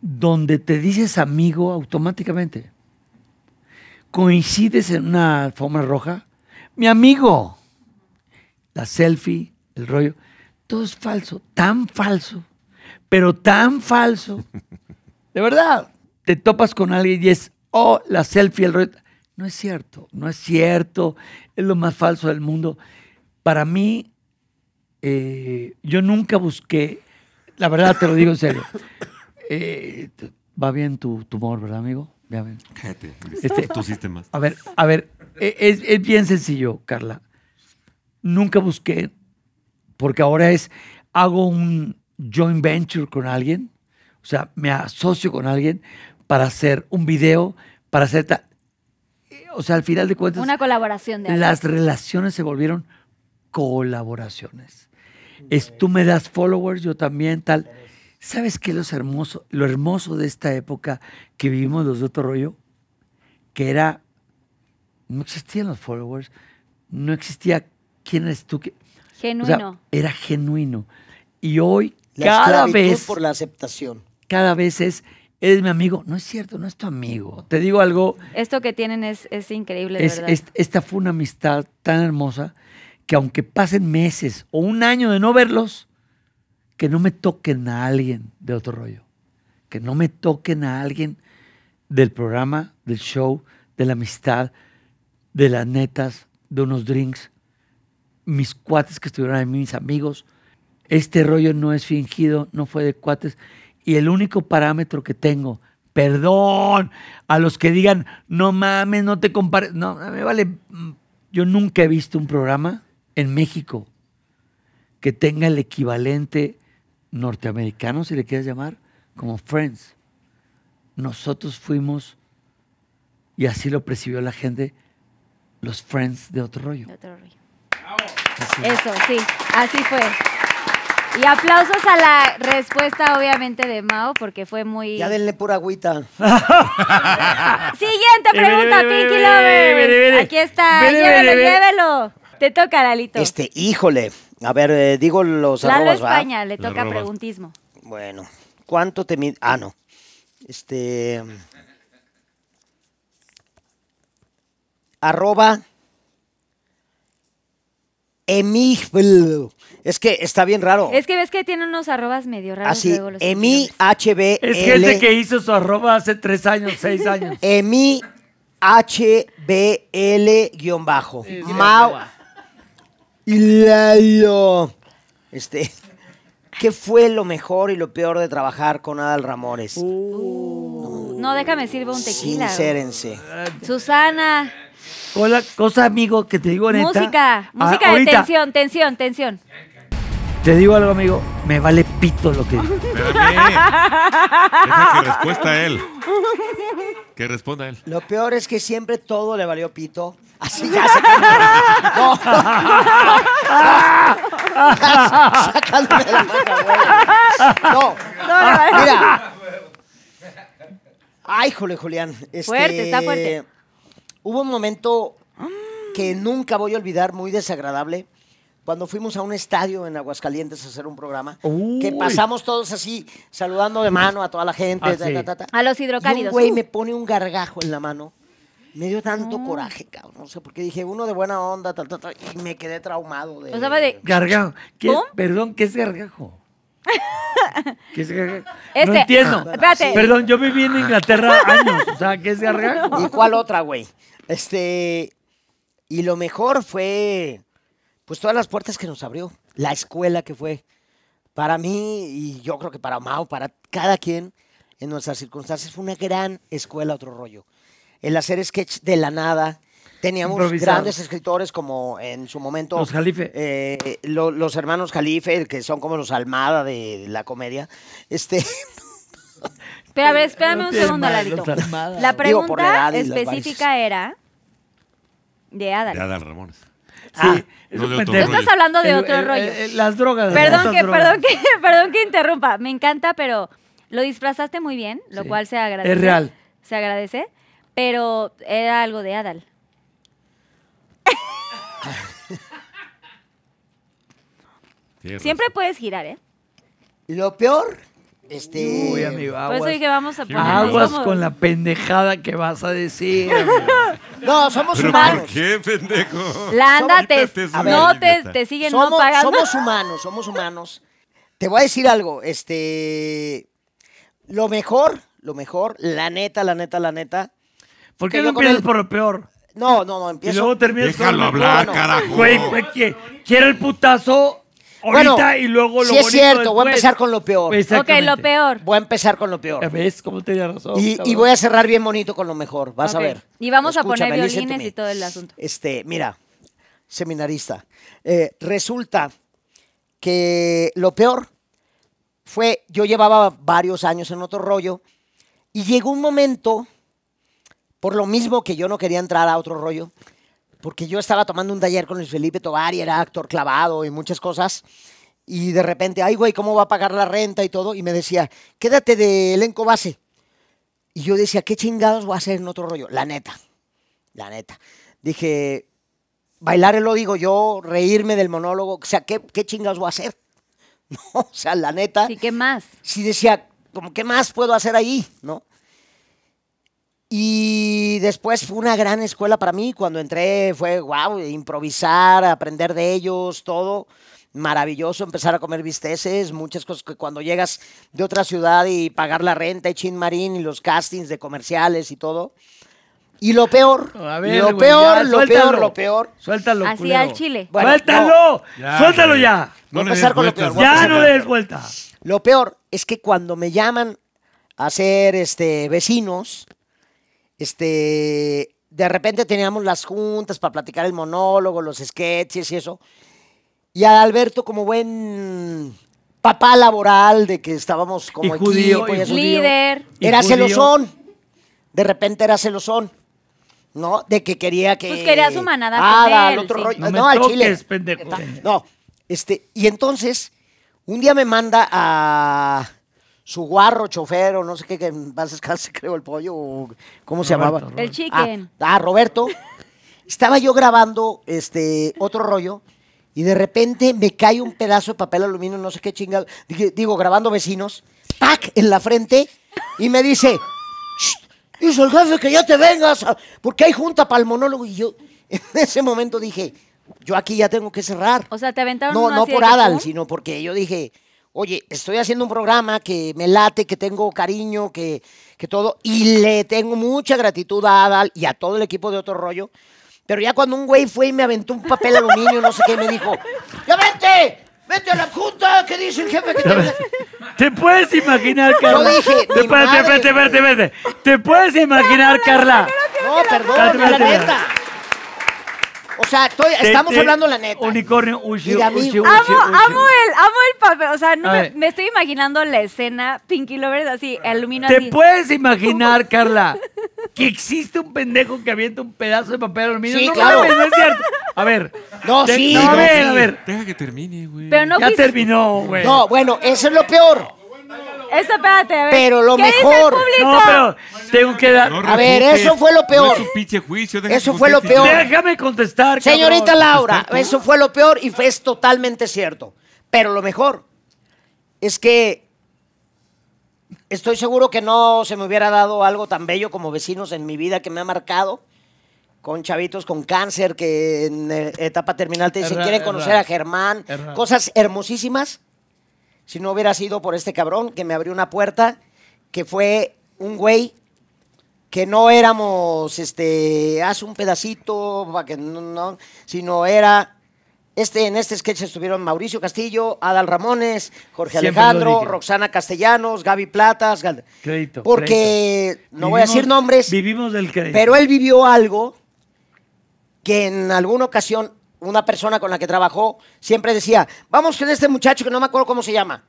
donde te dices amigo automáticamente. Coincides en una forma roja, mi amigo. La selfie, el rollo, todo es falso, tan falso, pero tan falso. De verdad, te topas con alguien y es, oh, la selfie, el rollo. No es cierto, no es cierto, es lo más falso del mundo. Para mí, eh, yo nunca busqué, la verdad te lo digo en serio, eh, va bien tu tumor, ¿verdad, amigo? Este, a ver, a ver, e, es, bien sencillo, Carla. Nunca busqué, porque ahora es, hago un joint venture con alguien, o sea, me asocio con alguien para hacer un video, para hacer... Eh, o sea, al final de cuentas... Una colaboración Las relaciones se volvieron colaboraciones es, tú me das followers, yo también, tal. ¿Sabes qué es hermoso, lo hermoso de esta época que vivimos los de otro rollo? Que era, no existían los followers, no existía quién eres tú. Que, genuino. era genuino. Y hoy, cada vez... por la aceptación. Cada vez es, eres mi amigo. No es cierto, no es tu amigo. Te digo algo... Esto que tienen es, increíble, esta fue una amistad tan hermosa que aunque pasen meses o un año de no verlos, que no me toquen a alguien de otro rollo, que no me toquen a alguien del programa, del show, de la amistad, de las netas, de unos drinks, mis cuates que estuvieron ahí, mis amigos. Este rollo no es fingido, no fue de cuates. Y el único parámetro que tengo, perdón, a los que digan, no mames, no te compares, no, me vale, yo nunca he visto un programa en México que tenga el equivalente norteamericano, si le quieres llamar, como Friends. Nosotros fuimos, y así lo percibió la gente, los Friends de otro rollo. De otro rollo. Eso, sí, así fue. Y aplausos a la respuesta, obviamente, de Mao, porque fue muy. Ya denle pura agüita. Siguiente pregunta, Pinky Lovers. Aquí está, llévelo, llévelo. Te toca, Dalito. Este, híjole. A ver, eh, digo los Lalo arrobas, España, le toca preguntismo. Bueno, ¿cuánto te mide? Ah, no. Este. Arroba. Emi. Es que está bien raro. Es que ves que tiene unos arrobas medio raros. Así, Emi HBL. Es gente que hizo su arroba hace tres años, seis años. Emi HBL guión bajo. Mau, Hilario. Este, ¿qué fue lo mejor y lo peor de trabajar con Adal Ramores? Uh. no, déjame sirve un tequila. Sincérense. Susana. Hola, cosa amigo que te digo en esta. Música, ah, música de tensión, tensión, tensión. Te digo algo, amigo, me vale pito lo que digo. Espérame. que respuesta él. Que responda él. Lo peor es que siempre todo le valió pito. Así ya se No. Sacándome de la güey. No. Mira. Ay, jole, Julián. Este, fuerte, está fuerte. Hubo un momento que nunca voy a olvidar, muy desagradable cuando fuimos a un estadio en Aguascalientes a hacer un programa, que pasamos todos así, saludando de mano a toda la gente. Ah, a los hidrocálidos. Y un güey me pone un gargajo en la mano. Me dio tanto coraje, cabrón. No sé, sea, porque dije, uno de buena onda, tal, tal, tal, y me quedé traumado de. Gargajo. ¿Qué es, perdón, ¿qué es gargajo? ¿Qué es gargajo? Este... No entiendo. Ah, espérate. Perdón, yo viví en Inglaterra años. O sea, ¿qué es gargajo? ¿Y cuál otra, güey? Este. Y lo mejor fue pues todas las puertas que nos abrió, la escuela que fue para mí y yo creo que para Mao, para cada quien en nuestras circunstancias fue una gran escuela, otro rollo. El hacer sketch de la nada. Teníamos grandes escritores como en su momento... Los Jalife. Eh, los hermanos Jalife, que son como los Almada de la comedia. Este, a ver, espérame un segundo, Lalito. La pregunta específica era de Adal. De Adal Ramones. Ah, estás hablando de otro rollo. las drogas. Perdón que, interrumpa. Me encanta, pero lo disfrazaste muy bien, lo cual se agradece. Es real. Se agradece, pero era algo de Adal. Siempre puedes girar, ¿eh? Lo peor este... Uy, amigo, aguas. vamos a poner Aguas con la pendejada que vas a decir. no, somos humanos. ¿Por qué, pendejo? Lándate. no te, siguen no pagando. Somos humanos, somos humanos. Te voy a decir algo. Este, lo mejor, lo mejor, la neta, la neta, la neta. ¿Por qué no empiezas por lo peor? No, no, no, empiezo. Y luego terminas Déjalo hablar, carajo. Güey, güey, el putazo Ahorita y luego lo Sí, es cierto, voy a empezar con lo peor. Ok, lo peor. Voy a empezar con lo peor. ¿Ves cómo tenía razón? Y, voy a cerrar bien bonito con lo mejor, vas a ver. Y vamos a poner violines y todo el asunto. Este, mira, seminarista. Eh, resulta que lo peor fue, yo llevaba varios años en otro rollo y llegó un momento, por lo mismo que yo no quería entrar a otro rollo, porque yo estaba tomando un taller con el Felipe Tobar y era actor clavado y muchas cosas. Y de repente, ay, güey, ¿cómo va a pagar la renta y todo? Y me decía, quédate de elenco base. Y yo decía, ¿qué chingados voy a hacer en otro rollo? La neta, la neta. Dije, bailar lo digo yo, reírme del monólogo, o sea, ¿qué, qué chingados voy a hacer? No, o sea, la neta. ¿Y qué más? Sí decía, como, ¿qué más puedo hacer ahí? ¿No? Y después fue una gran escuela para mí. Cuando entré fue, guau, improvisar, aprender de ellos, todo. Maravilloso empezar a comer bisteces, muchas cosas que cuando llegas de otra ciudad y pagar la renta y chin marín y los castings de comerciales y todo. Y lo peor, lo, peor lo peor, lo peor, Suéltalo. Así al chile. ¡Suéltalo! ¡Suéltalo ya! No empezar con lo peor. Ya no le des vuelta. Lo peor es que cuando me llaman a ser este, vecinos, este, de repente teníamos las juntas para platicar el monólogo, los sketches y eso. Y a Alberto, como buen papá laboral de que estábamos como equipo, y líder. Era celosón. De repente era celosón. ¿No? De que quería que. Pues quería su manada. Ah, no, al Chile. No. Este, y entonces, un día me manda a su guarro, chofer, o no sé qué, que en creo, el pollo, o cómo se llamaba. El chicken. Ah, ah, Roberto. Estaba yo grabando este otro rollo y de repente me cae un pedazo de papel aluminio, no sé qué chingado. Digo, grabando vecinos, ¡pac! en la frente y me dice, dice el jefe que ya te vengas, porque hay junta para el monólogo. Y yo en ese momento dije, yo aquí ya tengo que cerrar. O sea, te aventaron No, no por Adal, sino porque yo dije, oye, estoy haciendo un programa que me late, que tengo cariño, que, que todo, y le tengo mucha gratitud a Adal y a todo el equipo de Otro Rollo. Pero ya cuando un güey fue y me aventó un papel aluminio, no sé qué, me dijo, ¡ya vente! ¡Vete a la junta! ¿Qué dice el jefe? Que te... ¿Te puedes imaginar, Carla? dije, ¿Te puedes imaginar, Carla? No, perdón, la neta. O sea, estamos hablando la neta. Unicornio, uchi, uchi, amo, amo, el, amo el papel. O sea, no me, estoy imaginando la escena Pinky Lovers así, aluminio ¿Te puedes imaginar, Carla, que existe un pendejo que avienta un pedazo de papel aluminio? Sí, claro. A ver. No, sí. No, a ver, a ver. Deja que termine, güey. ya terminó, güey. No, bueno, eso es lo peor. Eso, espérate, Pero lo mejor. No, pero tengo que dar. a ver, eso fue lo peor. eso fue lo peor. Déjame contestar. Señorita Laura, eso fue lo peor y es totalmente cierto. Pero lo mejor es que estoy seguro que no se me hubiera dado algo tan bello como vecinos en mi vida que me ha marcado con chavitos con cáncer que en eh, etapa terminal te dicen, quieren conocer a Germán, cosas hermosísimas si no hubiera sido por este cabrón que me abrió una puerta, que fue un güey que no éramos, este, haz un pedacito, no, sino era, este, en este sketch estuvieron Mauricio Castillo, Adal Ramones, Jorge Alejandro, Roxana Castellanos, Gaby Platas. Crédito. Porque, no voy a decir nombres. Vivimos del crédito. Pero él vivió algo que en alguna ocasión una persona con la que trabajó siempre decía, vamos con este muchacho que no me acuerdo cómo se llama.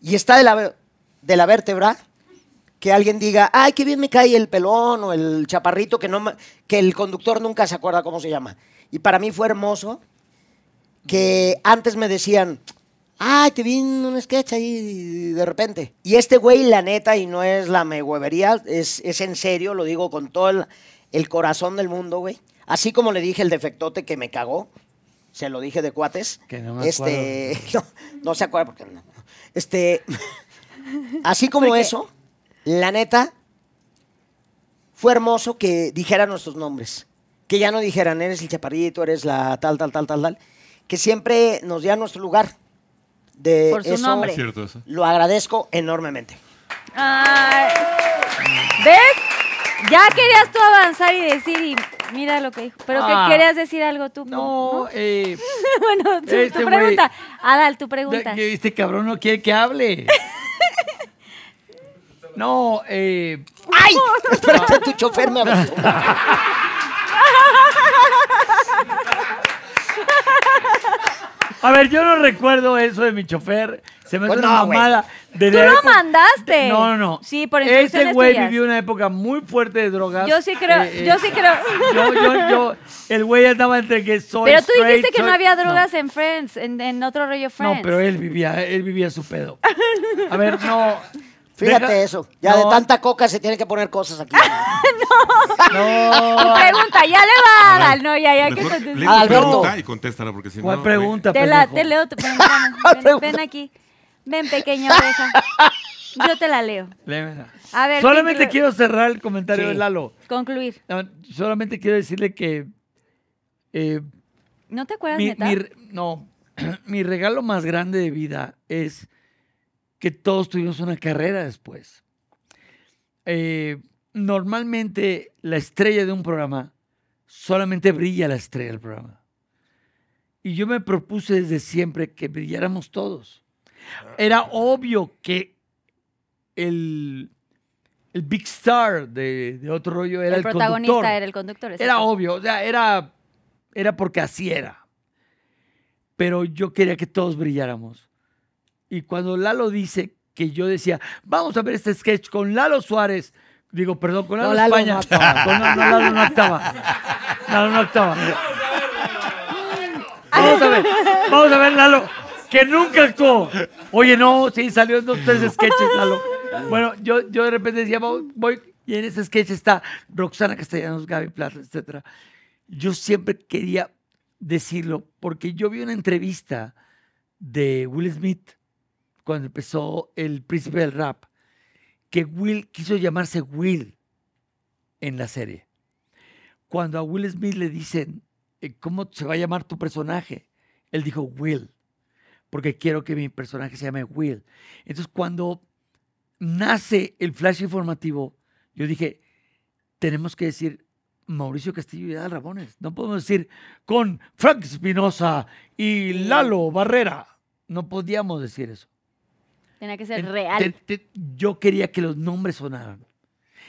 Y está de la, de la vértebra que alguien diga, ay, qué bien me cae el pelón o el chaparrito que, no que el conductor nunca se acuerda cómo se llama. Y para mí fue hermoso que antes me decían, ay, te vi en un sketch ahí de repente. Y este güey, la neta, y no es la me huevería, es, en serio, lo digo con todo el, el corazón del mundo, güey. Así como le dije el defectote que me cagó, se lo dije de cuates. Que no este, no, se acuerda porque Este, así como eso, la neta, fue hermoso que dijeran nuestros nombres. Que ya no dijeran, eres el chaparrito, eres la tal, tal, tal, tal, tal. Que siempre nos dieran nuestro lugar. De Por su nombre. Lo agradezco enormemente. ¿Ves? Ya querías tú avanzar y decir, Mira lo que dijo. Pero ¿qué que ah. querías decir algo tú. No, ¿no? Eh, bueno, tu, este pregunta. Adal, tu pregunta. Este cabrón no quiere que hable. no, eh. ¡Ay! está tu chofer me abrazó. A ver, yo no recuerdo eso de mi chofer. Se me hace pues una mamada. de Tú lo mandaste. No, no, no. Sí, por Este Ese güey vivió una época muy fuerte de drogas. Yo sí creo, eh, eh, yo sí creo. Yo, yo, yo, el güey andaba entre que soy Pero tú dijiste que no había drogas en Friends, en, en otro rollo Friends. No, pero él vivía, él vivía su pedo. A ver, no, Fíjate eso. Ya de tanta coca se tiene que poner cosas aquí. no. no. Pregunta, ya le va a dar. No, ya, ya que le Alberto. y contéstala porque si ¿Cuál no, pregunta? Te, te leo tu pregunta. Ven, aquí. Ven, pequeña oveja. Yo te la leo. A ver. Solamente quiero cerrar el comentario de Lalo. Concluir. solamente quiero decirle que. Eh, ¿No te acuerdas, de no. mi regalo más grande de vida es que todos tuvimos una carrera después. Eh, normalmente la estrella de un programa solamente brilla la estrella del programa. Y yo me propuse desde siempre que brilláramos todos. Era obvio que el, big star de, otro rollo era el, el protagonista era el conductor. Era obvio, o sea, era, era porque así era. Pero yo quería que todos brilláramos. Y cuando Lalo dice que yo decía, vamos a ver este sketch con Lalo Suárez, digo, perdón, con Lalo, no, Lalo España, no no, Lalo no estaba Lalo no actaba. Vamos a ver, vamos a ver, Lalo, que nunca actuó. Oye, no, sí, salió en dos, tres sketches, Lalo. Bueno, yo, yo de repente decía, voy, y en ese sketch está Roxana Castellanos, Gaby Plaza, etc. Yo siempre quería decirlo, porque yo vi una entrevista de Will Smith cuando empezó el príncipe del rap, que Will quiso llamarse Will en la serie. Cuando a Will Smith le dicen, eh, ¿cómo se va a llamar tu personaje? Él dijo Will, porque quiero que mi personaje se llame Will. Entonces cuando nace el flash informativo, yo dije, tenemos que decir Mauricio Castillo y Adal Rabones. No podemos decir con Frank Espinosa y Lalo Barrera. No podíamos decir eso. Tenía que ser real. yo quería que los nombres sonaran.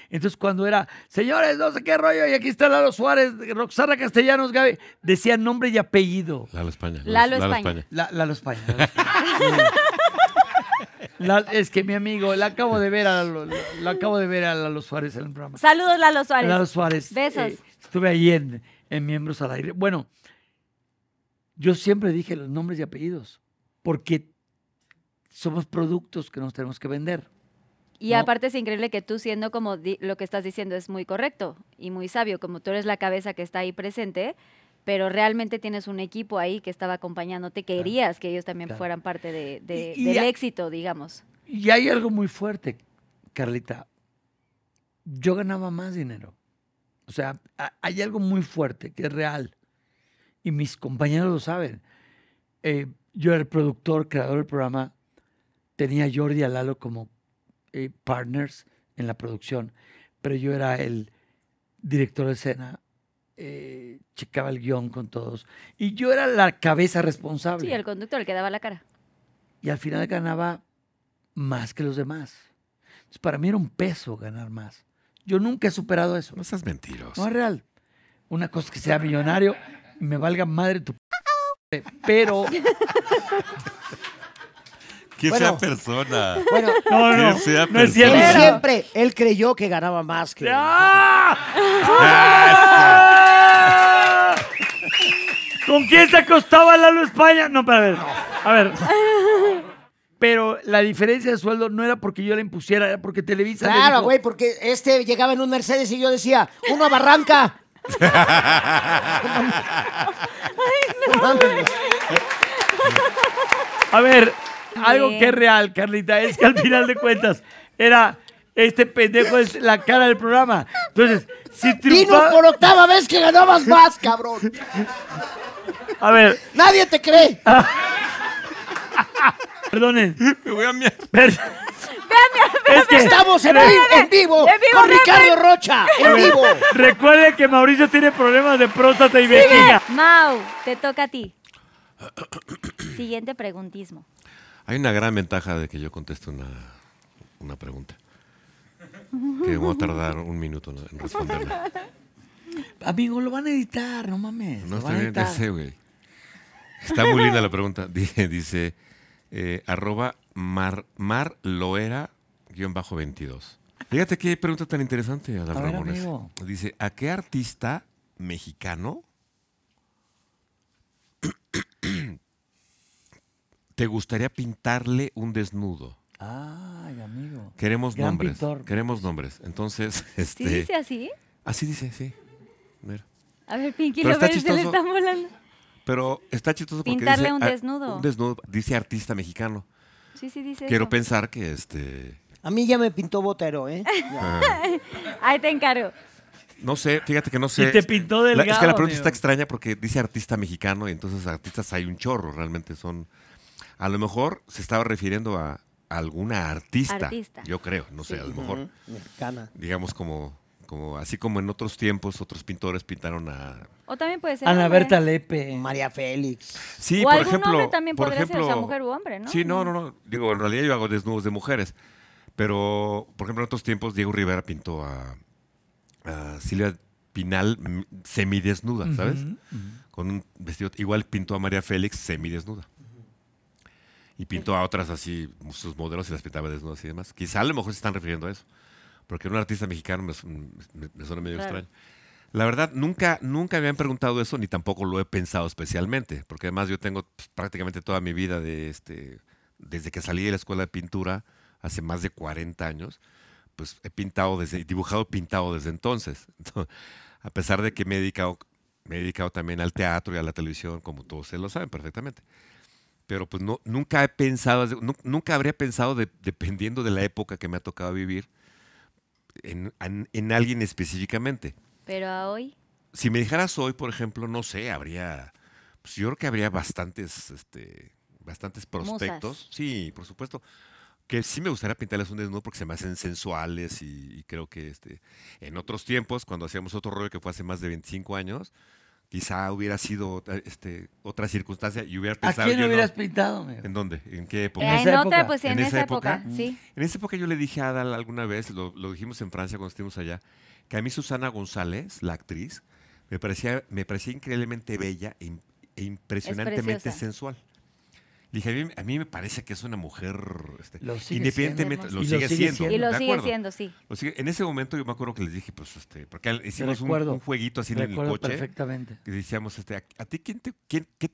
Entonces, cuando era, señores, no sé qué rollo, y aquí está Lalo Suárez, Roxana Castellanos, Gaby, decía nombre y apellido. Lalo España. Lalo, España. Lalo España. es que mi amigo, la acabo de ver a Lalo, acabo de ver a Suárez en el programa. Saludos, Lalo Suárez. Lalo Suárez. Besos. Eh, estuve ahí en, en, Miembros al Aire. Bueno, yo siempre dije los nombres y apellidos, porque somos productos que nos tenemos que vender. Y aparte es increíble que tú siendo como lo que estás diciendo es muy correcto y muy sabio, como tú eres la cabeza que está ahí presente, pero realmente tienes un equipo ahí que estaba acompañándote, querías que ellos también fueran parte del éxito, digamos. Y hay algo muy fuerte, Carlita. Yo ganaba más dinero. O sea, hay algo muy fuerte que es real. Y mis compañeros lo saben. Eh, yo era el productor, creador del programa, tenía Jordi a Lalo como eh, partners en la producción, pero yo era el director de escena, eh, checaba el guión con todos, y yo era la cabeza responsable. Sí, el conductor, el que daba la cara. Y al final ganaba más que los demás. para mí era un peso ganar más. Yo nunca he superado eso. No seas mentiroso. No es real. Una cosa que sea millonario, me valga madre tu... Pero... Que sea persona. Bueno, no, no, sea persona. siempre, él creyó que ganaba más que. ¿Con quién se acostaba Lalo España? No, para ver. A ver. Pero la diferencia de sueldo no era porque yo la impusiera, era porque Televisa. Claro, güey, porque este llegaba en un Mercedes y yo decía, uno Barranca. Ay, no, a ver, algo que es real, Carlita, es que al final de cuentas era este pendejo es la cara del programa. Entonces, si triunfaba... Vino por octava vez que ganabas más, cabrón. A ver. Nadie te cree. Perdonen. Me voy a miar. estamos en, vivo, en vivo con Ricardo Rocha, en vivo. Recuerde que Mauricio tiene problemas de próstata y vejiga. Mau, te toca a ti. Siguiente preguntismo. Hay una gran ventaja de que yo conteste una, pregunta. Que voy a tardar un minuto en responderla. Amigo, lo van a editar, no mames. No, está bien, güey. Está muy linda la pregunta. Dice, dice eh, arroba mar, marloera guión bajo 22. Fíjate qué pregunta tan interesante, Ramones. Dice, ¿a qué artista mexicano ¿Te gustaría pintarle un desnudo? Ay, amigo. Queremos nombres. Queremos nombres. Entonces, ¿Sí este, dice así? Así ah, dice, sí. A ver, Pinky, lo está ves, le está están Pero está chistoso porque Pintarle un ah, desnudo. Un desnudo, dice artista mexicano. Sí, sí dice Quiero pensar que este. A mí ya me pintó Botero, ¿eh? Ahí te encargo. No sé, fíjate que no sé. Y te pintó La- delgado, es que la pregunta está extraña porque dice artista mexicano y entonces artistas hay un chorro, realmente son a lo mejor se estaba refiriendo a, alguna artista, yo creo, no sé, a lo mejor. Digamos como, como, así como en otros tiempos otros pintores pintaron a... O también puede ser... Ana Berta Lepe. María Félix. Sí, o por algún ejemplo... también podría ser, esa mujer u hombre, ¿no? Sí, no, no, no. Digo, en realidad yo hago desnudos de mujeres. Pero, por ejemplo, en otros tiempos Diego Rivera pintó a, Silvia Pinal semidesnuda, ¿sabes? Con un vestido... Igual pintó a María Félix semidesnuda y pintó a otras así, sus modelos y las pintaba desnudas y demás. Quizá a lo mejor se están refiriendo a eso, porque era un artista mexicano me, suena medio extraño. La verdad, nunca, nunca me han preguntado eso, ni tampoco lo he pensado especialmente, porque además yo tengo pues, prácticamente toda mi vida de este, desde que salí de la escuela de pintura, hace más de 40 años, pues he pintado desde, dibujado pintado desde entonces. a pesar de que me he dedicado, me he dedicado también al teatro y a la televisión, como todos se lo saben perfectamente pero pues no, nunca he pensado, nunca habría pensado, dependiendo de la época que me ha tocado vivir, en, alguien específicamente. Pero a hoy. Si me dijeras hoy, por ejemplo, no sé, habría, pues, yo creo que habría bastantes, este, bastantes prospectos. Sí, por supuesto. Que sí me gustaría pintarles un desnudo porque se me hacen sensuales y, creo que este, en otros tiempos, cuando hacíamos otro rollo que fue hace más de 25 años, quizá hubiera sido eh, este, otra circunstancia y hubiera pensado. hubieras pintado? ¿En dónde? ¿En qué época? en, en, esa, época? Pues, en esa época yo le dije a Adal alguna vez, lo, dijimos en Francia cuando estuvimos allá, que a mí Susana González, la actriz, me parecía, me parecía increíblemente bella e, e impresionantemente sensual. Dije, a mí, me parece que es una mujer este, lo independientemente. lo, sigue, siendo. Y lo sigue siendo, sí. en ese momento yo me acuerdo que les dije, pues, este, porque hicimos un, jueguito así en el coche. perfectamente. Y decíamos, este, ¿a, ti quién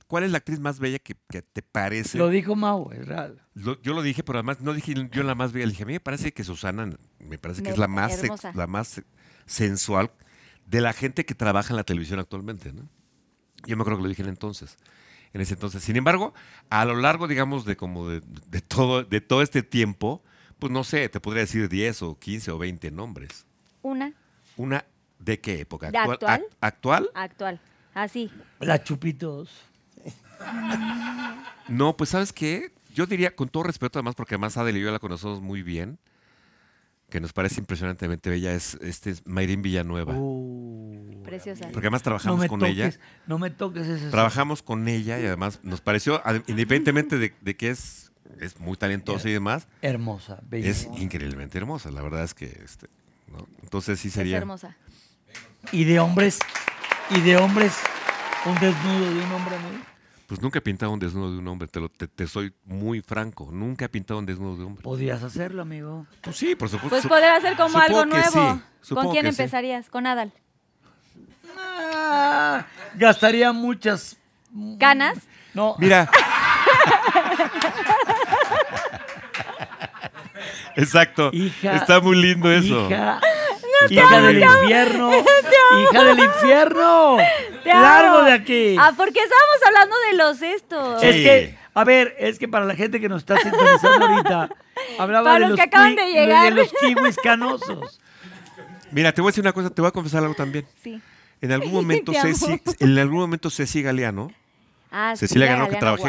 cuál es la actriz más bella que, te parece? Lo dijo Mau, es real. yo lo dije, pero además no dije yo la más bella. Le dije, a mí me parece que Susana, me parece que es la más, la más sensual de la gente que trabaja en la televisión actualmente, ¿no? Yo me acuerdo que lo dije en entonces en ese entonces. Sin embargo, a lo largo, digamos, de como de, todo, de todo este tiempo, pues no sé, te podría decir 10 o 15 o 20 nombres. Una. ¿Una de qué época? actual? Actual. actual. Así. Ah, la Chupitos. No, pues sabes qué, yo diría con todo respeto además, porque además Adele y yo la conocemos muy bien, que nos parece impresionantemente bella es, este es Villanueva. Uh, Preciosa. Porque además trabajamos con ella. No me toques eso. Trabajamos con ella y además nos pareció, independientemente de, que es, es muy talentosa y demás. Hermosa, bella. Es increíblemente hermosa, la verdad es que... Este, Entonces sí sería... Es hermosa. Y de hombres, y de hombres, un desnudo de un hombre muy... Pues nunca he pintado un desnudo de un hombre, te, lo, te, soy muy franco. Nunca he pintado un desnudo de un hombre. Podías hacerlo, amigo. Pues sí, por supuesto. Pues poder hacer como algo nuevo. ¿Con quién empezarías? ¿Con Adal? Ah, gastaría muchas. ¿Ganas? No. Mira. Exacto. Hija, Está muy lindo eso. Hija, hija del infierno. hija del infierno. Largo de aquí. Ah, porque estábamos hablando de los estos. Es que, a ver, es que para la gente que nos está sintonizando ahorita, hablaba de los, kiwis canosos. Mira, te voy a decir una cosa, te voy a confesar algo también. Sí. En algún momento, Ceci, en algún momento Ceci Galeano Ah, Cecilia ganó que e-, trabajé,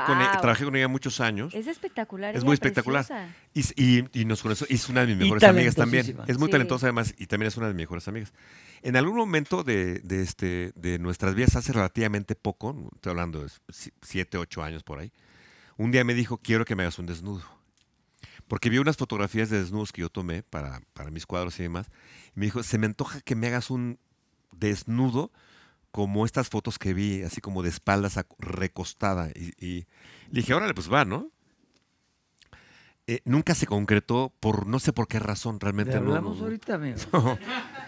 con ella, muchos años. Es espectacular. Es muy espectacular. Y, y, nos es una de mis mejores amigas también. Es muy talentosa además y también es una de mis mejores amigas. En algún momento de, de, este, de nuestras vidas, hace relativamente poco, estoy hablando de siete, ocho años por ahí, un día me dijo, quiero que me hagas un desnudo. Porque vi unas fotografías de desnudos que yo tomé para, para mis cuadros y demás. Y me dijo, se me antoja que me hagas un desnudo como estas fotos que vi, así como de espaldas recostada. Y, le dije, órale, pues va, ¿no? Eh, nunca se concretó por no sé por qué razón realmente. no, hablamos no, ahorita, amigo.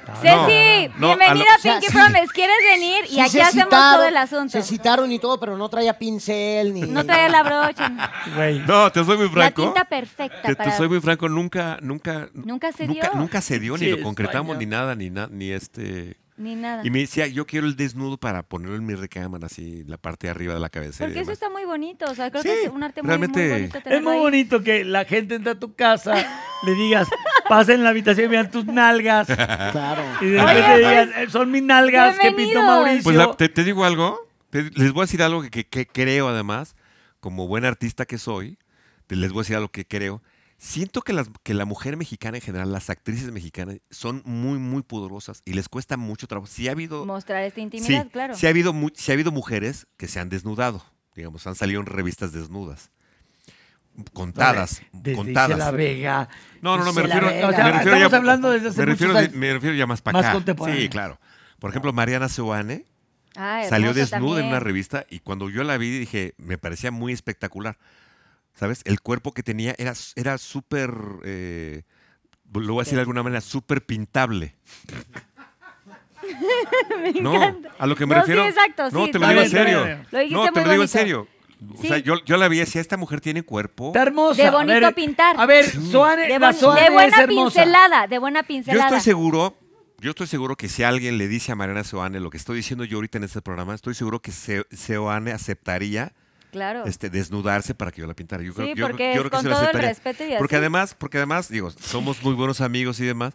No. Ceci, no, bienvenida a, Pinky Promise. ¿Quieres venir? y aquí hacemos todo el asunto. Se citaron y todo, pero no traía pincel ni. No traía la brocha. no, te soy muy franco. La tinta perfecta. Te, soy muy franco. Nunca, nunca. Nunca se dio. Nunca, se dio, ni lo concretamos, ni nada, ni, ni este ni nada. Y me decía, yo quiero el desnudo para ponerlo en mi recámara, así, la parte de arriba de la cabecera. Porque eso está muy bonito, o sea, creo que es un arte muy, bonito. Es muy bonito que la gente entre a tu casa, le digas, pasen la habitación y vean tus nalgas. Claro. Y después te digas, pues, son mis nalgas que pintó Mauricio. Pues te, digo algo, les voy a decir algo que, creo además, como buen artista que soy, les voy a decir algo que creo Siento que, las, que la mujer mexicana en general, las actrices mexicanas, son muy, muy pudorosas y les cuesta mucho trabajo. Sí ha habido... Mostrar esta intimidad, claro. Sí ha, habido, sí ha habido mujeres que se han desnudado, digamos, han salido en revistas desnudas contadas, desde contadas. La Vega. No, no, no, me refiero, me refiero ya, hablando desde hace me refiero, me refiero ya más para más acá. Sí, claro. Por ejemplo, Mariana Seoane ah, salió desnuda en una revista y cuando yo la vi dije, me parecía muy espectacular. ¿sabes? El cuerpo que tenía era, era súper, eh, lo voy a decir de alguna manera, súper pintable. no, a lo que me refiero. no, te lo digo en serio. no, te lo digo en serio. O sea, yo, la vi si esta mujer tiene cuerpo. Está hermosa. De bonito a pintar. A ver, Soane, de, buena pincelada, de buena pincelada. Yo estoy seguro, yo estoy seguro que si alguien le dice a Mariana Soane lo que estoy diciendo yo ahorita en este programa, estoy seguro que Soane aceptaría claro. este, desnudarse para que yo la pintara. Yo creo, porque que con se todo el respeto y Porque además, porque además, digo, somos muy buenos amigos y demás.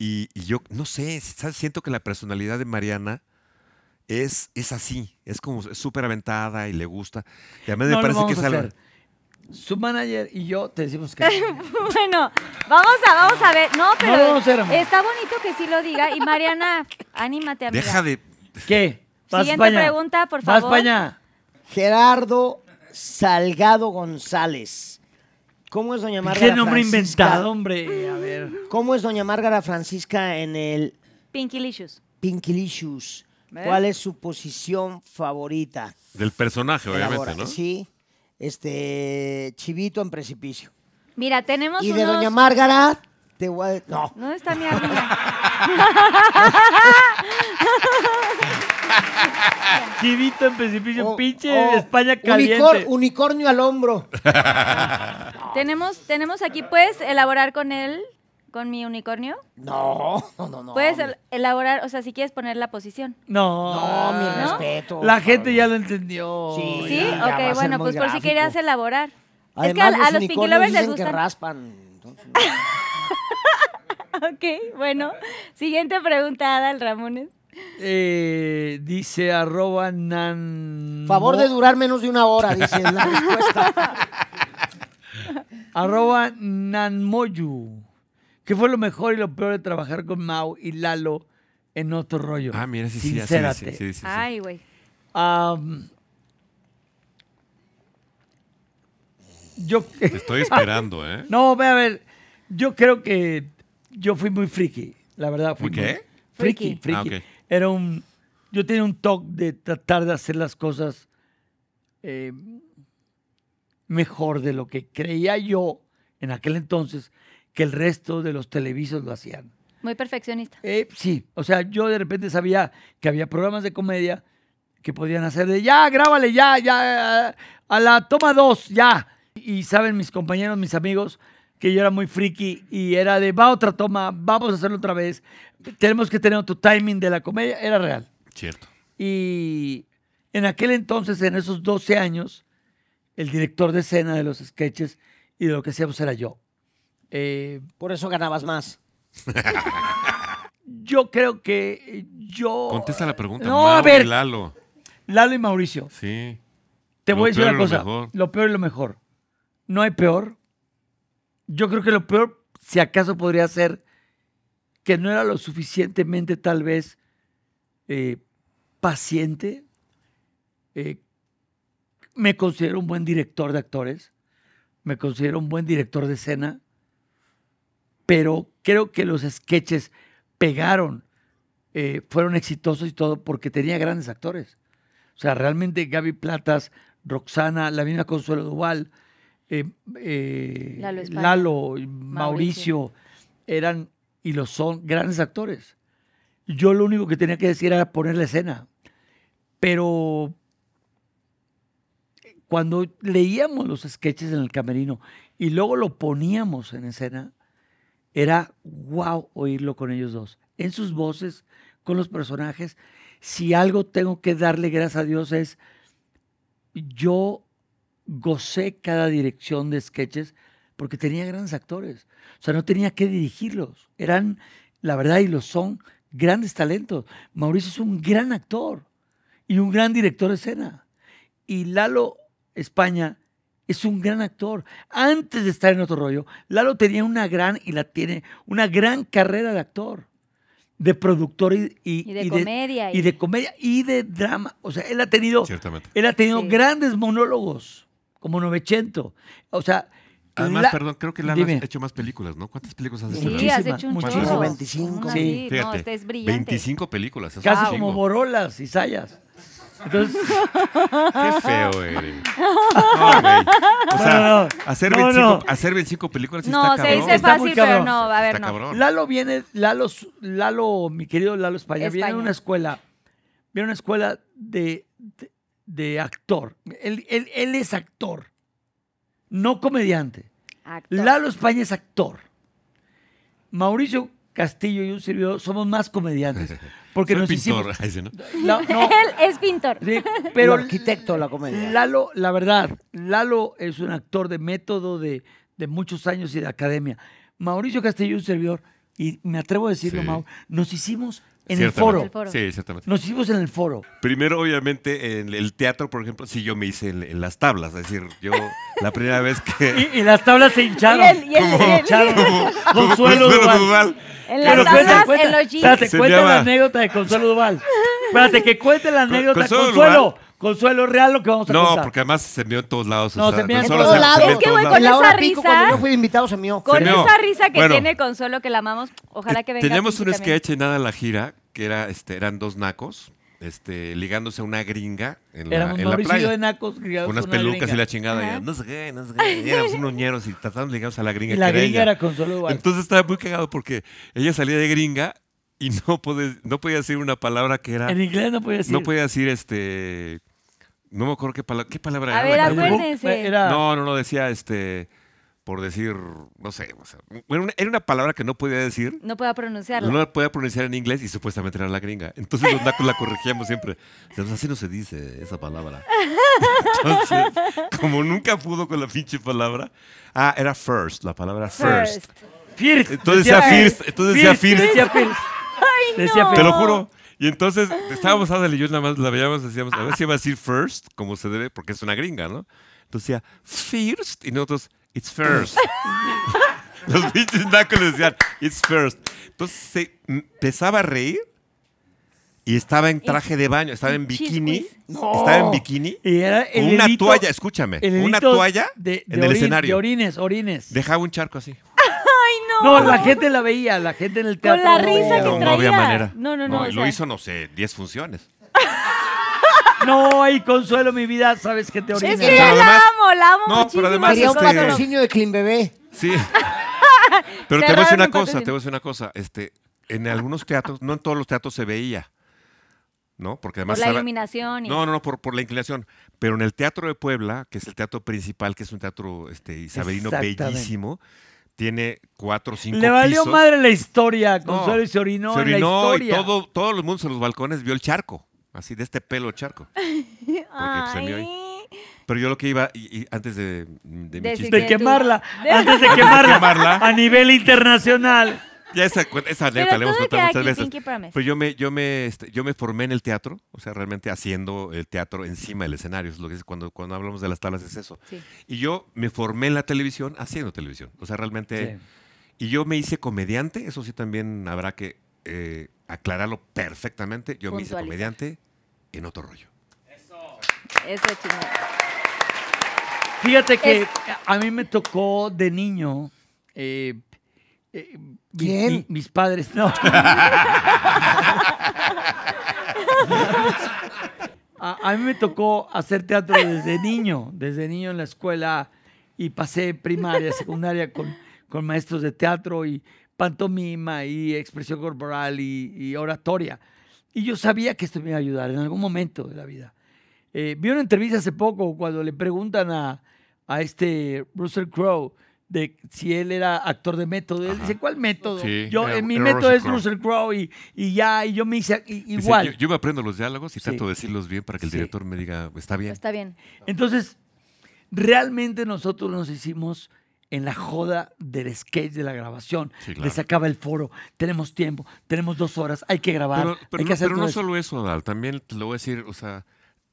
Y, yo, no sé, siento que la personalidad de Mariana es, es así, es como súper aventada y le gusta. Y a mí me parece que es Su manager y yo te decimos que... bueno, vamos a, vamos a ver. No, pero está bonito que sí lo diga. Y Mariana, anímate a Deja de... ¿Qué? Siguiente pregunta, por favor. España. Gerardo Salgado González. ¿Cómo es Doña Márgara? Qué nombre inventado, hombre. A ver. ¿Cómo es Doña Márgara Francisca en el Pinkilicious? Pinkilicious. ¿Cuál es su posición favorita? Del personaje, obviamente, ¿no? Sí. Este Chivito en precipicio. Mira, tenemos Y de Doña Márgara te voy a- no. está mi amiga. Chivito en precipicio, oh, pinche oh, España caliente. unicornio al hombro. Tenemos, tenemos aquí, ¿puedes elaborar con él, con mi unicornio? No, no, no. Puedes elaborar, o sea, si quieres poner la posición. No. No, mi respeto. La gente ya lo entendió. Sí, ¿Sí? ok, bueno, pues por si querías elaborar. es que a, a los Pinky les gusta. que raspan. Ok, bueno. Siguiente pregunta, Adal Ramones. Eh, dice arroba nan... Favor de durar menos de una hora, dice la respuesta. arroba nanmoyu. ¿Qué fue lo mejor y lo peor de trabajar con Mau y Lalo en otro rollo? Ah, mira, sí, sí, sí, sí, Ay, güey. yo... Te estoy esperando, ¿eh? No, ve a ver. Yo creo que yo fui muy friki, la verdad. Fui ¿Qué? Friki, friki. Ah, era un, yo tenía un toque de tratar de hacer las cosas eh, mejor de lo que creía yo en aquel entonces que el resto de los televisos lo hacían. Muy perfeccionista. Eh, sí, o sea, yo de repente sabía que había programas de comedia que podían hacer de ya, grábale, ya, ya, a la toma dos, ya. Y saben mis compañeros, mis amigos, que yo era muy friki y era de va otra toma, vamos a hacerlo otra vez, tenemos que tener otro timing de la comedia, era real. Cierto. Y en aquel entonces, en esos 12 años, el director de escena de los sketches y de lo que hacíamos era yo. Eh, Por eso ganabas más. yo creo que yo. Contesta la pregunta. No, a ver. Lalo. Lalo y Mauricio. Sí. Te voy a decir una cosa. lo peor y lo mejor. No hay peor yo creo que lo peor, si acaso podría ser que no era lo suficientemente tal vez eh, paciente. Eh, me considero un buen director de actores, me considero un buen director de escena, pero creo que los sketches pegaron, eh, fueron exitosos y todo porque tenía grandes actores. O sea, realmente Gaby Platas, Roxana, la misma Consuelo Duval, eh, eh, Lalo, y Mauricio, eran y lo son grandes actores. Yo lo único que tenía que decir era poner la escena. Pero cuando leíamos los sketches en el camerino y luego lo poníamos en escena, era wow oírlo con ellos dos, en sus voces, con los personajes. Si algo tengo que darle gracias a Dios es, yo gocé cada dirección de sketches porque tenía grandes actores. O sea, no tenía que dirigirlos. Eran, la verdad, y lo son, grandes talentos. Mauricio es un gran actor y un gran director de escena. Y Lalo España es un gran actor. Antes de estar en otro rollo, Lalo tenía una gran, y la tiene, una gran carrera de actor, de productor y, de, comedia, y... de comedia y de drama. O sea, él ha tenido, él ha tenido grandes monólogos como 900. O sea, Además, perdón, creo que Lalo ha hecho más películas, ¿no? ¿Cuántas películas has hecho? Sí, Muchísimo. 25. Sí, Fíjate, no, 25 películas. Casi como Borolas y Sayas. Entonces... Qué feo, eres. güey. O sea, Hacer, 25, hacer, 25, películas está cabrón. No, se dice fácil, pero no, a ver, no. Cabrón. Lalo viene, Lalo, Lalo, mi querido Lalo España, viene de una escuela, viene de una escuela de de actor. Él, es actor, no comediante. Lalo España es actor. Mauricio Castillo y un servidor somos más comediantes. Porque nos pintor, hicimos. Él es pintor. pero arquitecto de la comedia. Lalo, la verdad, Lalo es un actor de método de, muchos años y de academia. Mauricio Castillo y un servidor, y me atrevo a decirlo, Mau, nos hicimos en el foro. Sí, exactamente. Nos hicimos en el foro. Primero, obviamente, en el teatro, por ejemplo, sí, yo me hice en, las tablas. Es decir, yo la primera vez que. Y, las tablas se hincharon. Y el, se hincharon. Consuelo Duval. En las tablas, en los jeans. Espérate, cuenta la anécdota de Consuelo Duval. Espérate, que cuente la anécdota. Consuelo. Consuelo real lo que vamos a No, porque además se envió en todos lados. No, se envió en todos lados. Es que, con esa risa. cuando yo fui invitado, se envió. con esa risa que tiene Consuelo que la amamos, ojalá que venga. Teníamos un sketch en nada la gira que era, este, eran dos nacos este, ligándose a una gringa en la, Éramos en la de Nacos criados con unas pelucas y la chingada. y no sé qué, no sé qué. Y éramos unos ñeros y ligados a la gringa. Y la gringa era Consuelo igual. Entonces estaba muy cagado porque ella salía de gringa y no, no podía decir una palabra que era. en inglés no podía decir. No podía decir este. No me acuerdo qué, qué palabra era. A ver, No, no, no, decía este por decir, no sé, o sea, era, una, palabra que no podía decir. No podía pronunciarla. No la podía pronunciar en inglés y supuestamente era la gringa. Entonces los la corregíamos siempre. así no se dice esa palabra. como nunca pudo con la pinche palabra. Ah, era first, la palabra first. First. Entonces decía first. Entonces decía first. Ay, no. Te lo juro. Y entonces estábamos Adal y yo nada más la veíamos, decíamos, a ver si iba a decir first, como se debe, porque es una gringa, ¿no? Entonces decía, first, y nosotros, it's first. Los bichos decían, it's first. Entonces empezaba a reír y estaba en traje de baño, estaba en bikini. Estaba en bikini. Y era con una toalla, escúchame, una toalla en el escenario. De orines, orines. Dejaba un charco así no! la gente la veía, la gente en el teatro. Con la risa que traía. No, no No, lo hizo, no sé, 10 funciones. No, ay, consuelo, mi vida, sabes qué te orina. Es que yo la amo, la amo no, muchísimo. Pero además, Quería un este, patrocinio de Clean Bebé. Sí. Pero te voy a decir una cosa, te voy a decir una cosa. Este, en algunos teatros, no en todos los teatros se veía, ¿no? Porque además... Por la iluminación. No, no, no, por, por, la inclinación. Pero en el Teatro de Puebla, que es el teatro principal, que es un teatro este, isabelino bellísimo, tiene cuatro o cinco Le valió madre la historia, Consuelo, y se orinó, la historia. y todo, todos los mundos en los balcones vio el charco, así de este pelo charco. Pues, pero yo lo que iba, y, antes de, de quemarla, antes de quemarla, a nivel internacional. Ya esa, esa anécdota le hemos contado muchas veces. Pero pues yo me, yo, me, este, yo me formé en el teatro, o sea, realmente haciendo el teatro encima del escenario. Es lo que es cuando, cuando hablamos de las tablas es eso. Y yo me formé en la televisión haciendo televisión. O sea, realmente... Y yo me hice comediante, eso sí también habrá que eh, aclararlo perfectamente. Yo me hice comediante en otro rollo. Eso. Eso, Fíjate que a mí me tocó de niño... Eh, bien eh, mis padres, no. a, mí me tocó hacer teatro desde niño, desde niño en la escuela y pasé primaria, secundaria con, con maestros de teatro y pantomima y expresión corporal y, oratoria. Y yo sabía que esto me iba a ayudar en algún momento de la vida. Eh, vi una entrevista hace poco cuando le preguntan a, a este Russell Crowe de si él era actor de método. Él dice, ¿cuál método? yo, mi método es Russell Crowe y, ya, y yo me hice igual. yo, me aprendo los diálogos y trato de decirlos bien para que el director me diga, está bien. Está bien. Entonces, realmente nosotros nos hicimos en la joda del sketch de la grabación. Le Les acaba el foro, tenemos tiempo, tenemos dos horas, hay que grabar. hay que hacer no, pero no solo eso, Adal, también te lo voy a decir, o sea,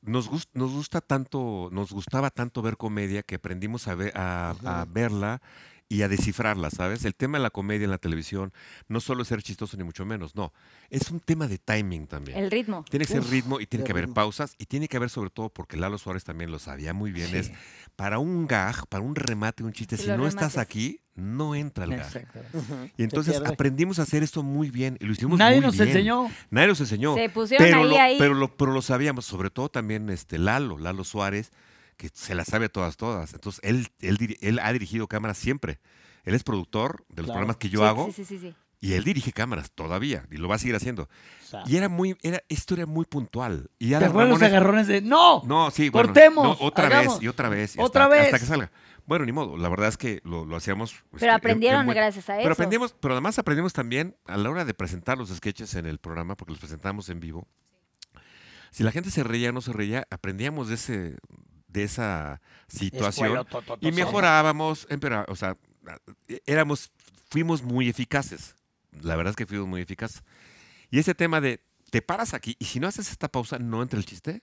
nos, nos gusta tanto, nos gustaba tanto ver comedia que aprendimos a verla y a descifrarla, ¿sabes? El tema de la comedia en la televisión no solo es ser chistoso ni mucho menos, no. Es un tema de timing también. El ritmo. Tiene que ser ritmo y tiene que haber pausas y tiene que haber sobre todo, porque Lalo Suárez también lo sabía muy bien, es para un gag, para un remate, un chiste, si, no estás aquí, no entra el gag. Y entonces aprendimos a hacer esto muy bien y lo hicimos Nadie nos enseñó. Nadie nos enseñó. Se pusieron pero ahí, ahí. Pero lo, pero lo sabíamos, sobre todo también este Lalo, Lalo Suárez, que se las sabe todas, todas. Entonces, él, él, ha dirigido cámaras siempre. Él es productor de los programas que yo hago. Sí, sí, sí, Y él dirige cámaras todavía y lo va a seguir haciendo. y era muy, era, esto era muy puntual. Y ya ¿Te los agarrones de no? No, sí, cortemos. otra vez y otra vez. otra vez. Hasta que salga. Bueno, ni modo. La verdad es que lo, hacíamos. Este, pero aprendieron gracias a eso. Pero aprendimos, pero además aprendimos también a la hora de presentar los sketches en el programa, porque los presentamos en vivo. Si la gente se reía o no se reía, aprendíamos de ese, de esa situación y mejorábamos, o sea, éramos, fuimos muy eficaces. La verdad es que fuimos muy eficaces. Y ese tema de, te paras aquí y si no haces esta pausa, no entra el chiste.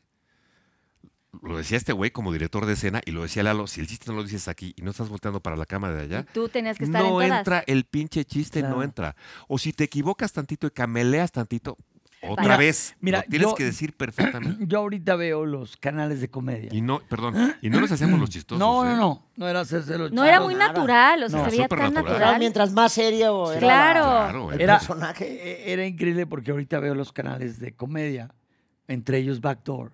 Lo decía este güey como director de escena y lo decía Lalo, si el chiste no lo dices aquí y no estás volteando para la cama de allá, tú no entra el pinche chiste, no entra. O si te equivocas tantito y cameleas tantito, otra vez, tienes que decir perfectamente. Yo ahorita veo los canales de comedia. Y no, perdón, y no nos hacemos los chistosos. No, no, ¿eh? no, no era los No era muy natural, o sea, se tan natural. mientras más serio era, claro. ¿eh? el personaje. E, era increíble porque ahorita veo los canales de comedia, entre ellos Backdoor.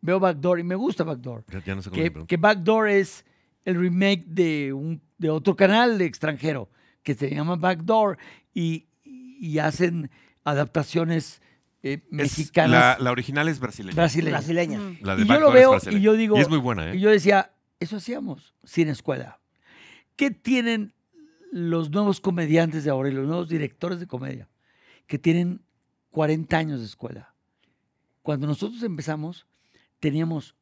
Veo Backdoor y me gusta Backdoor. Ya, no sé que, que, Backdoor es el remake de, un, de otro canal de extranjero que se llama Backdoor y hacen adaptaciones eh, mexicanas. La, original es brasileña. Brasileña. La y yo lo veo y yo digo. Y es muy buena, ¿eh? Y yo decía, eso hacíamos, sin escuela. ¿Qué tienen los nuevos comediantes de ahora y los nuevos directores de comedia? Que tienen 40 años de escuela. Cuando nosotros empezamos, teníamos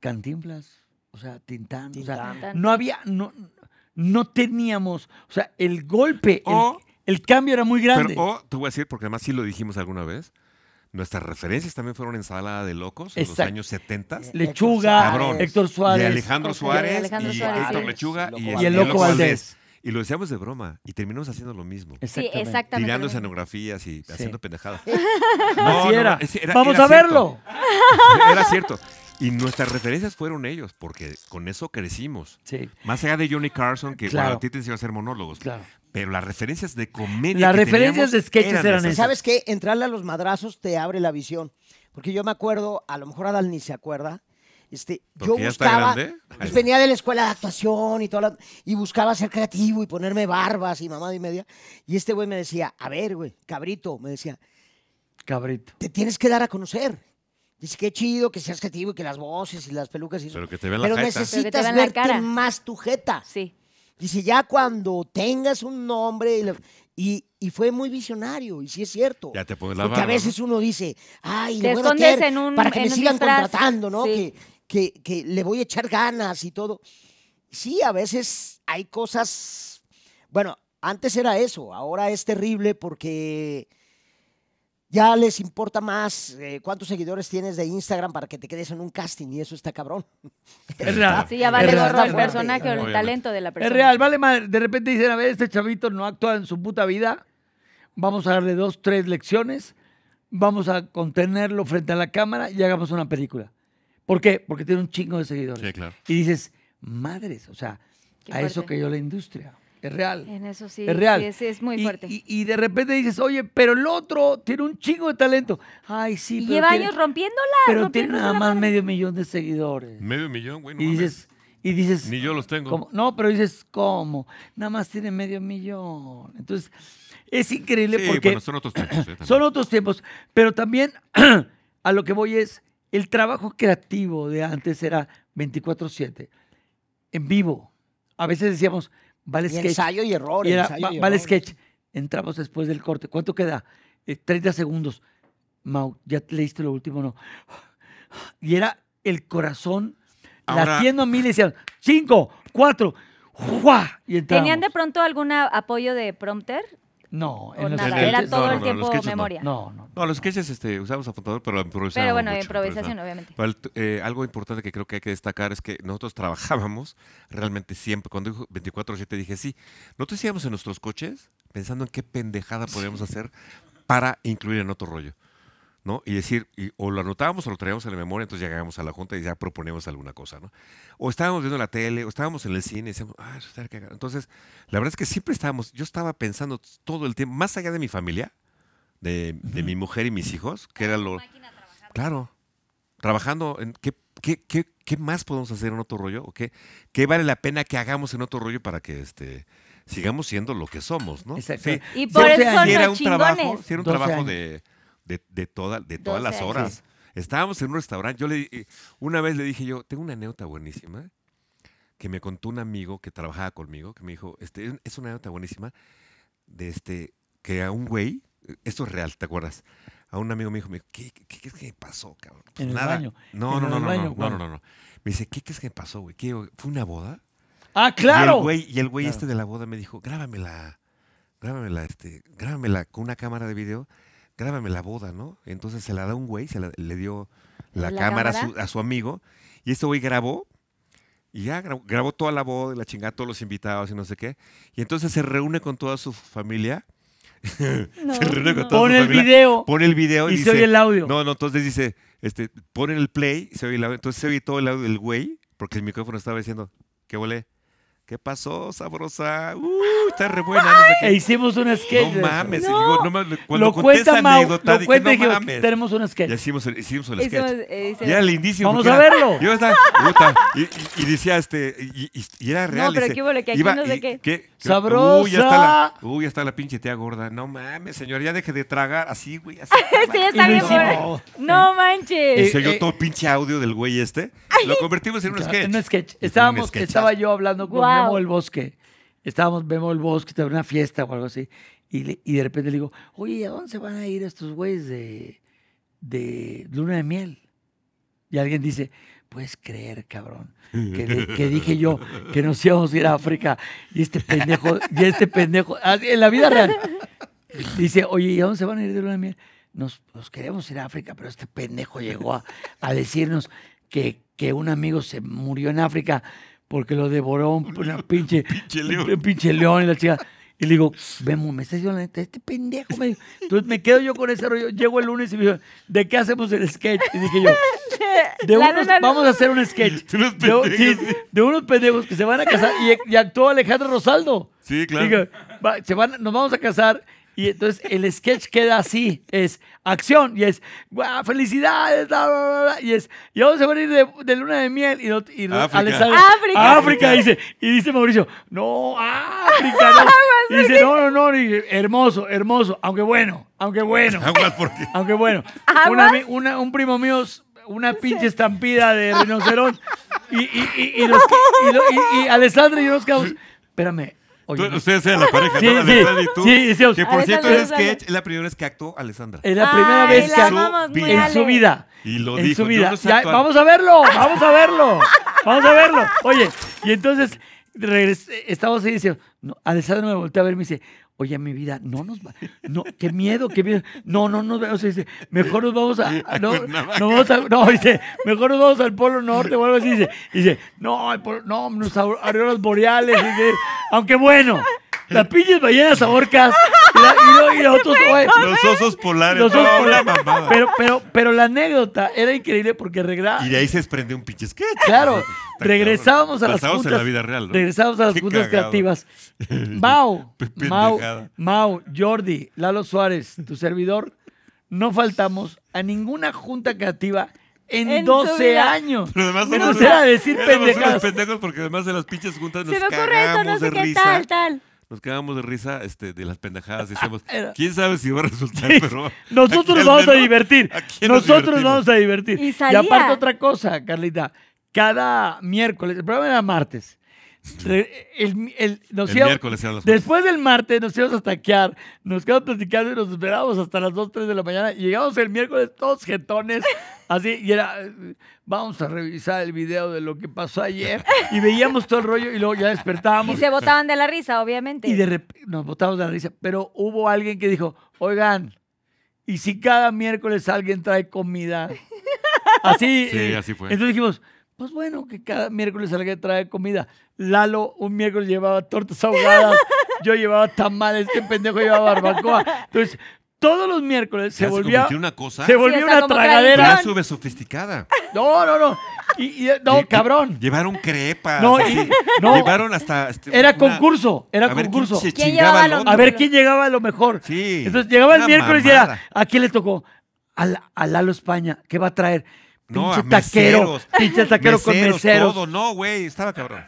cantinflas, o sea, Tintán. O sea, no había, no, no teníamos, o sea, el golpe, el, el, cambio era muy grande. Pero, o, te voy a decir, porque además sí lo dijimos alguna vez, Nuestras referencias también fueron Ensalada de Locos en los años 70. Eh, Lechuga, Héctor Suárez. Y Alejandro Suárez, y, Héctor Lechuga y, el Loco este, Valdés. Y lo decíamos de broma y terminamos haciendo lo mismo. Sí, exactamente. Tirando escenografías y haciendo pendejadas. Así era. Vamos a verlo. Era cierto. Y nuestras referencias fueron ellos, porque con eso crecimos. Más allá de Johnny Carson, que para ti te enseñó a hacer monólogos. Claro pero las referencias de comedia. Las referencias de sketches eran, ¿Sabes qué? Entrarle a los madrazos te abre la visión. Porque yo me acuerdo, a lo mejor Adal ni se acuerda, este, yo buscaba, venía de la escuela de actuación y toda y buscaba ser creativo y ponerme barbas y mamada y media. Y este güey me decía, a ver, güey, cabrito, me decía, cabrito, te tienes que dar a conocer. Dice, qué chido que seas creativo y que las voces y las pelucas y Pero que te vean la Pero jeta. necesitas verte más tu jeta. Sí. Dice, ya cuando tengas un nombre, y, fue muy visionario, y sí es cierto. Ya te Porque a veces uno dice, ay, le voy para que me sigan contratando, ¿no? Que, que le voy a echar ganas y todo. Sí, a veces hay cosas, bueno, antes era eso, ahora es terrible porque ya les importa más eh, cuántos seguidores tienes de Instagram para que te quedes en un casting y eso está cabrón. Es real. Sí, ya vale el personaje o el talento de la persona. Es real, vale madre. De repente dicen, a ver, este chavito no actúa en su puta vida. Vamos a darle dos, tres lecciones. Vamos a contenerlo frente a la cámara y hagamos una película. ¿Por qué? Porque tiene un chingo de seguidores. Sí, claro. Y dices, madres, o sea, a eso que yo la industria. Es real. En eso sí. Es real. es, muy fuerte. Y, de repente dices, oye, pero el otro tiene un chingo de talento. Ay, sí. Y lleva años rompiéndola. Pero tiene nada más medio millón de seguidores. Medio millón, güey. y dices, y Ni yo los tengo. No, pero dices, ¿cómo? Nada más tiene medio millón. Entonces, es increíble porque. son otros tiempos. Eh, son otros tiempos. Pero también a lo que voy es, el trabajo creativo de antes era 24-7, en vivo. A veces decíamos, vale y sketch. Ensayo y error. Vale sketch. Entramos después del corte. ¿Cuánto queda? 30 eh, segundos. Mau, ¿ya leíste lo último no? Y era el corazón latiendo a mil y decían, cinco, cuatro, Y ¿Tenían de pronto algún apoyo de prompter? No, en los era todo el tiempo memoria. No, no, no. los sketches este, usamos apuntador, pero improvisación. Pero bueno, improvisación, obviamente. Eh, algo importante que creo que hay que destacar es que nosotros trabajábamos realmente siempre. Cuando dijo 24-7, dije sí. Nosotros íbamos en nuestros coches pensando en qué pendejada podíamos hacer para incluir en otro rollo. Y decir, o lo anotábamos o lo traíamos a la memoria, entonces llegábamos a la junta y ya proponemos alguna cosa, ¿no? O estábamos viendo la tele, o estábamos en el cine y decíamos, ah, eso está cagado. Entonces, la verdad es que siempre estábamos, yo estaba pensando todo el tiempo, más allá de mi familia, de, mi mujer y mis hijos, que era lo... Claro, trabajando en qué, qué, qué, más podemos hacer en otro rollo, o qué, qué vale la pena que hagamos en otro rollo para que este sigamos siendo lo que somos, ¿no? Exacto. Sí. Y por eso si era, un trabajo, si era un trabajo de de, de, de todas las horas. Estábamos en un restaurante, yo le eh, una vez le dije yo, tengo una anécdota buenísima que me contó un amigo que trabajaba conmigo, que me dijo, este, es una anécdota buenísima de este, que a un güey, eh, esto es real, ¿te acuerdas? A un amigo me dijo, ¿qué, qué, que me pasó, cabrón? en nada. El baño. No, no, no, no, no, no, no, Me dice, ¿qué, qué es que pasó, güey? ¿Fue una boda? Ah, claro. Y el güey, y el güey este de la boda me dijo, grábamela, grábamela, este, grábamela con una cámara de video grábame la boda, ¿no? Entonces se la da un güey, se le dio la, cámara, A, su, amigo, y este güey grabó, y ya grabó, toda la boda, la chingada, todos los invitados y no sé qué, y entonces se reúne con toda su familia. se reúne con toda pone el video. Pone el video y, se oye el audio. No, no, entonces dice, este, pone el play, se oye el audio, entonces se oye todo el audio del güey, porque el micrófono estaba diciendo, ¿qué volé? ¿Qué pasó, sabrosa? Uh, está re buena. hicimos un sketch. No mames. No. Cuando lo conté esa anécdota, de no mames. Tenemos un sketch. Ya hicimos, hicimos un sketch. Eh, y era lindísimo. Vamos a verlo. yo estaba, y, decía, este, y, era real. No, pero aquí, que no sé qué. Sabrosa. Uy, ya está la, pinche tía gorda. No mames, señor, ya deje de tragar. Así, güey. Así, sí, está bien. No eh, manches. Y se eh, todo pinche audio del güey este. Lo convertimos en un sketch. En un sketch. Estábamos, estaba yo hablando con vemos el bosque. Estábamos, vemos el bosque, estaba una fiesta o algo así. Y, y de repente le digo, oye, ¿a dónde se van a ir estos güeyes de, de luna de miel? Y alguien dice, puedes creer, cabrón, que, dije yo que nos íbamos a ir a África y este pendejo, y este pendejo, en la vida real, dice, oye, ¿y a dónde se van a ir de luna de miel? Nos, nos queremos ir a África, pero este pendejo llegó a, a decirnos que, que, un amigo se murió en África, porque lo devoró un, una pinche, pinche, león. y la chica. Y le digo, vemos, me está diciendo la neta, este pendejo. Entonces me quedo yo con ese rollo. Llego el lunes y me dijo, ¿de qué hacemos el sketch? Y dije yo, de unos, vamos a hacer un sketch. De, unos pendejos, que se van a casar. Y, actuó Alejandro Rosaldo. Sí, claro. Digo, nos vamos a casar y entonces el sketch queda así, es acción y es ¡Buah, felicidades, bla, bla, bla, y es y vamos a venir de, luna de miel y, no, y África. África. dice y dice Mauricio, no, África, no. Y dice, no, no, no, hermoso, hermoso, aunque bueno, aunque bueno. Aunque bueno. Una, un primo mío una pinche estampida de rinoceronte y y y, y, los, y, y, y Alessandra y yo nos quedamos, espérame, Oye, ustedes eran la pareja, Sí, sí, sí, sí, que por cierto, es es la primera vez que actuó Alessandra. Es la primera vez que actuó en su vida. Y lo en dijo. su vida. vamos a verlo, vamos a verlo, vamos a verlo. Oye, y entonces regresé, estamos ahí diciendo, no, Alessandro me volteé a ver y me dice, oye, mi vida, no nos va, no, qué miedo, qué miedo, no, no nos mejor nos vamos a, no, pues no, vamos no, dice, mejor nos vamos al Polo Norte o algo así, dice, dice, no, no, nos los boreales, aunque bueno, la pinches ballenas ahorcas Y, la, y, otros, los osos polares. Pero, pero, pero la anécdota era increíble porque regresaba. Y de ahí se desprende un pinche sketch. Claro. regresábamos a las juntas. en la vida real. a las juntas creativas. Mau, Mau, Mau, Jordi, Lalo Suárez, tu servidor, no faltamos a ninguna junta creativa en, 12 años. Pero además no era decir pendejos porque además de las pinches juntas nos Se ocurre no sé qué, risa. tal, tal nos quedamos de risa este, de las pendejadas. Decíamos, quién sabe si va a resultar, pero. Nosotros vamos a divertir. Nosotros nos vamos a divertir. y aparte, otra cosa, Carlita. Cada miércoles, el programa era martes. El, después del martes nos íbamos a taquear, nos quedamos platicando y nos esperábamos hasta las 2, 3 de la mañana. llegamos el miércoles todos jetones, así, y era, vamos a revisar el video de lo que pasó ayer. Y veíamos todo el rollo y luego ya despertábamos. Y se botaban de la risa, obviamente. Y de nos botábamos de la risa, pero hubo alguien que dijo, oigan, ¿y si cada miércoles alguien trae comida? Así. así fue. Entonces dijimos, pues bueno, que cada miércoles salga alguien trae comida. Lalo un miércoles llevaba tortas ahogadas, yo llevaba tamales, este pendejo llevaba barbacoa. Entonces, todos los miércoles se, se volvía una cosa. Se volvió una tragadera. sofisticada. No, no, no. Y, eh, no, cabrón. Llevaron crepas. Llevaron hasta. Este, era concurso, era concurso. Ver quién, a ver quién llegaba a lo mejor. Sí. Entonces llegaba el miércoles y era. ¿A quién le tocó? A, a Lalo España. ¿Qué va a traer? No, pinche taquero, pinche taquero con meseros. Todo, no, güey, estaba cabrón.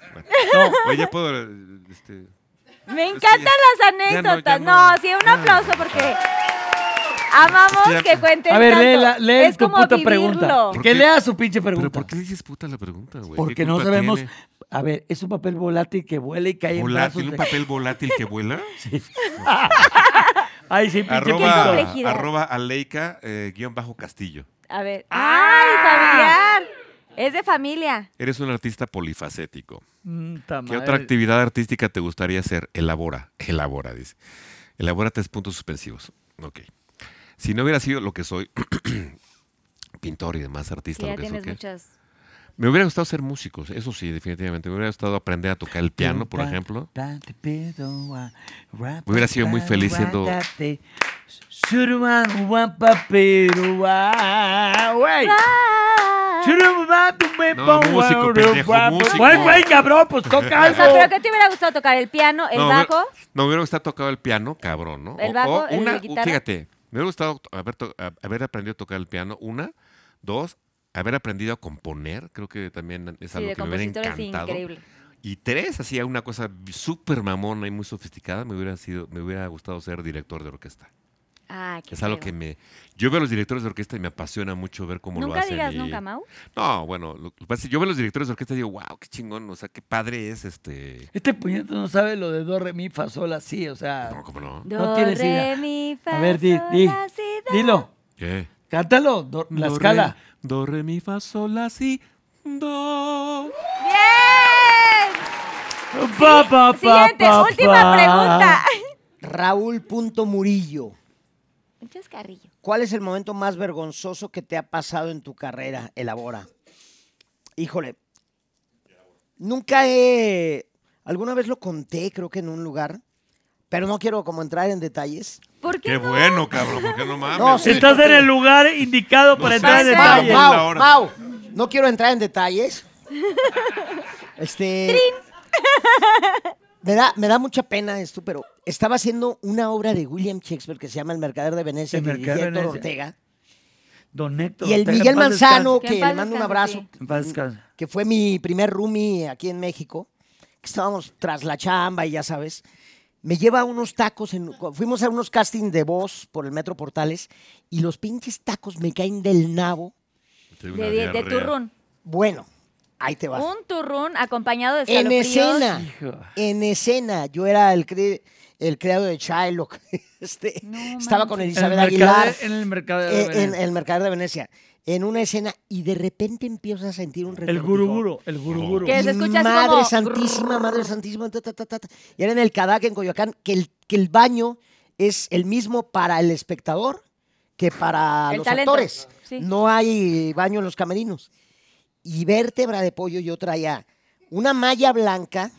No, puedo. Este, Me encantan las anécdotas. no, sí, un aplauso porque. Amamos que, cuenten A ver, lee, la, lee es puta pregunta. Que lea su pinche pregunta. ¿Pero por qué dices puta la pregunta, güey? Porque no sabemos. A ver, ¿es un papel volátil que vuela y cae en brazos? ¿Un papel volátil que vuela? Sí. Ay, sí, pinche arroba, arroba Aleika, eh, guión bajo Castillo. A ver. Ah. ¡Ay, familiar! Es de familia. Eres un artista polifacético. Mm, ¿Qué otra actividad artística te gustaría hacer? Elabora, elabora, dice. Elabora tres puntos suspensivos. Ok. Si no hubiera sido lo que soy, pintor y demás artista, ya tienes muchas me hubiera gustado ser músico, eso sí, definitivamente. Me hubiera gustado aprender a tocar el piano, por ejemplo. Me hubiera sido muy feliz siendo... Ah. No, músico, pendejo, músico. Güey, cabrón, pues toca algo. ¿pero qué te hubiera gustado tocar? ¿El piano, el bajo? No, me hubiera gustado tocar el piano, cabrón, ¿no? El bajo, una, guitarra. Fíjate, me hubiera gustado haber aprendido a tocar el piano, una. Dos, haber aprendido a componer, creo que también es algo que me hubiera encantado. Increíble. Y tres, hacía una cosa súper mamona y muy sofisticada, me hubiera, sido, me hubiera gustado ser director de orquesta. Ah, qué es algo que me. Yo veo a los directores de orquesta y me apasiona mucho ver cómo lo hacen. ¿Nunca digas nunca, Mau? No, bueno, yo veo a los directores de orquesta y digo, wow, qué chingón, o sea, qué padre es este. Este puñeto no sabe lo de do, re, mi, fa, sol, así, o sea. No, ¿cómo no? no tiene re, a ver, di, dilo. ¿Qué? Cántalo, la escala. do, re, mi, fa, sol, la, si, do. ¡Bien! Siguiente, última pregunta. Raúl Punto Murillo. ¿Cuál es el momento más vergonzoso que te ha pasado en tu carrera? Elabora. Híjole, nunca he... Alguna vez lo conté, creo que en un lugar, pero no quiero como entrar en detalles qué, bueno, cabrón, no mames. Estás en el lugar indicado para entrar en detalles. no quiero entrar en detalles. Este. Me da, mucha pena esto, pero estaba haciendo una obra de William Shakespeare que se llama El Mercader de Venecia, el de Ortega. Don Héctor. Y el Miguel Manzano, que, le mando un abrazo, que fue mi primer roomie aquí en México, estábamos tras la chamba y ya sabes me lleva unos tacos. fuimos a unos castings de voz por el Metro Portales y los pinches tacos me caen del nabo. De, de, Bueno, ahí te va. Un turrón acompañado de En escena. En escena. Yo era el, cre, el creado de Shylock. Este, estaba con Elizabeth Aguilar. En el mercado de eh, Venecia. en el mercado de Venecia en una escena y de repente empiezas a sentir un El el guruguro. Madre Santísima, Madre Santísima, Y era en el Kadak, en Coyoacán, que el, que el baño es el mismo para el espectador que para los actores. No hay baño en los camerinos. Y vértebra de pollo yo traía una malla blanca,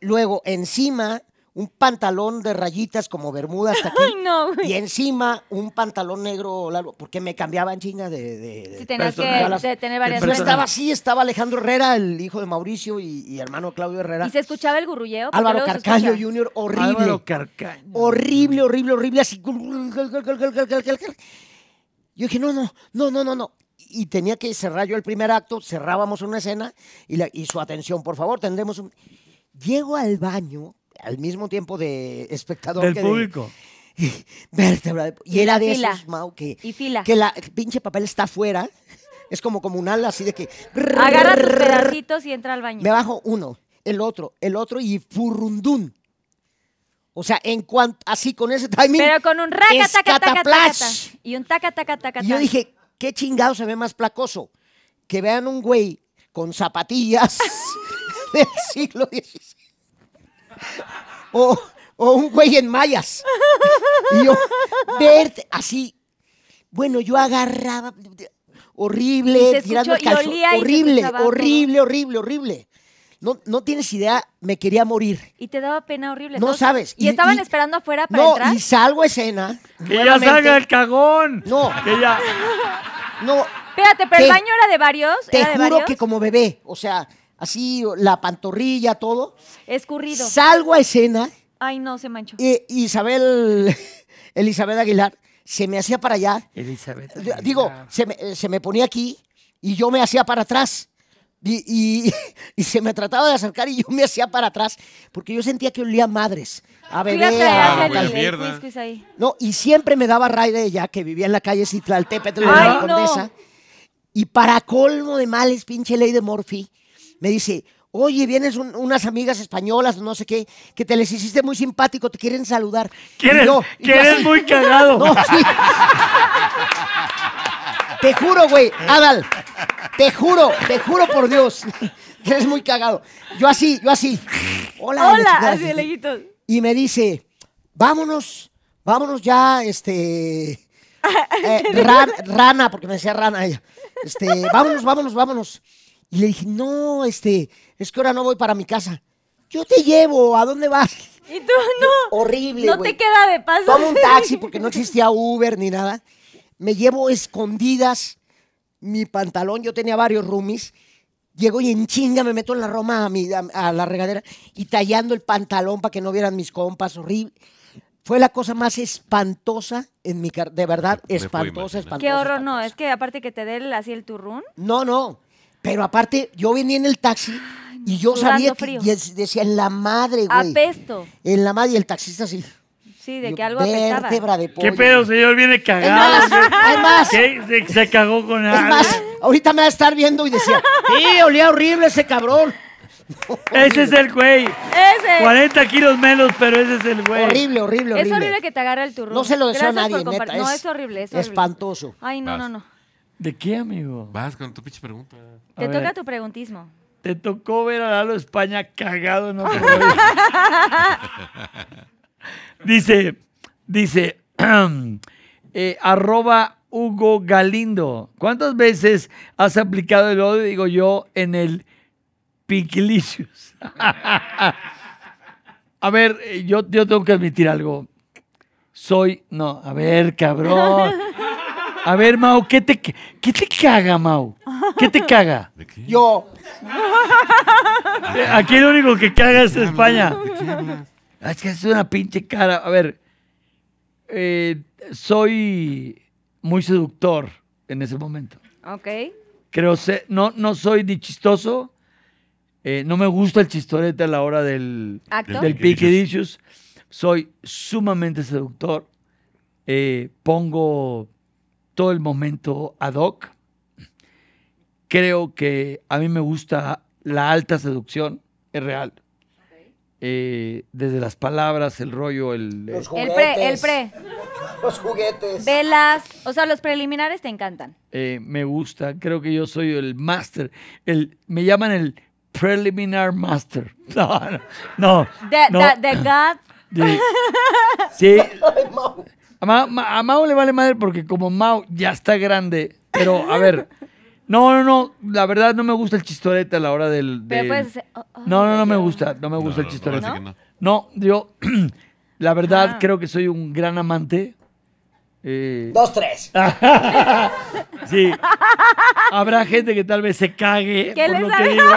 luego encima un pantalón de rayitas como bermuda hasta aquí. Y encima un pantalón negro largo, porque me cambiaba en China de... sí, tenías que tener varias... estaba así, estaba Alejandro Herrera, el hijo de Mauricio y, hermano Claudio Herrera. Y se escuchaba el gurrulleo. Álvaro Carcaño Jr., horrible. Álvaro Carcaño. Horrible, horrible, horrible, así... Yo dije, no, no, no, no, no, y tenía que cerrar yo el primer acto, cerrábamos una escena y, y su atención, por favor, tendremos un... Llego al baño al mismo tiempo de espectador. Del público. De, Y, era de esos, Mau, que, y fila. que la, pinche papel está afuera. Es como, como un ala así de que. Agarra tus y entra al baño. Me bajo uno, el otro, el otro y furrundún. O sea, en cuanto, así con ese timing. Pero con un raca, Y un taca, Y yo dije, ¿qué chingado se ve más placoso? Que vean un güey con zapatillas del siglo XVI o, un güey en mayas Y yo, verte así. Bueno, yo agarraba horrible, tirando el horrible, horrible, horrible, horrible. No, no tienes idea, me quería morir. Y te daba pena horrible. No, sabes. Y, estaban esperando afuera para no, entrar. Y salgo a escena. Que ya salga el cagón. No. Que No. Espérate, pero el baño era de varios. Te juro que como bebé. O sea, así la pantorrilla, todo. Escurrido. Salgo a escena. Ay, no, se manchó. Y Isabel, Elizabeth Aguilar, se me hacía para allá. Elizabeth. Digo, eh, se me, ponía aquí y yo me hacía para atrás. Y, se me trataba de acercar y yo me hacía para atrás porque yo sentía que olía madres. A No, y siempre me daba raide de ella, que vivía en la calle Citlaltépetl, de la Condesa. Y para colmo de males, pinche ley de Morphy, me dice, oye, vienes unas amigas españolas, no sé qué, que te les hiciste muy simpático, te quieren saludar. ¿Quieres, yo, muy cagado. te juro, güey, Adal, te juro, te juro por Dios, que eres muy cagado. Yo así, yo así. Hola, Hola, así Y me dice, vámonos, vámonos ya, este... Eh, rana, porque me decía rana ella. Este, vámonos, vámonos, vámonos. Y le dije, no, este, es que ahora no voy para mi casa. Yo te llevo, ¿a dónde vas? Y tú no. Horrible. No te queda de paso. Tomo un taxi porque no existía Uber ni nada. Me llevo escondidas mi pantalón, yo tenía varios roomies. Llego y en chinga me meto en la Roma a, la regadera y tallando el pantalón para que no vieran mis compas, horrible. Fue la cosa más espantosa en mi carrera, de verdad, espantosa, espantosa. Qué horror, no, es que aparte que te dé así el turrón. No, no, pero aparte, yo venía en el taxi y yo sabía que y decía en la madre, güey. Apesto. En la madre y el taxista así. Sí, de que algo apestaba. Vértebra de pollo. ¿Qué pedo, señor? Viene Es más, es más, Se, cagó con es más. Ahorita me va a estar viendo y decía, sí, olía horrible ese cabrón. Ese es el güey. Ese. 40 kilos menos, pero ese es el güey. Horrible, horrible, horrible. Es horrible que te agarra el turrón. No se lo deseo a nadie, No, es, horrible, es horrible. Espantoso. Ay, no, no, no. ¿De qué, amigo? Vas con tu pinche pregunta. Te toca tu preguntismo. Te tocó ver a Lalo España cagado en otro Dice, dice, eh, arroba Hugo Galindo. ¿Cuántas veces has aplicado el odio, digo yo, en el Piquilicious? a ver, eh, yo, yo tengo que admitir algo. Soy, no, a ver, cabrón. A ver, Mau, ¿qué te, qué te caga, Mau? ¿Qué te caga? Yo. Aquí lo único que caga es España. Ah, es que es una pinche cara. A ver, eh, soy muy seductor en ese momento. Ok. Creo, sé, no, no soy ni chistoso. Eh, no me gusta el chistorete a la hora del, del Soy sumamente seductor. Eh, pongo todo el momento ad hoc. Creo que a mí me gusta la alta seducción, es real. Eh, desde las palabras, el rollo, el... el pre, el pre. los juguetes. Velas, o sea, los preliminares te encantan. Eh, me gusta, creo que yo soy el master El, me llaman el preliminar master. No, no. no, the, God. sí. A, Mao le vale madre porque como Mao ya está grande, pero a ver. No, no, no. La verdad no me gusta el chistorete a la hora del. Oh, oh, no, no, no me gusta. No me gusta el chistorete. No, yo la verdad ah. creo que soy un gran amante. Eh, Dos, tres. sí. Habrá gente que tal vez se cague por lo digo.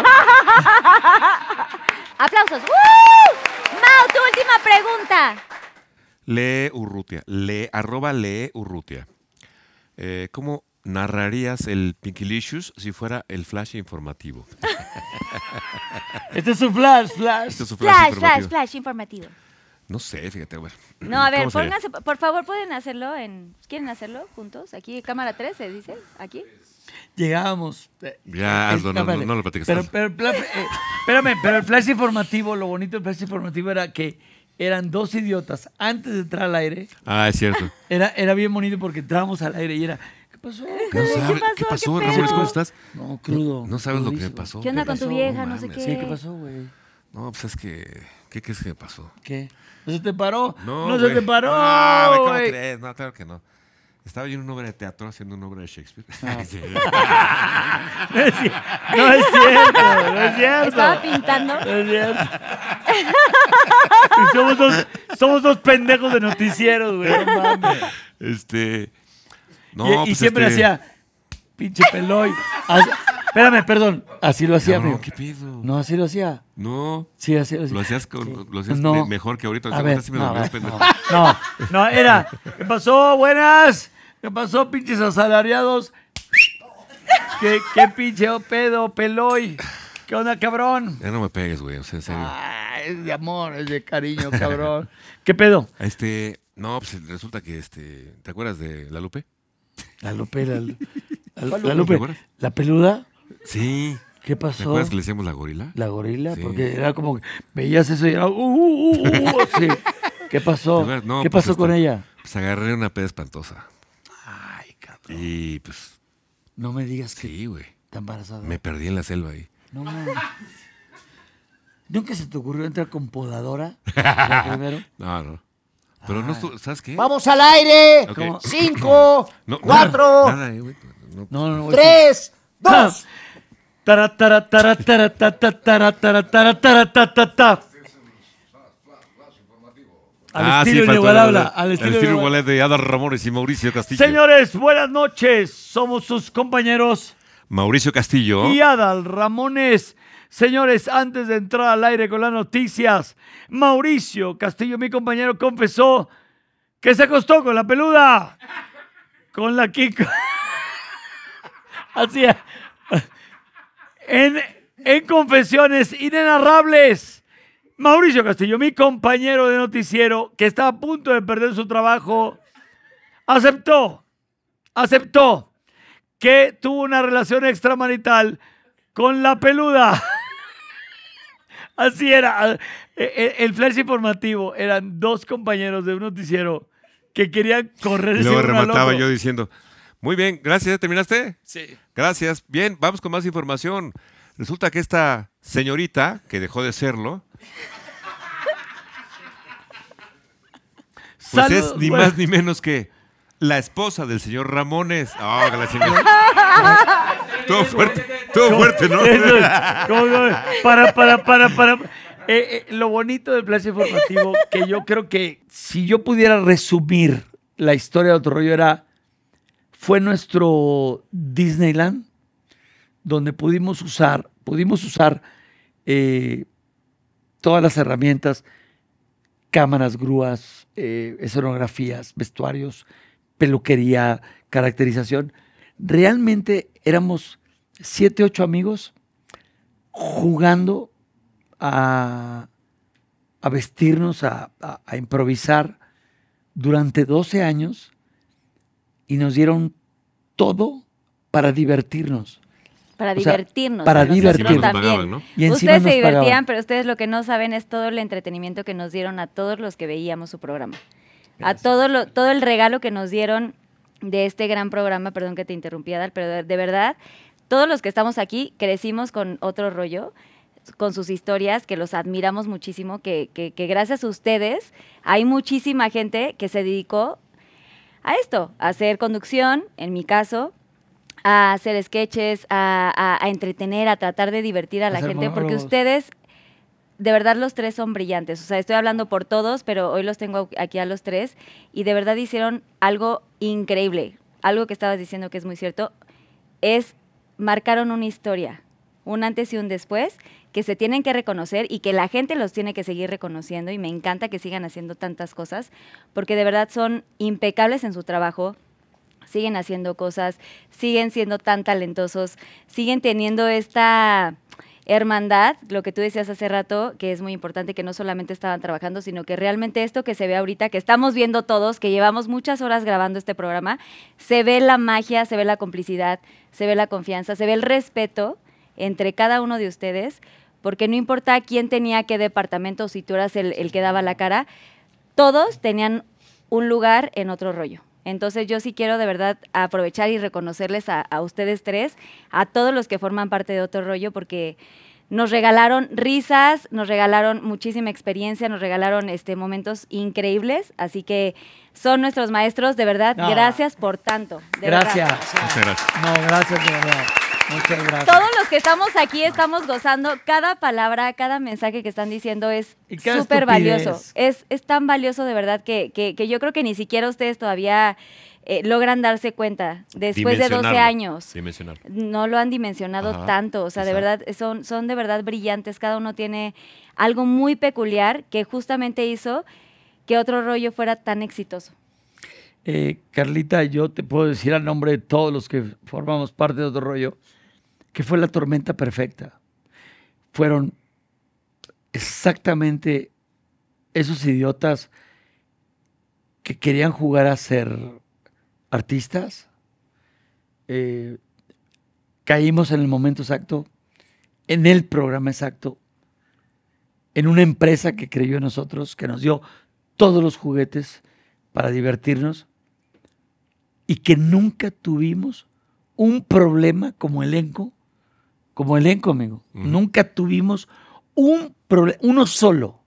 Aplausos. Mao, tu última pregunta. Lee Urrutia, le, arroba Lee Urrutia. Eh, ¿Cómo narrarías el Pinkilicious si fuera el flash informativo? este es un flash, flash. Este flash, flash, flash, informativo. No sé, fíjate, bueno. No, a ver, pónganse, por favor, pueden hacerlo en. ¿Quieren hacerlo juntos? Aquí, cámara 13, dice. Aquí. Llegamos. Ya, no, no, lo platicas. Pero, pero, eh, espérame, pero el flash informativo, lo bonito del flash informativo era que eran dos idiotas antes de entrar al aire. Ah, es cierto. Era, bien bonito porque entrábamos al aire y era. ¿Qué pasó? ¿Qué, ¿Qué pasó? ¿Qué pasó, ¿Qué ¿Cómo estás? No, crudo. No, sabes lo que me pasó. ¿Qué onda con tu vieja? No, sé qué. Sí, ¿qué pasó, güey? No, pues es que. ¿Qué crees que me pasó? ¿Qué? ¿No se te paró? No, no se te paró. No, ah, ¿cómo crees? No, claro que no. Estaba yo en una obra de teatro haciendo una obra de Shakespeare. Ah. no, es, cierto, no es cierto. Estaba pintando. es cierto. somos, dos, pendejos de noticieros, güey. No mames. Este. y, pues siempre este hacía pinche peloy. Espérame, perdón. Así lo hacía, No, ¿qué pedo. No, así lo hacía. No. Sí, así lo hacía. Lo hacías, con- lo hacías mejor que ahorita. no, No, era. ¿Qué pasó? Buenas. ¿Qué pasó, pinches asalariados? ¿Qué, qué pinche pedo, peloy? ¿Qué onda, cabrón? Ya no me pegues, güey. O sea, en serio. es de amor, es de cariño, cabrón. ¿Qué pedo? Este, no, pues resulta que este, ¿te acuerdas de La Lupe? La Lupe, la, la- la Lupe? Lupe. La peluda. Sí. ¿Qué pasó? ¿Te acuerdas que le decíamos la gorila? La gorila, porque era como veías eso y era. Uh, uh, uh, sí. ¿Qué pasó? ¿Qué pues pasó con ella? Pues agarré una peda espantosa. Ay, cabrón. Y pues. No me digas que. Sí, güey. Está embarazada. Me perdí en la selva ahí. No mames. ¿Nunca se te ocurrió entrar con podadora? No, no. Pero no, ah. ¿sabes qué? ¡Vamos al aire! Cinco, cuatro, nada, eh, no, no, tres, dos. Ah, al ah, estilo sí, habla. Al estilo, estilo igual de Adal Ramones y Mauricio Castillo. Señores, buenas noches. Somos sus compañeros. Mauricio Castillo. Y Adal Ramones. Señores, antes de entrar al aire con las noticias, Mauricio Castillo, mi compañero, confesó que se acostó con la peluda. Con la Kiko. Así es en, confesiones inenarrables. Mauricio Castillo, mi compañero de noticiero, que está a punto de perder su trabajo, aceptó, aceptó que tuvo una relación extramarital con la peluda. Así era. Ah, e, e, el flash informativo eran dos compañeros de un noticiero que querían correr. Y luego remataba yo diciendo, muy bien, gracias, ¿terminaste? Sí. Gracias. Bien, vamos con más información. Resulta que esta señorita, que dejó de serlo, pues es ni más ni menos que la esposa del señor Ramones. Oh, ah, gracias! todo fuerte, todo fuerte, ¿no? para, para, para, para. Eh, eh, lo bonito del plazo informativo, que yo creo que si yo pudiera resumir la historia de otro rollo, era fue nuestro Disneyland, donde pudimos usar, pudimos usar eh, todas las herramientas, cámaras, grúas, eh, escenografías, vestuarios, peluquería, caracterización. Realmente éramos siete, ocho amigos jugando a, vestirnos, a, a improvisar durante 12 años y nos dieron todo para divertirnos. Para divertirnos. para divertirnos. y ustedes se divertían, pero ustedes lo que no saben es todo el entretenimiento que nos dieron a todos los que veíamos su programa. A todo, lo, todo el regalo que nos dieron de este gran programa, perdón que te interrumpí, Adal, pero de, verdad, todos los que estamos aquí crecimos con otro rollo con sus historias, que los admiramos muchísimo, que, que, gracias a ustedes hay muchísima gente que se dedicó a esto, a hacer conducción, en mi caso, a hacer sketches, a, entretener, a tratar de divertir a, la gente, porque ustedes, de verdad los tres son brillantes. O sea, estoy hablando por todos, pero hoy los tengo aquí a los tres y de verdad hicieron algo increíble, algo que estabas diciendo que es muy cierto, es marcaron una historia, un antes y un después que se tienen que reconocer y que la gente los tiene que seguir reconociendo y me encanta que sigan haciendo tantas cosas porque de verdad son impecables en su trabajo, siguen haciendo cosas, siguen siendo tan talentosos, siguen teniendo esta hermandad, lo que tú decías hace rato, que es muy importante que no solamente estaban trabajando, sino que realmente esto que se ve ahorita, que estamos viendo todos, que llevamos muchas horas grabando este programa, se ve la magia, se ve la complicidad, se ve la confianza, se ve el respeto entre cada uno de ustedes, porque no importa quién tenía qué departamento, si tú eras el, que daba la cara, todos tenían un lugar en otro rollo. Entonces yo sí quiero de verdad aprovechar y reconocerles a, ustedes tres, a todos los que forman parte de Otro Rollo, porque nos regalaron risas, nos regalaron muchísima experiencia, nos regalaron este, momentos increíbles, así que son nuestros maestros, de verdad, gracias por tanto. gracias. gracias. No, gracias, todos los que estamos aquí estamos gozando. Cada palabra, cada mensaje que están diciendo es súper valioso. Es, es tan valioso de verdad que, que, yo creo que ni siquiera ustedes todavía eh, logran darse cuenta después de 12 años. No lo han dimensionado tanto. O sea, de verdad, son, son de verdad brillantes. Cada uno tiene algo muy peculiar que justamente hizo que otro rollo fuera tan exitoso. Eh, Carlita, yo te puedo decir al nombre de todos los que formamos parte de otro rollo que fue la tormenta perfecta. Fueron exactamente esos idiotas que querían jugar a ser artistas. Eh, caímos en el momento exacto, en el programa exacto, en una empresa que creyó en nosotros, que nos dio todos los juguetes para divertirnos y que nunca tuvimos un problema como elenco como elenco, amigo. Nunca tuvimos un problema, uno solo.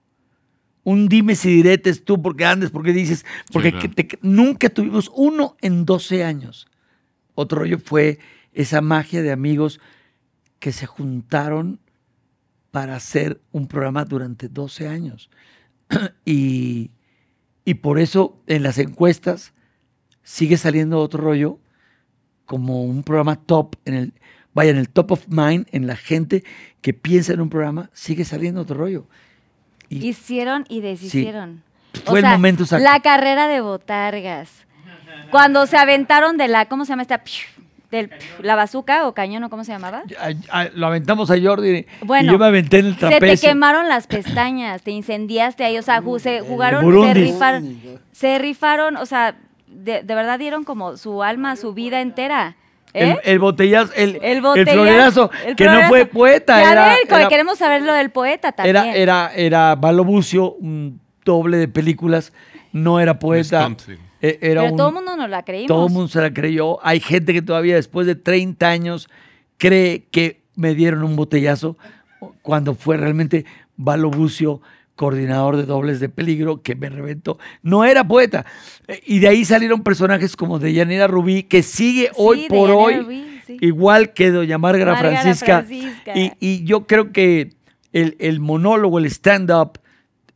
Un dime si diretes tú, porque andes, porque dices, porque nunca tuvimos uno en 12 años. Otro rollo fue esa magia de amigos que se juntaron para hacer un programa durante 12 años. y, y por eso en las encuestas sigue saliendo otro rollo como un programa top en el vaya en el top of mind, en la gente que piensa en un programa, sigue saliendo otro rollo. Hicieron y deshicieron. fue el momento La carrera de botargas. Cuando se aventaron de la, ¿cómo se llama esta? Del, la bazuca o cañón o cómo se llamaba. lo aventamos a Jordi yo me aventé en el trapecio. Se te quemaron las pestañas, te incendiaste ahí, o sea, se mm, jugaron, se rifaron, se rifaron, o sea, de, verdad dieron como su alma, su vida entera. ¿Eh? El, botellazo, el, el, que no fue poeta. ver, queremos saber lo del poeta también. Era, era, era Balobucio, un doble de películas, no era poeta. E, era Pero todo el mundo nos la creímos. Todo el mundo se la creyó. Hay gente que todavía después de 30 años cree que me dieron un botellazo cuando fue realmente Balobucio coordinador de dobles de peligro, que me reventó. No era poeta. Eh, y de ahí salieron personajes como Deyanira Rubí, que sigue hoy por hoy, igual que Doña Margarita Francisca. Y, yo creo que el, monólogo, el stand-up,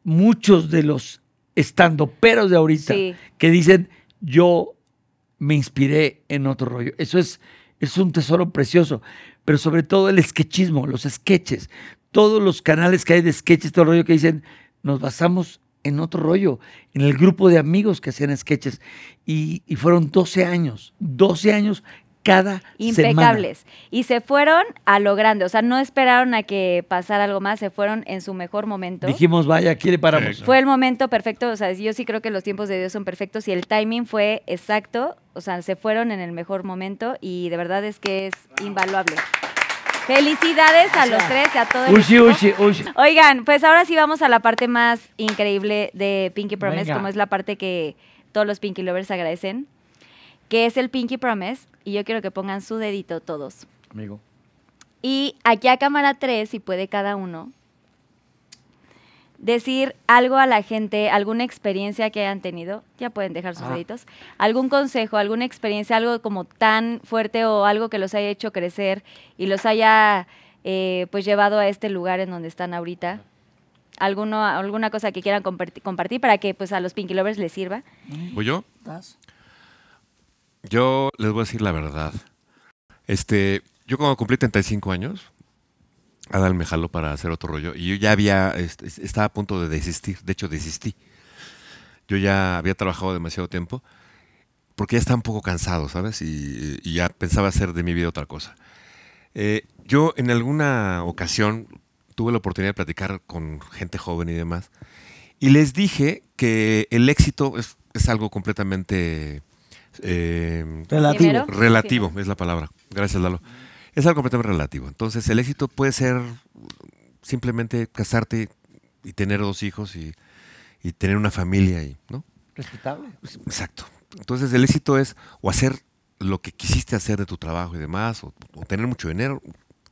muchos de los stand peros de ahorita que dicen, yo me inspiré en otro rollo. Eso es, es un tesoro precioso, pero sobre todo el sketchismo, los sketches, todos los canales que hay de sketches, todo el rollo que dicen, nos basamos en otro rollo, en el grupo de amigos que hacían sketches. Y, fueron 12 años, 12 años cada Impecables. Y se fueron a lo grande, o sea, no esperaron a que pasara algo más, se fueron en su mejor momento. Dijimos, vaya, aquí le paramos. Fue el momento perfecto, o sea, yo sí creo que los tiempos de Dios son perfectos y el timing fue exacto, o sea, se fueron en el mejor momento y de verdad es que es invaluable. Felicidades a los tres y a todos. Oigan, pues ahora sí vamos a la parte más increíble de Pinky Promise, como es la parte que todos los Pinky Lovers agradecen, que es el Pinky Promise. Y yo quiero que pongan su dedito todos. Amigo. Y aquí a cámara tres, si puede cada uno, decir algo a la gente, alguna experiencia que hayan tenido, ya pueden dejar sus deditos, algún consejo, alguna experiencia, algo como tan fuerte o algo que los haya hecho crecer y los haya eh, pues llevado a este lugar en donde están ahorita. alguna cosa que quieran compartir para que pues a los Pinky Lovers les sirva. ¿Voy yo? Yo les voy a decir la verdad. Este, yo cuando cumplí 35 años, Adal me jaló para hacer otro rollo. Y yo ya había, este, estaba a punto de desistir, de hecho desistí. Yo ya había trabajado demasiado tiempo, porque ya estaba un poco cansado, ¿sabes? Y, ya pensaba hacer de mi vida otra cosa. Eh, yo en alguna ocasión tuve la oportunidad de platicar con gente joven y demás, y les dije que el éxito es, es algo completamente... Eh, relativo. Relativo, es la palabra. Gracias, Lalo. Es algo completamente relativo. Entonces, el éxito puede ser simplemente casarte y tener dos hijos y, tener una familia, ¿no? Respetable. Exacto. Entonces, el éxito es o hacer lo que quisiste hacer de tu trabajo y demás, o, tener mucho dinero.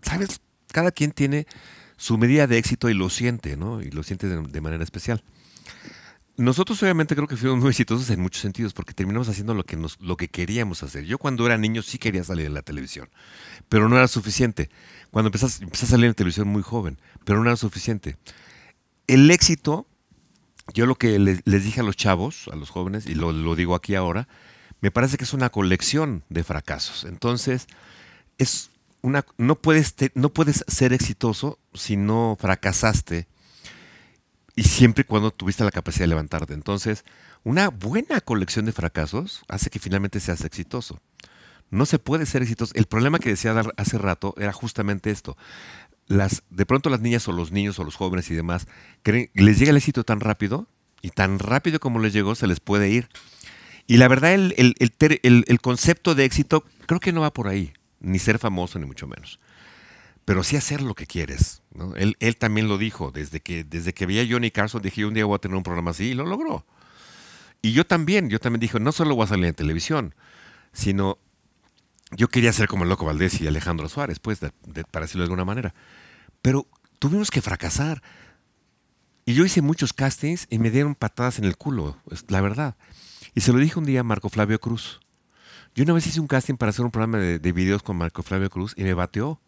Sabes, cada quien tiene su medida de éxito y lo siente, ¿no? Y lo siente de manera especial. Nosotros obviamente creo que fuimos muy exitosos en muchos sentidos porque terminamos haciendo lo que, nos, lo que queríamos hacer. Yo cuando era niño sí quería salir en la televisión, pero no era suficiente. Cuando empezás, a salir en televisión muy joven, pero no era suficiente. El éxito, yo lo que les, dije a los chavos, a los jóvenes, y lo, digo aquí ahora, me parece que es una colección de fracasos. Entonces, es una, no, puedes no puedes ser exitoso si no fracasaste y siempre y cuando tuviste la capacidad de levantarte. Entonces, una buena colección de fracasos hace que finalmente seas exitoso. No se puede ser exitoso. El problema que decía hace rato era justamente esto. Las, de pronto las niñas o los niños o los jóvenes y demás les llega el éxito tan rápido y tan rápido como les llegó se les puede ir. Y la verdad, el concepto de éxito creo que no va por ahí, ni ser famoso ni mucho menos. Pero sí hacer lo que quieres él, también lo dijo, desde que, desde que veía a Johnny Carson dije, un día voy a tener un programa así, y lo logró. Y yo también, yo también dije, no solo voy a salir en televisión, sino yo quería ser como el Loco Valdés y Alejandro Suárez, pues, para decirlo de alguna manera. Pero tuvimos que fracasar. Y yo hice muchos castings y me dieron patadas en el culo, la verdad. Y se lo dije un día a Marco Flavio Cruz. Yo una vez hice un casting para hacer un programa de, de videos con Marco Flavio Cruz y me bateó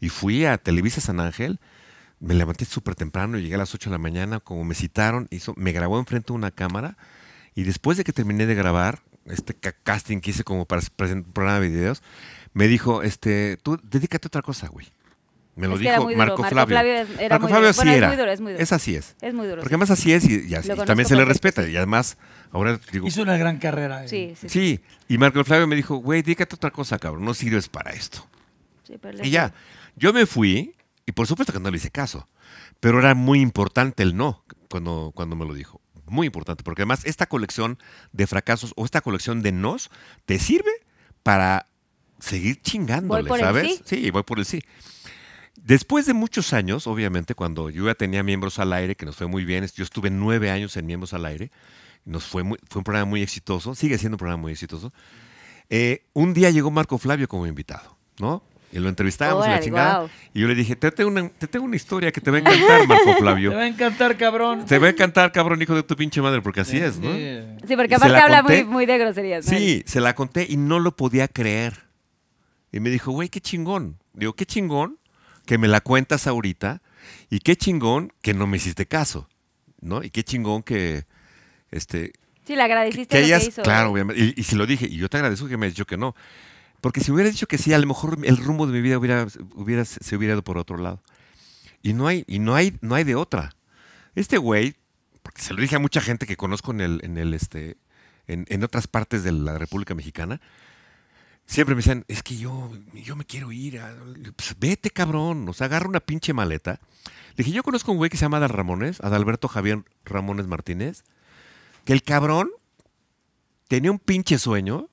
y fui a Televisa San Ángel. Me levanté súper temprano, llegué a las 8 de la mañana, como me citaron, hizo, me grabó enfrente de una cámara y después de que terminé de grabar este casting que hice como para presentar un programa de videos, me dijo, este, tú dedícate a otra cosa, güey. Me lo dijo Marco, Flavio. Marco Flavio era. Es muy duro, es muy duro. Es así es. Es muy duro. Porque más además así es y, también se le respeta. Y además, ahora digo... Hizo una gran carrera. Sí, sí, sí, Y Marco Flavio me dijo, güey, dedícate a otra cosa, cabrón. No sirves para esto. Sí, y ya. Yo me fui y por supuesto que no le hice caso, pero era muy importante el no cuando, cuando me lo dijo. Muy importante, porque además esta colección de fracasos o esta colección de nos te sirve para seguir chingándole, ¿sabes? sí. voy por el sí. Después de muchos años, obviamente, cuando yo ya tenía miembros al aire, que nos fue muy bien, yo estuve nueve años en miembros al aire, nos fue, fue un programa muy exitoso, sigue siendo un programa muy exitoso. Eh, un día llegó Marco Flavio como invitado, ¿no? Y lo entrevistábamos y la chingada. Y yo le dije, te tengo, una, historia que te va a encantar, Marco Flavio. te va a encantar, cabrón. Te va a encantar, cabrón, hijo de tu pinche madre, porque así es, ¿no? Sí, porque aparte habla muy, de groserías. ¿no? Sí, se la conté y no lo podía creer. Y me dijo, güey, qué chingón. Digo, qué chingón que me la cuentas ahorita y qué chingón que no me hiciste caso, ¿no? Y qué chingón que, este... Sí, le agradeciste lo Claro, obviamente. Y, y lo dije, y yo te agradezco que me hayas dicho que no. Porque si hubiera dicho que sí, a lo mejor el rumbo de mi vida hubiera, se hubiera ido por otro lado. Y no hay, y no hay, no hay de otra. Este güey, porque se lo dije a mucha gente que conozco en el, en este, en, otras partes de la República Mexicana, siempre me decían, es que yo, yo me quiero ir. Pues, vete, cabrón. O sea, agarra una pinche maleta. Le dije, yo conozco un güey que se llama Ramones, Adalberto Javier Ramones Martínez, que el cabrón tenía un pinche sueño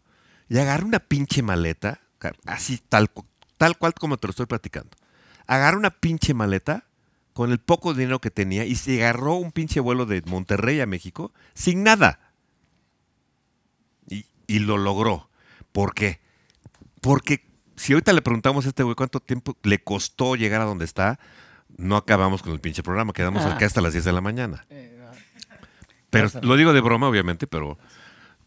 y agarró una pinche maleta, así tal, tal cual como te lo estoy platicando. Agarró una pinche maleta con el poco dinero que tenía y se agarró un pinche vuelo de Monterrey a México sin nada. Y, lo logró. ¿Por qué? Porque si ahorita le preguntamos a este güey cuánto tiempo le costó llegar a donde está, no acabamos con el pinche programa, quedamos ah. acá hasta las 10 de la mañana. Eh, ah. Pero lo digo de broma, obviamente, pero,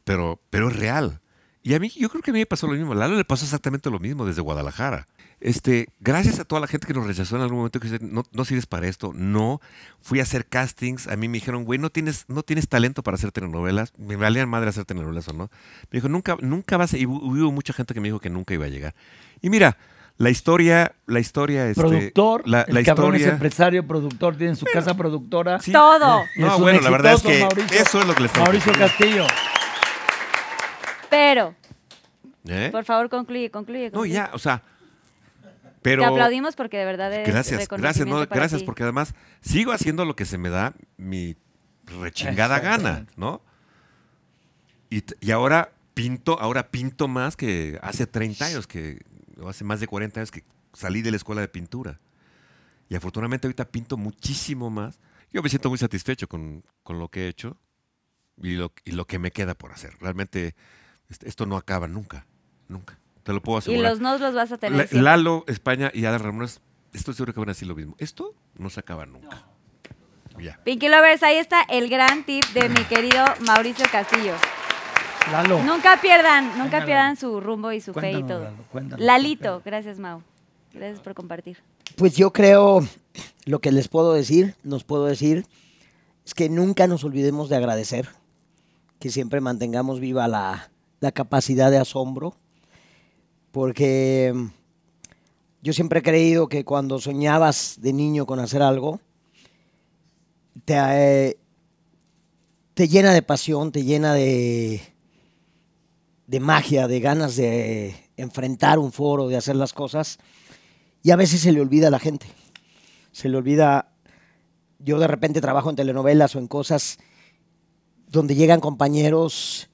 pero, pero es real. Y a mí, yo creo que a mí me pasó lo mismo. Lalo le pasó exactamente lo mismo desde Guadalajara. Este, gracias a toda la gente que nos rechazó en algún momento que dice, no, no sirves para esto, no. Fui a hacer castings, a mí me dijeron, güey, no tienes, no tienes talento para hacer telenovelas. Me valían madre hacer telenovelas o no. Me dijo, nunca, nunca vas a... Y hubo mucha gente que me dijo que nunca iba a llegar. Y mira, la historia, la historia, este, es productor, es empresario, productor, tiene su casa productora, todo. No, bueno, la verdad es que eso es lo que le les Mauricio Castillo. Pero, ¿Eh? por favor, concluye, concluye, No, ya, o sea, pero, te aplaudimos porque de verdad es Gracias, gracias, no, gracias, porque además sigo haciendo lo que se me da mi rechingada gana, ¿no? Y, ahora pinto, ahora pinto más que hace 30 años, que, o hace más de 40 años que salí de la escuela de pintura. Y afortunadamente ahorita pinto muchísimo más. Yo me siento muy satisfecho con, lo que he hecho y lo, y lo que me queda por hacer. Realmente esto no acaba nunca, nunca. Te lo puedo asegurar. Y los nos los vas a tener. Lalo, España y Ada Ramones, esto seguro que van a decir lo mismo. Esto no se acaba nunca. Pinky Lovers, ahí está el gran tip de mi querido Mauricio Castillo. Lalo. Nunca pierdan, nunca pierdan su rumbo y su fe y todo. Lalito, gracias Mau. Gracias por compartir. Pues yo creo, lo que les puedo decir, nos puedo decir, es que nunca nos olvidemos de agradecer, que siempre mantengamos viva la, la capacidad de asombro, porque mm, yo siempre he creído que cuando soñabas de niño con hacer algo, eh, te, llena de pasión, te llena de, de magia, de ganas de enfrentar un foro, de hacer las cosas, y a veces se le olvida a la gente, se le olvida, yo de repente trabajo en telenovelas o en cosas donde llegan compañeros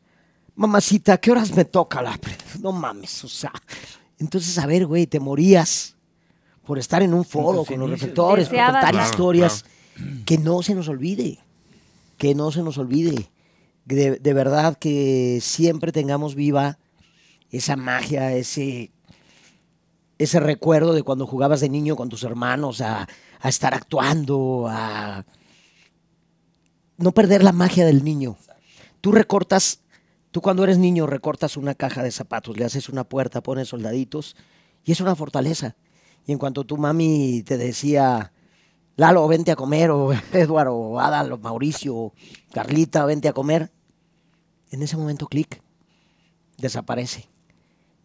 mamacita, ¿qué horas me toca la No mames, o sea. Entonces, a ver, güey, te morías por estar en un foro con los reflectores, por contar historias. Que no se nos olvide. Que no se nos olvide. De, verdad que siempre tengamos viva esa magia, ese ese recuerdo de cuando jugabas de niño con tus hermanos a, a, estar actuando, a no perder la magia del niño. Tú recortas Tú cuando eres niño recortas una caja de zapatos, le haces una puerta, pones soldaditos y es una fortaleza. Y en cuanto tu mami te decía, Lalo, vente a comer, o Eduardo, o Adal, o Mauricio, o Carlita, vente a comer, en ese momento clic, desaparece.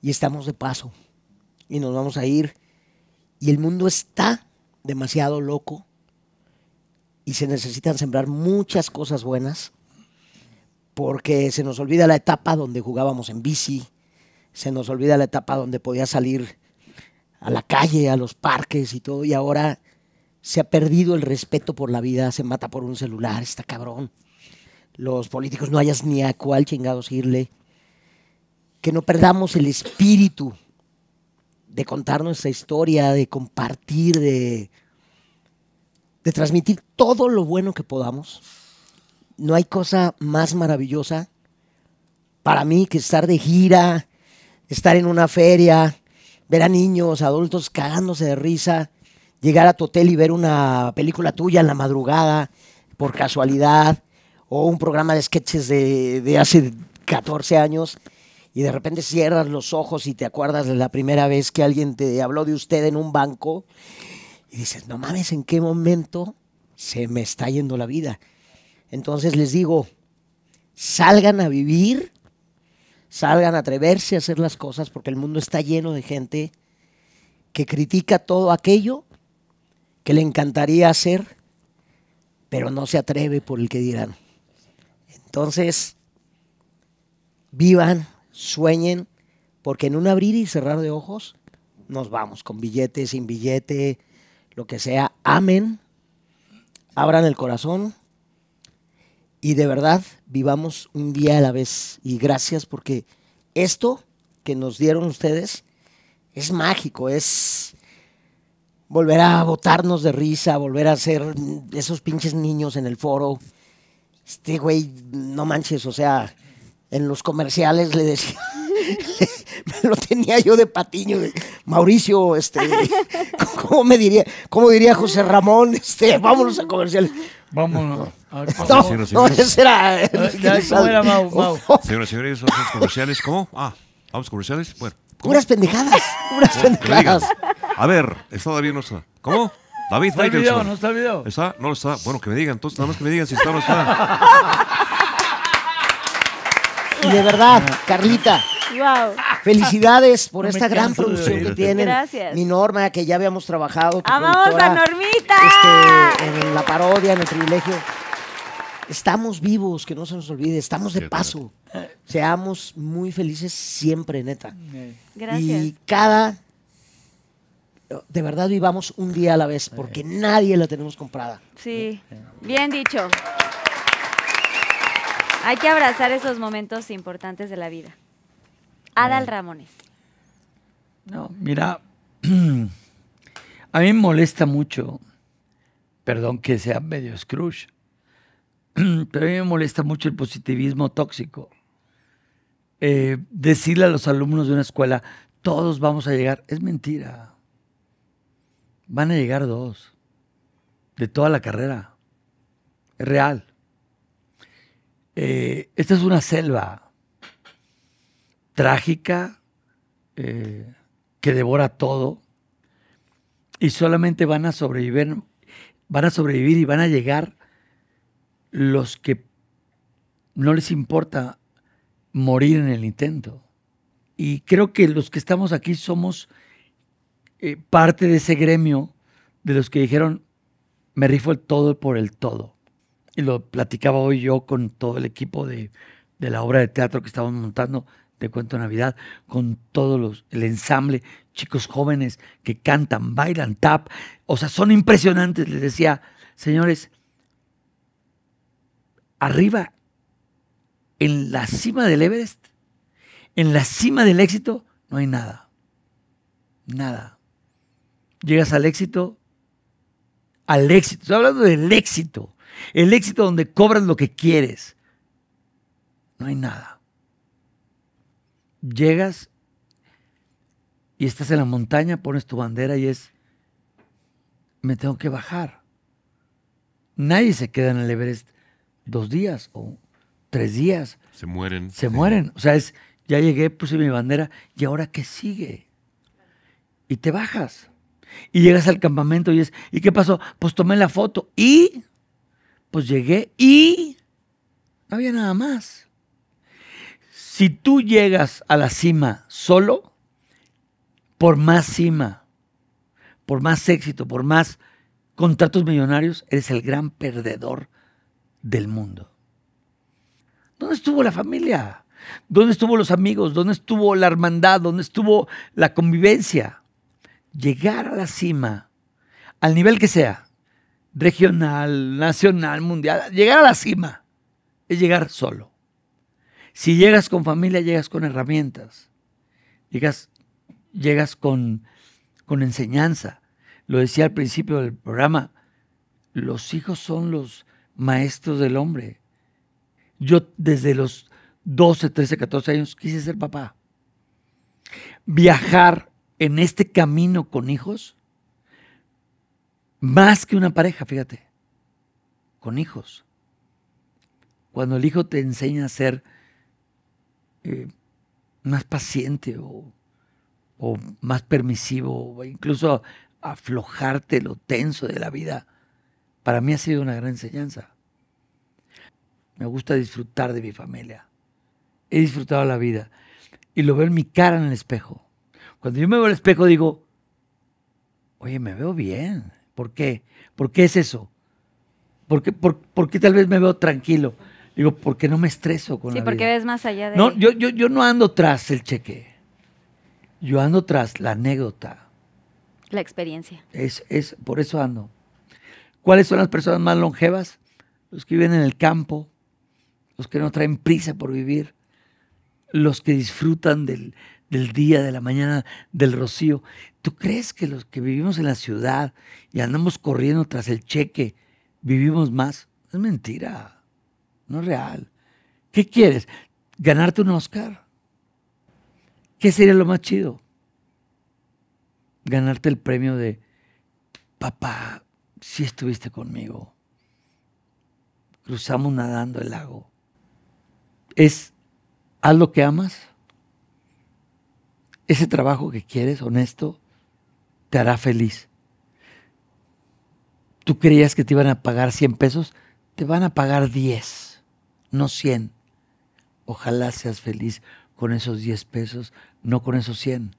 Y estamos de paso. Y nos vamos a ir. Y el mundo está demasiado loco. Y se necesitan sembrar muchas cosas buenas porque se nos olvida la etapa donde jugábamos en bici, se nos olvida la etapa donde podía salir a la calle, a los parques y todo, y ahora se ha perdido el respeto por la vida, se mata por un celular, está cabrón. Los políticos no hayas ni a cuál chingados irle. Que no perdamos el espíritu de contar nuestra historia, de compartir, de, de transmitir todo lo bueno que podamos no hay cosa más maravillosa para mí que estar de gira, estar en una feria, ver a niños, adultos cagándose de risa, llegar a tu hotel y ver una película tuya en la madrugada por casualidad o un programa de sketches de, hace 14 años y de repente cierras los ojos y te acuerdas de la primera vez que alguien te habló de usted en un banco y dices, no mames, ¿en qué momento se me está yendo la vida? Entonces les digo, salgan a vivir, salgan a atreverse a hacer las cosas, porque el mundo está lleno de gente que critica todo aquello que le encantaría hacer, pero no se atreve por el que dirán. Entonces, vivan, sueñen, porque en un abrir y cerrar de ojos nos vamos, con billete, sin billete, lo que sea. Amén. Abran el corazón y de verdad vivamos un día a la vez. Y gracias porque esto que nos dieron ustedes es mágico, es volver a botarnos de risa, volver a ser esos pinches niños en el foro. Este güey, no manches, o sea, en los comerciales le decía, me lo tenía yo de patiño, Mauricio, este, ¿cómo me diría? ¿Cómo diría José Ramón? Este, vámonos a comerciales. Vámonos. Ah. A... No, no, ese era. Mau, Señoras y señores, vamos comerciales. ¿Cómo? Ah, vamos comerciales. Bueno. Unas pendejadas. Unas pendejadas. A ver, está David no está. ¿Cómo? David ¿Está el video? ¿No está el video? ¿Está? No lo está. Bueno, que me digan. Entonces, nada más que me digan si está o no está. Y de verdad, Carlita. Felicidades por esta gran producción que tienen. Gracias. Mi Norma, que ya habíamos trabajado. Amamos a Normita. Este, en la parodia, en el privilegio. Estamos vivos, que no se nos olvide, estamos de paso. Seamos muy felices siempre, neta. Gracias. Y cada de verdad vivamos un día a la vez, porque nadie la tenemos comprada. Sí, bien dicho. Hay que abrazar esos momentos importantes de la vida. Adal Ramones. No, mira, a mí me molesta mucho, perdón que sea medio scrooge, pero a mí me molesta mucho el positivismo tóxico. Eh, decirle a los alumnos de una escuela, todos vamos a llegar, es mentira. Van a llegar dos, de toda la carrera. Es real. Eh, esta es una selva trágica eh, que devora todo y solamente van a sobrevivir, van a sobrevivir y van a llegar los que no les importa morir en el intento. Y creo que los que estamos aquí somos eh, parte de ese gremio de los que dijeron, me rifo el todo por el todo y lo platicaba hoy yo con todo el equipo de, la obra de teatro que estamos montando de Cuento Navidad, con todo los, el ensamble, chicos jóvenes que cantan, bailan, tap, o sea, son impresionantes, les decía, señores, arriba, en la cima del Everest, en la cima del éxito, no hay nada, nada. Llegas al éxito, al éxito, estoy hablando del éxito, el éxito donde cobras lo que quieres. No hay nada. Llegas y estás en la montaña, pones tu bandera y es, me tengo que bajar. Nadie se queda en el Everest dos días o tres días. Se mueren. Se mueren. O sea, es, ya llegué, puse mi bandera y ahora qué sigue. Y te bajas. Y llegas al campamento y es, ¿y qué pasó? Pues tomé la foto y pues, llegué y no había nada más. Si tú llegas a la cima solo, por más cima, por más éxito, por más contratos millonarios, eres el gran perdedor del mundo. ¿Dónde estuvo la familia? ¿Dónde estuvo los amigos? ¿Dónde estuvo la hermandad? ¿Dónde estuvo la convivencia? Llegar a la cima, al nivel que sea, regional, nacional, mundial. Llegar a la cima es llegar solo. Si llegas con familia, llegas con herramientas, llegas, llegas con, con enseñanza. Lo decía al principio del programa, los hijos son los maestros del hombre. Yo desde los 12, 13, 14 años quise ser papá. Viajar en este camino con hijos más que una pareja, fíjate, con hijos. Cuando el hijo te enseña a ser eh, más paciente o, más permisivo, incluso aflojarte lo tenso de la vida, para mí ha sido una gran enseñanza. Me gusta disfrutar de mi familia. He disfrutado la vida y lo veo en mi cara en el espejo. Cuando yo me veo al espejo digo, oye, me veo bien. ¿Por qué? ¿Por qué es eso? ¿Por qué, tal vez me veo tranquilo? Digo, ¿por qué no me estreso con sí, ¿por porque ves más allá de... No, yo, no ando tras el cheque. Yo ando tras la anécdota. La experiencia. Es, por eso ando. ¿Cuáles son las personas más longevas? Los que viven en el campo, los que no traen prisa por vivir, los que disfrutan del, del día, de la mañana, del rocío. ¿Tú crees que los que vivimos en la ciudad y andamos corriendo tras el cheque, vivimos más? Es mentira, no es real. ¿Qué quieres? ¿Ganarte un Oscar? ¿Qué sería lo más chido? Ganarte el premio de, papá, si estuviste conmigo. Cruzamos nadando el lago. Es, haz lo que amas, ese trabajo que quieres, honesto, te hará feliz. Tú creías que te iban a pagar 100 pesos, te van a pagar 10, no 100. Ojalá seas feliz con esos 10 pesos, no con esos 100.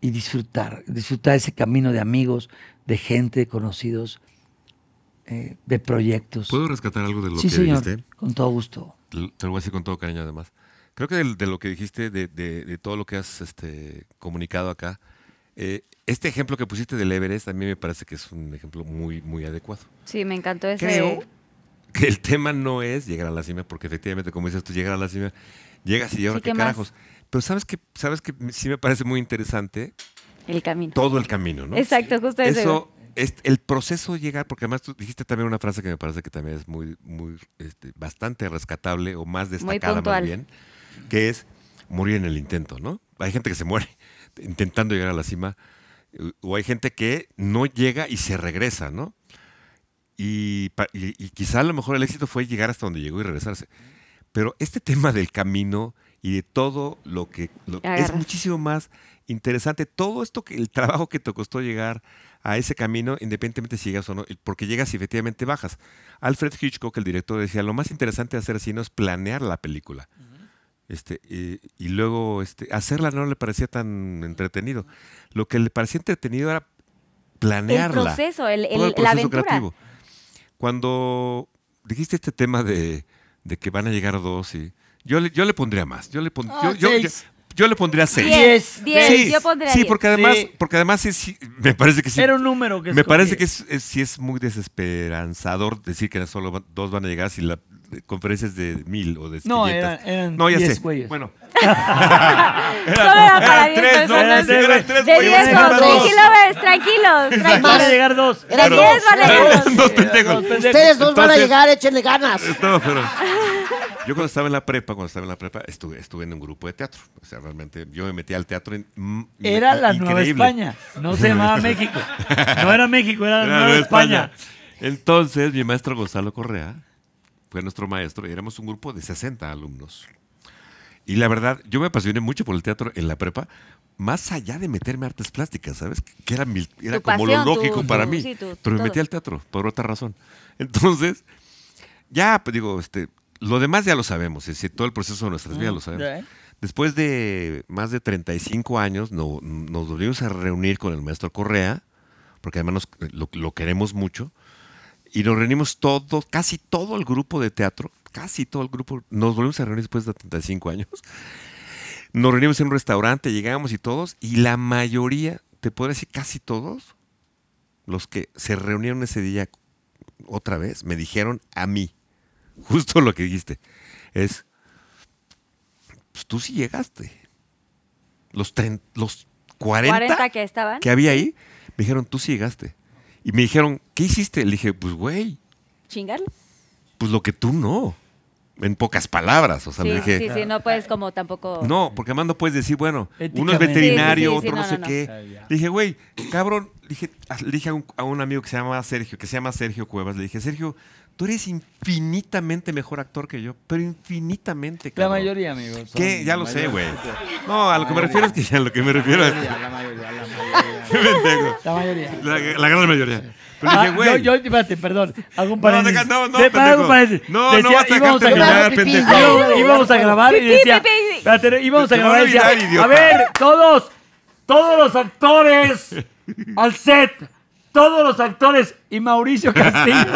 Y disfrutar, disfrutar ese camino de amigos, de gente, conocidos, eh, de proyectos. ¿Puedo rescatar algo de lo que señor, dijiste? Con todo gusto. Te lo voy a decir con todo cariño, además. Creo que de, lo que dijiste, de, todo lo que has este, comunicado acá, eh, este ejemplo que pusiste del Everest también me parece que es un ejemplo muy, muy adecuado. Sí, me encantó ese. Creo que el tema no es llegar a la cima, porque efectivamente, como dices tú, llegar a la cima, llegas y ahora carajos. Pero sabes que, sabes que sí me parece muy interesante. El camino. Todo el camino, ¿no? Exacto, justo eso. es el proceso de llegar, porque además tú dijiste también una frase que me parece que también es muy, muy, este, bastante rescatable o más destacada también bien, que es morir en el intento, ¿no? Hay gente que se muere intentando llegar a la cima, eh, o hay gente que no llega y se regresa, ¿no? Y, quizá a lo mejor el éxito fue llegar hasta donde llegó y regresarse. Pero este tema del camino y de todo lo que es muchísimo más interesante. Todo esto que el trabajo que te costó llegar a ese camino, independientemente si llegas o no, porque llegas y efectivamente bajas. Alfred Hitchcock, el director, decía: Lo más interesante de hacer así no es planear la película. Este, y, eh, y, luego este, hacerla no le parecía tan entretenido. Lo que le parecía entretenido era planearla. El proceso, el, la aventura. Cuando dijiste este tema de, de que van a llegar dos y yo le, yo le pondría más. Yo le oh, yo le pondría 6. 10. 10. yo pondría sí, porque además, sí. porque además sí, me parece que sí. Era un número que Me parece que es, es, sí es muy desesperanzador decir que solo dos van a llegar si la conferencia es de mil o de 500. No, eran, eran no, ya diez sé. Güeyes. Bueno. eran, eran tres, ¿no? Eran tres Tranquilo, Tranquilos, tranquilos. Van a llegar dos. Eran dos. Dos pendejos. Ustedes dos van a llegar, échenle ganas. No, pero... Yo cuando estaba en la prepa, cuando estaba en la prepa, estuve, estuve en un grupo de teatro. O sea, realmente yo me metí al teatro. En, mm, era la Nueva España, no se llamaba México. No era México, era la Nueva, España. Entonces, mi maestro Gonzalo Correa fue nuestro maestro y éramos un grupo de 60 alumnos. Y la verdad, yo me apasioné mucho por el teatro en la prepa, más allá de meterme a artes plásticas, ¿sabes? Que era, era como lo lógico para mí. pero me metí al teatro, por otra razón. Entonces, ya, pues digo, este, lo demás ya lo sabemos, es todo el proceso de nuestras vidas lo mm, sabemos. Después de más de 35 años nos volvimos a reunir con el maestro Correa, porque además eh, lo, queremos mucho, y nos reunimos todo, casi todo el grupo de teatro, casi todo el grupo, nos volvimos a reunir después de 35 años. Nos reunimos en un restaurante, llegamos y todos, y la mayoría, te puedo decir casi todos, los que se reunieron ese día otra vez, me dijeron a mí, justo lo que dijiste. Es, pues tú sí llegaste. Los, los 40, que, estaban. que había ahí, me dijeron, tú sí llegaste. Y me dijeron, ¿qué hiciste? Le dije, pues güey. ¿Chingarle? Pues lo que tú no. En pocas palabras, o sea, le dije. Sí, sí, no puedes como tampoco. No, porque además no puedes decir, bueno, uno es veterinario, otro no, sé qué. Ah, dije, güey, cabrón, le dije, dije a, un, amigo que se llama Sergio, que se llama Sergio Cuevas, le dije, Sergio, Tú eres infinitamente mejor actor que yo, pero infinitamente. Cabrón. La mayoría, amigos. ¿Qué? Ya lo mayoría. sé, güey. No, a lo que me refiero es que ya a lo que me refiero la mayoría, es. La mayoría, la mayoría. ¿Qué me la mayoría. La, la, gran mayoría. Pero ah, dije, güey. Yo, yo, espérate, perdón. Hago un paréntesis. No, no, no. Pendejo. Hago un paréntesis. No, decía, no vas a íbamos a grabar, pendejo. íbamos a grabar y decía. Espérate, íbamos a grabar y decía. A ver, todos, todos los actores al set todos los actores y Mauricio Castillo,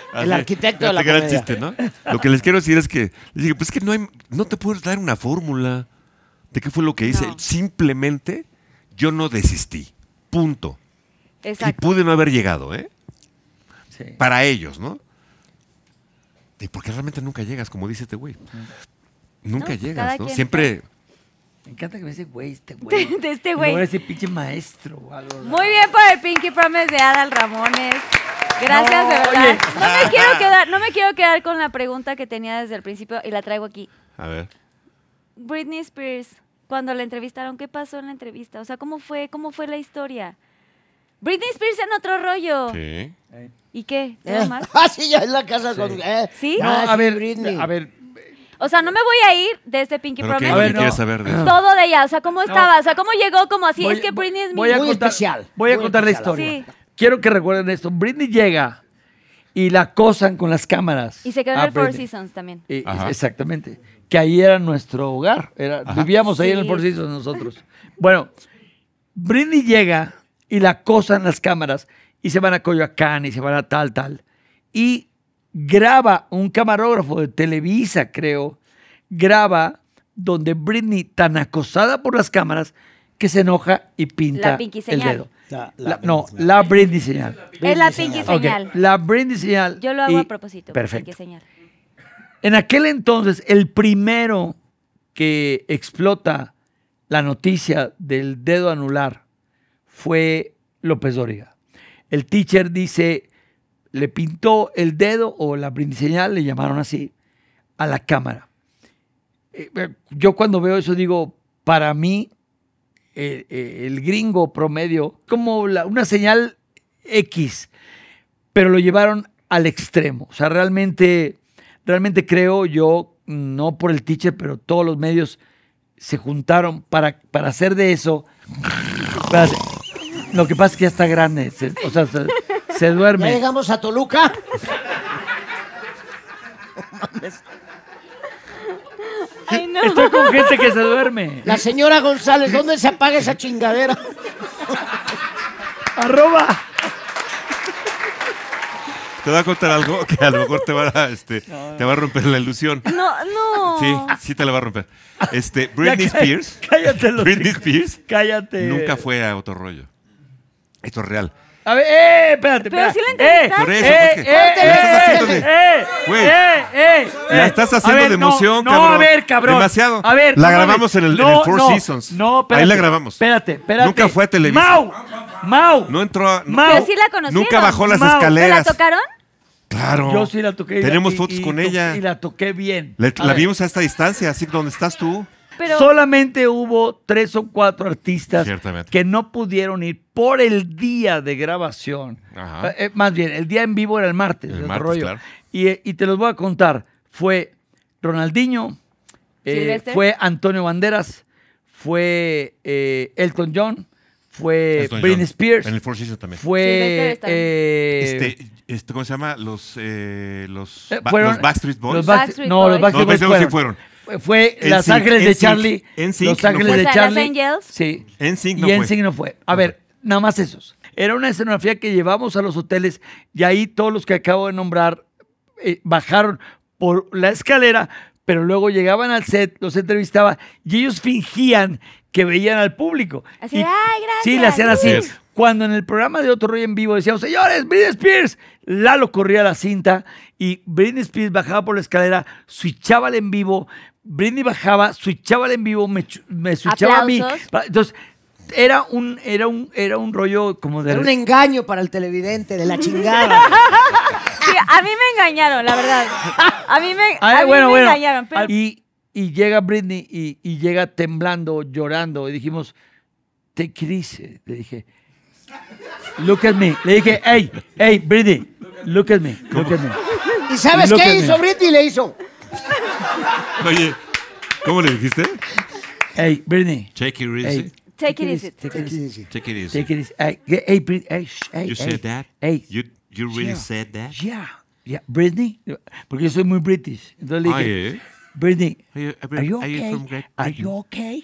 el arquitecto de la gran ¿no? Lo que les quiero decir es que les pues es que no no te puedes dar una fórmula de qué fue lo que hice. Simplemente yo no desistí. Punto. Y pude no haber llegado, ¿eh? Para ellos, ¿no? Y porque realmente nunca llegas, como dice este güey. Mm. Nunca pues llegas, ¿no? Siempre me encanta que me dice, güey, este güey. De este güey. Ahora ese pinche maestro. Algo, Muy bien por el Pinky Promise de Adal Ramones. Gracias, de verdad. No me, quiero quedar, no me quiero quedar con la pregunta que tenía desde el principio y la traigo aquí. A ver. Britney Spears, cuando la entrevistaron, ¿qué pasó en la entrevista? O sea, ¿cómo fue, cómo fue la historia? Britney Spears en otro rollo. Sí. ¿Y qué? ¿Te eh. más? Ah, sí, ya es la casa con. Sí. Ah, no, a ver, Britney. A ver, o sea, no me voy a ir de este Pinky ¿Pero a ver, saber de Todo de ella. O sea, ¿cómo estaba? O sea, ¿cómo llegó? Como así. es que Britney es muy especial. Voy a contar la historia. Quiero que recuerden esto. Britney llega y la acosan con las cámaras. Y se quedó en el Four Seasons también. Eh, exactamente. Que ahí era nuestro hogar. vivíamos ahí en el Four Seasons nosotros. bueno, Britney llega y la acosan las cámaras y se van a Coyoacán y se van a tal, tal. Y graba un camarógrafo de Televisa, creo, graba donde Britney, tan acosada por las cámaras, que se enoja y pinta el dedo. no, la Britney señal. Es la Pinky señal. la Britney señal. Yo lo hago a propósito. Perfecto. En aquel entonces, el primero que explota la noticia del dedo anular fue López Dóriga. El teacher dice, le pintó el dedo o la brindiseñal, le llamaron así, a la cámara. Eh, eh, yo cuando veo eso digo, para mí, eh, el gringo promedio, como una señal X, pero lo llevaron al extremo. O sea, realmente, realmente creo yo, no por el teacher, pero todos los medios se juntaron para, para hacer de eso. lo que pasa es que ya está grande. o sea, se duerme. ¿Ya llegamos a Toluca? Estoy con gente que se duerme. La señora González, ¿dónde se apaga esa chingadera? Arroba. Te voy a contar algo que a lo mejor te va a, este, te va a romper la ilusión. No, no. Sí, sí te la va a romper. Este, Britney Spears. Cállate, Britney Spears. Cállate. Nunca fue a otro rollo. Esto es real. A ver, eh, espérate, Pero la eh, eh, Por eso, eh, porque eh, estás haciendo de... eh, eh, eh, eh, la estás haciendo de emoción, no, cabrón. No, a ver, cabrón. Demasiado. A ver, La grabamos en el, Four Seasons. No, Ahí la grabamos. Espérate, espérate. Nunca fue a televisión. ¡Mau! ¡Mau! No entró a... Mau. Pero sí la conocieron. Nunca bajó las escaleras. ¿Te la tocaron? Claro. Yo sí la toqué. Tenemos fotos con ella. Y la toqué bien. La, la vimos a esta distancia, así donde estás tú. Solamente hubo tres o cuatro artistas que no pudieron ir por el día de grabación. Eh, eh, más bien, el día en vivo era el martes. Eh, y, te los voy a contar. Fue Ronaldinho, fue Antonio Banderas, fue Elton John, fue Britney Spears. En el Four también. Fue. Este, este, ¿Cómo se llama? Los, los, los Backstreet Boys. Los no, los Backstreet Boys. fueron fue Las Los Ángeles de Charlie. Los Ángeles de Charlie. Sí. En no y en fue. no fue. A ver, nada más esos. Era una escenografía que llevamos a los hoteles y ahí todos los que acabo de nombrar eh, bajaron por la escalera, pero luego llegaban al set, los entrevistaba y ellos fingían que veían al público. Así, ay, gracias. Sí, le hacían así. Cuando en el programa de Otro Rey en vivo decíamos, señores, Britney Spears, Lalo corría la cinta y Britney Spears bajaba por la escalera, switchaba en vivo, Britney bajaba, switchaba el en vivo, me, switchaba a mí. Entonces, era un, era un, era un rollo como de. Era un engaño para el televidente, de la chingada. a mí me engañaron, la verdad. A mí me, ah, engañaron. Y, llega Britney y, llega temblando, llorando. Y dijimos, te crisis. Le dije, look at me. Le dije, hey, hey, Britney, look at me, look at me. ¿Y sabes qué hizo Britney? Le hizo. Oye, ¿cómo le dijiste? Hey, Britney Take it easy. Take it easy. Take it easy. Take it easy. Hey, Britney. you said that? Hey. You, you really said that? Yeah. Yeah. Britney, porque soy muy British. Entonces le dije, Britney, are you, are you, okay? Are you, are you okay?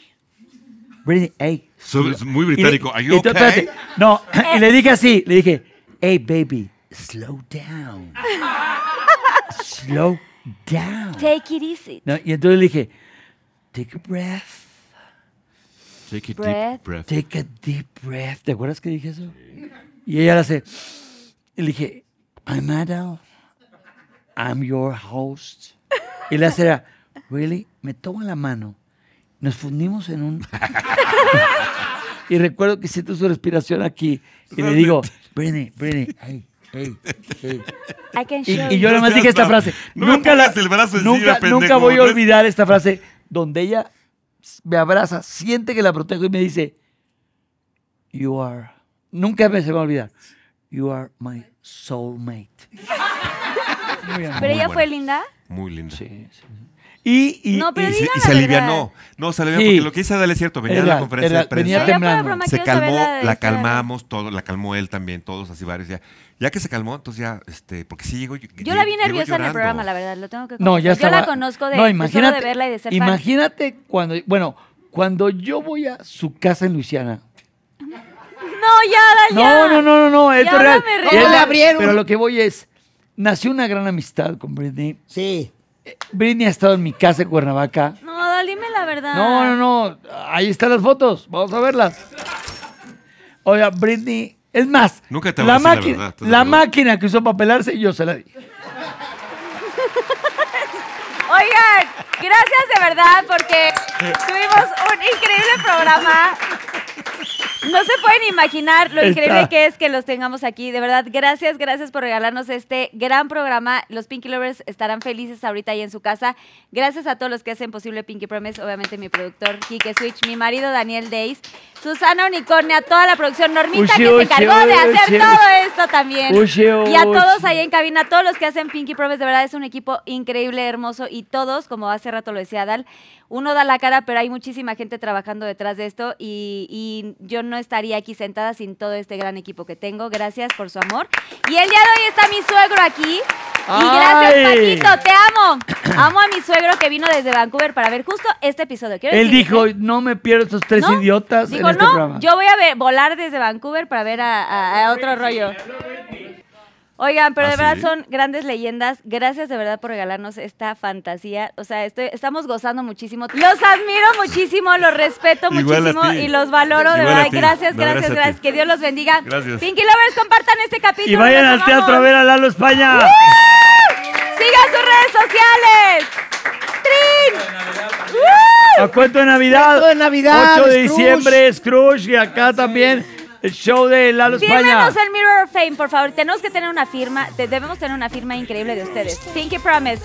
Britney, hey. So, es muy británico. ¿Are you okay? No, eh. y le dije así, le dije, hey, baby, slow down. slow down. Take it easy. No, y entonces le dije, take a breath. Take a deep breath. Take a deep breath. ¿Te acuerdas que dije eso? Y ella la hace. Y le dije, I'm Adele. I'm your host. Y la hace, really? Me toma la mano. Nos fundimos en un. y recuerdo que siento su respiración aquí. Y le digo, Brenny, Brenny, ay y, yo no más dije esta frase. nunca nunca, nunca voy a olvidar esta frase donde ella me abraza, siente que la protejo y me dice, You are, nunca me se va a olvidar, You are my soulmate. ¿Pero ella fue linda? Muy linda. Sí, sí. Y, se, alivianó. No, se alivianó porque lo que hice, Dale es cierto. Venía a la conferencia de prensa. se calmó, la, este calmamos, todo, la calmó él también, todos así varios. Ya, ya que se calmó, entonces ya, este, porque sí llegó. Yo yo la vi nerviosa en el programa, la verdad, lo tengo que no, ya Yo la conozco de, no, imagínate, Imagínate cuando, bueno, cuando yo voy a su casa en Luisiana. No, ya, ya. No, no, no, no, no, es No, Pero lo que voy es, nació una gran amistad con Britney. Sí. Britney ha estado en mi casa en Cuernavaca. No, dime la verdad. No, no, no. Ahí están las fotos. Vamos a verlas. Oiga, Britney. Es más, Nunca te la, máquina, la, máquina que usó para pelarse, yo se la di. Oigan, gracias de verdad porque tuvimos un increíble programa. No se pueden imaginar lo increíble que es que los tengamos aquí. De verdad, gracias, gracias por regalarnos este gran programa. Los Pinky Lovers estarán felices ahorita ahí en su casa. Gracias a todos los que hacen posible Pinky Promise, obviamente mi productor Kike Switch, mi marido Daniel Days, Susana a toda la producción, Normita que se encargó de hacer todo esto también. y a todos ahí en cabina, a todos los que hacen Pinky Promise, de verdad es un equipo increíble, hermoso y todos, como hace rato lo decía Dal, uno da la cara, pero hay muchísima gente trabajando detrás de esto y, y yo no estaría aquí sentada sin todo este gran equipo que tengo. Gracias por su amor. Y el día de hoy está mi suegro aquí. Y gracias, Paquito, te amo. Amo a mi suegro que vino desde Vancouver para ver justo este episodio. Quiero Él dijo, no me pierdo estos tres idiotas. Dijo, en este no, yo voy a volar desde Vancouver para ver a, a otro rollo. Oigan, pero ¿Ah, de verdad son grandes leyendas. Gracias de verdad por regalarnos esta fantasía. O sea, estamos gozando muchísimo. Los admiro muchísimo, los respeto muchísimo y los valoro de verdad. Gracias, gracias, gracias. Que Dios los bendiga. Pinky Lovers, compartan este capítulo. Y vayan al teatro a ver a Lalo España. Sigan sus redes sociales. ¡Trin! A cuento de Navidad. Cuento de Navidad. 8 de diciembre, Scrooge. Y acá también el show de Lalo España. Fírmenos el Mirror of Fame, por favor. Tenemos que tener una firma, debemos tener una firma increíble de ustedes. you, Promise.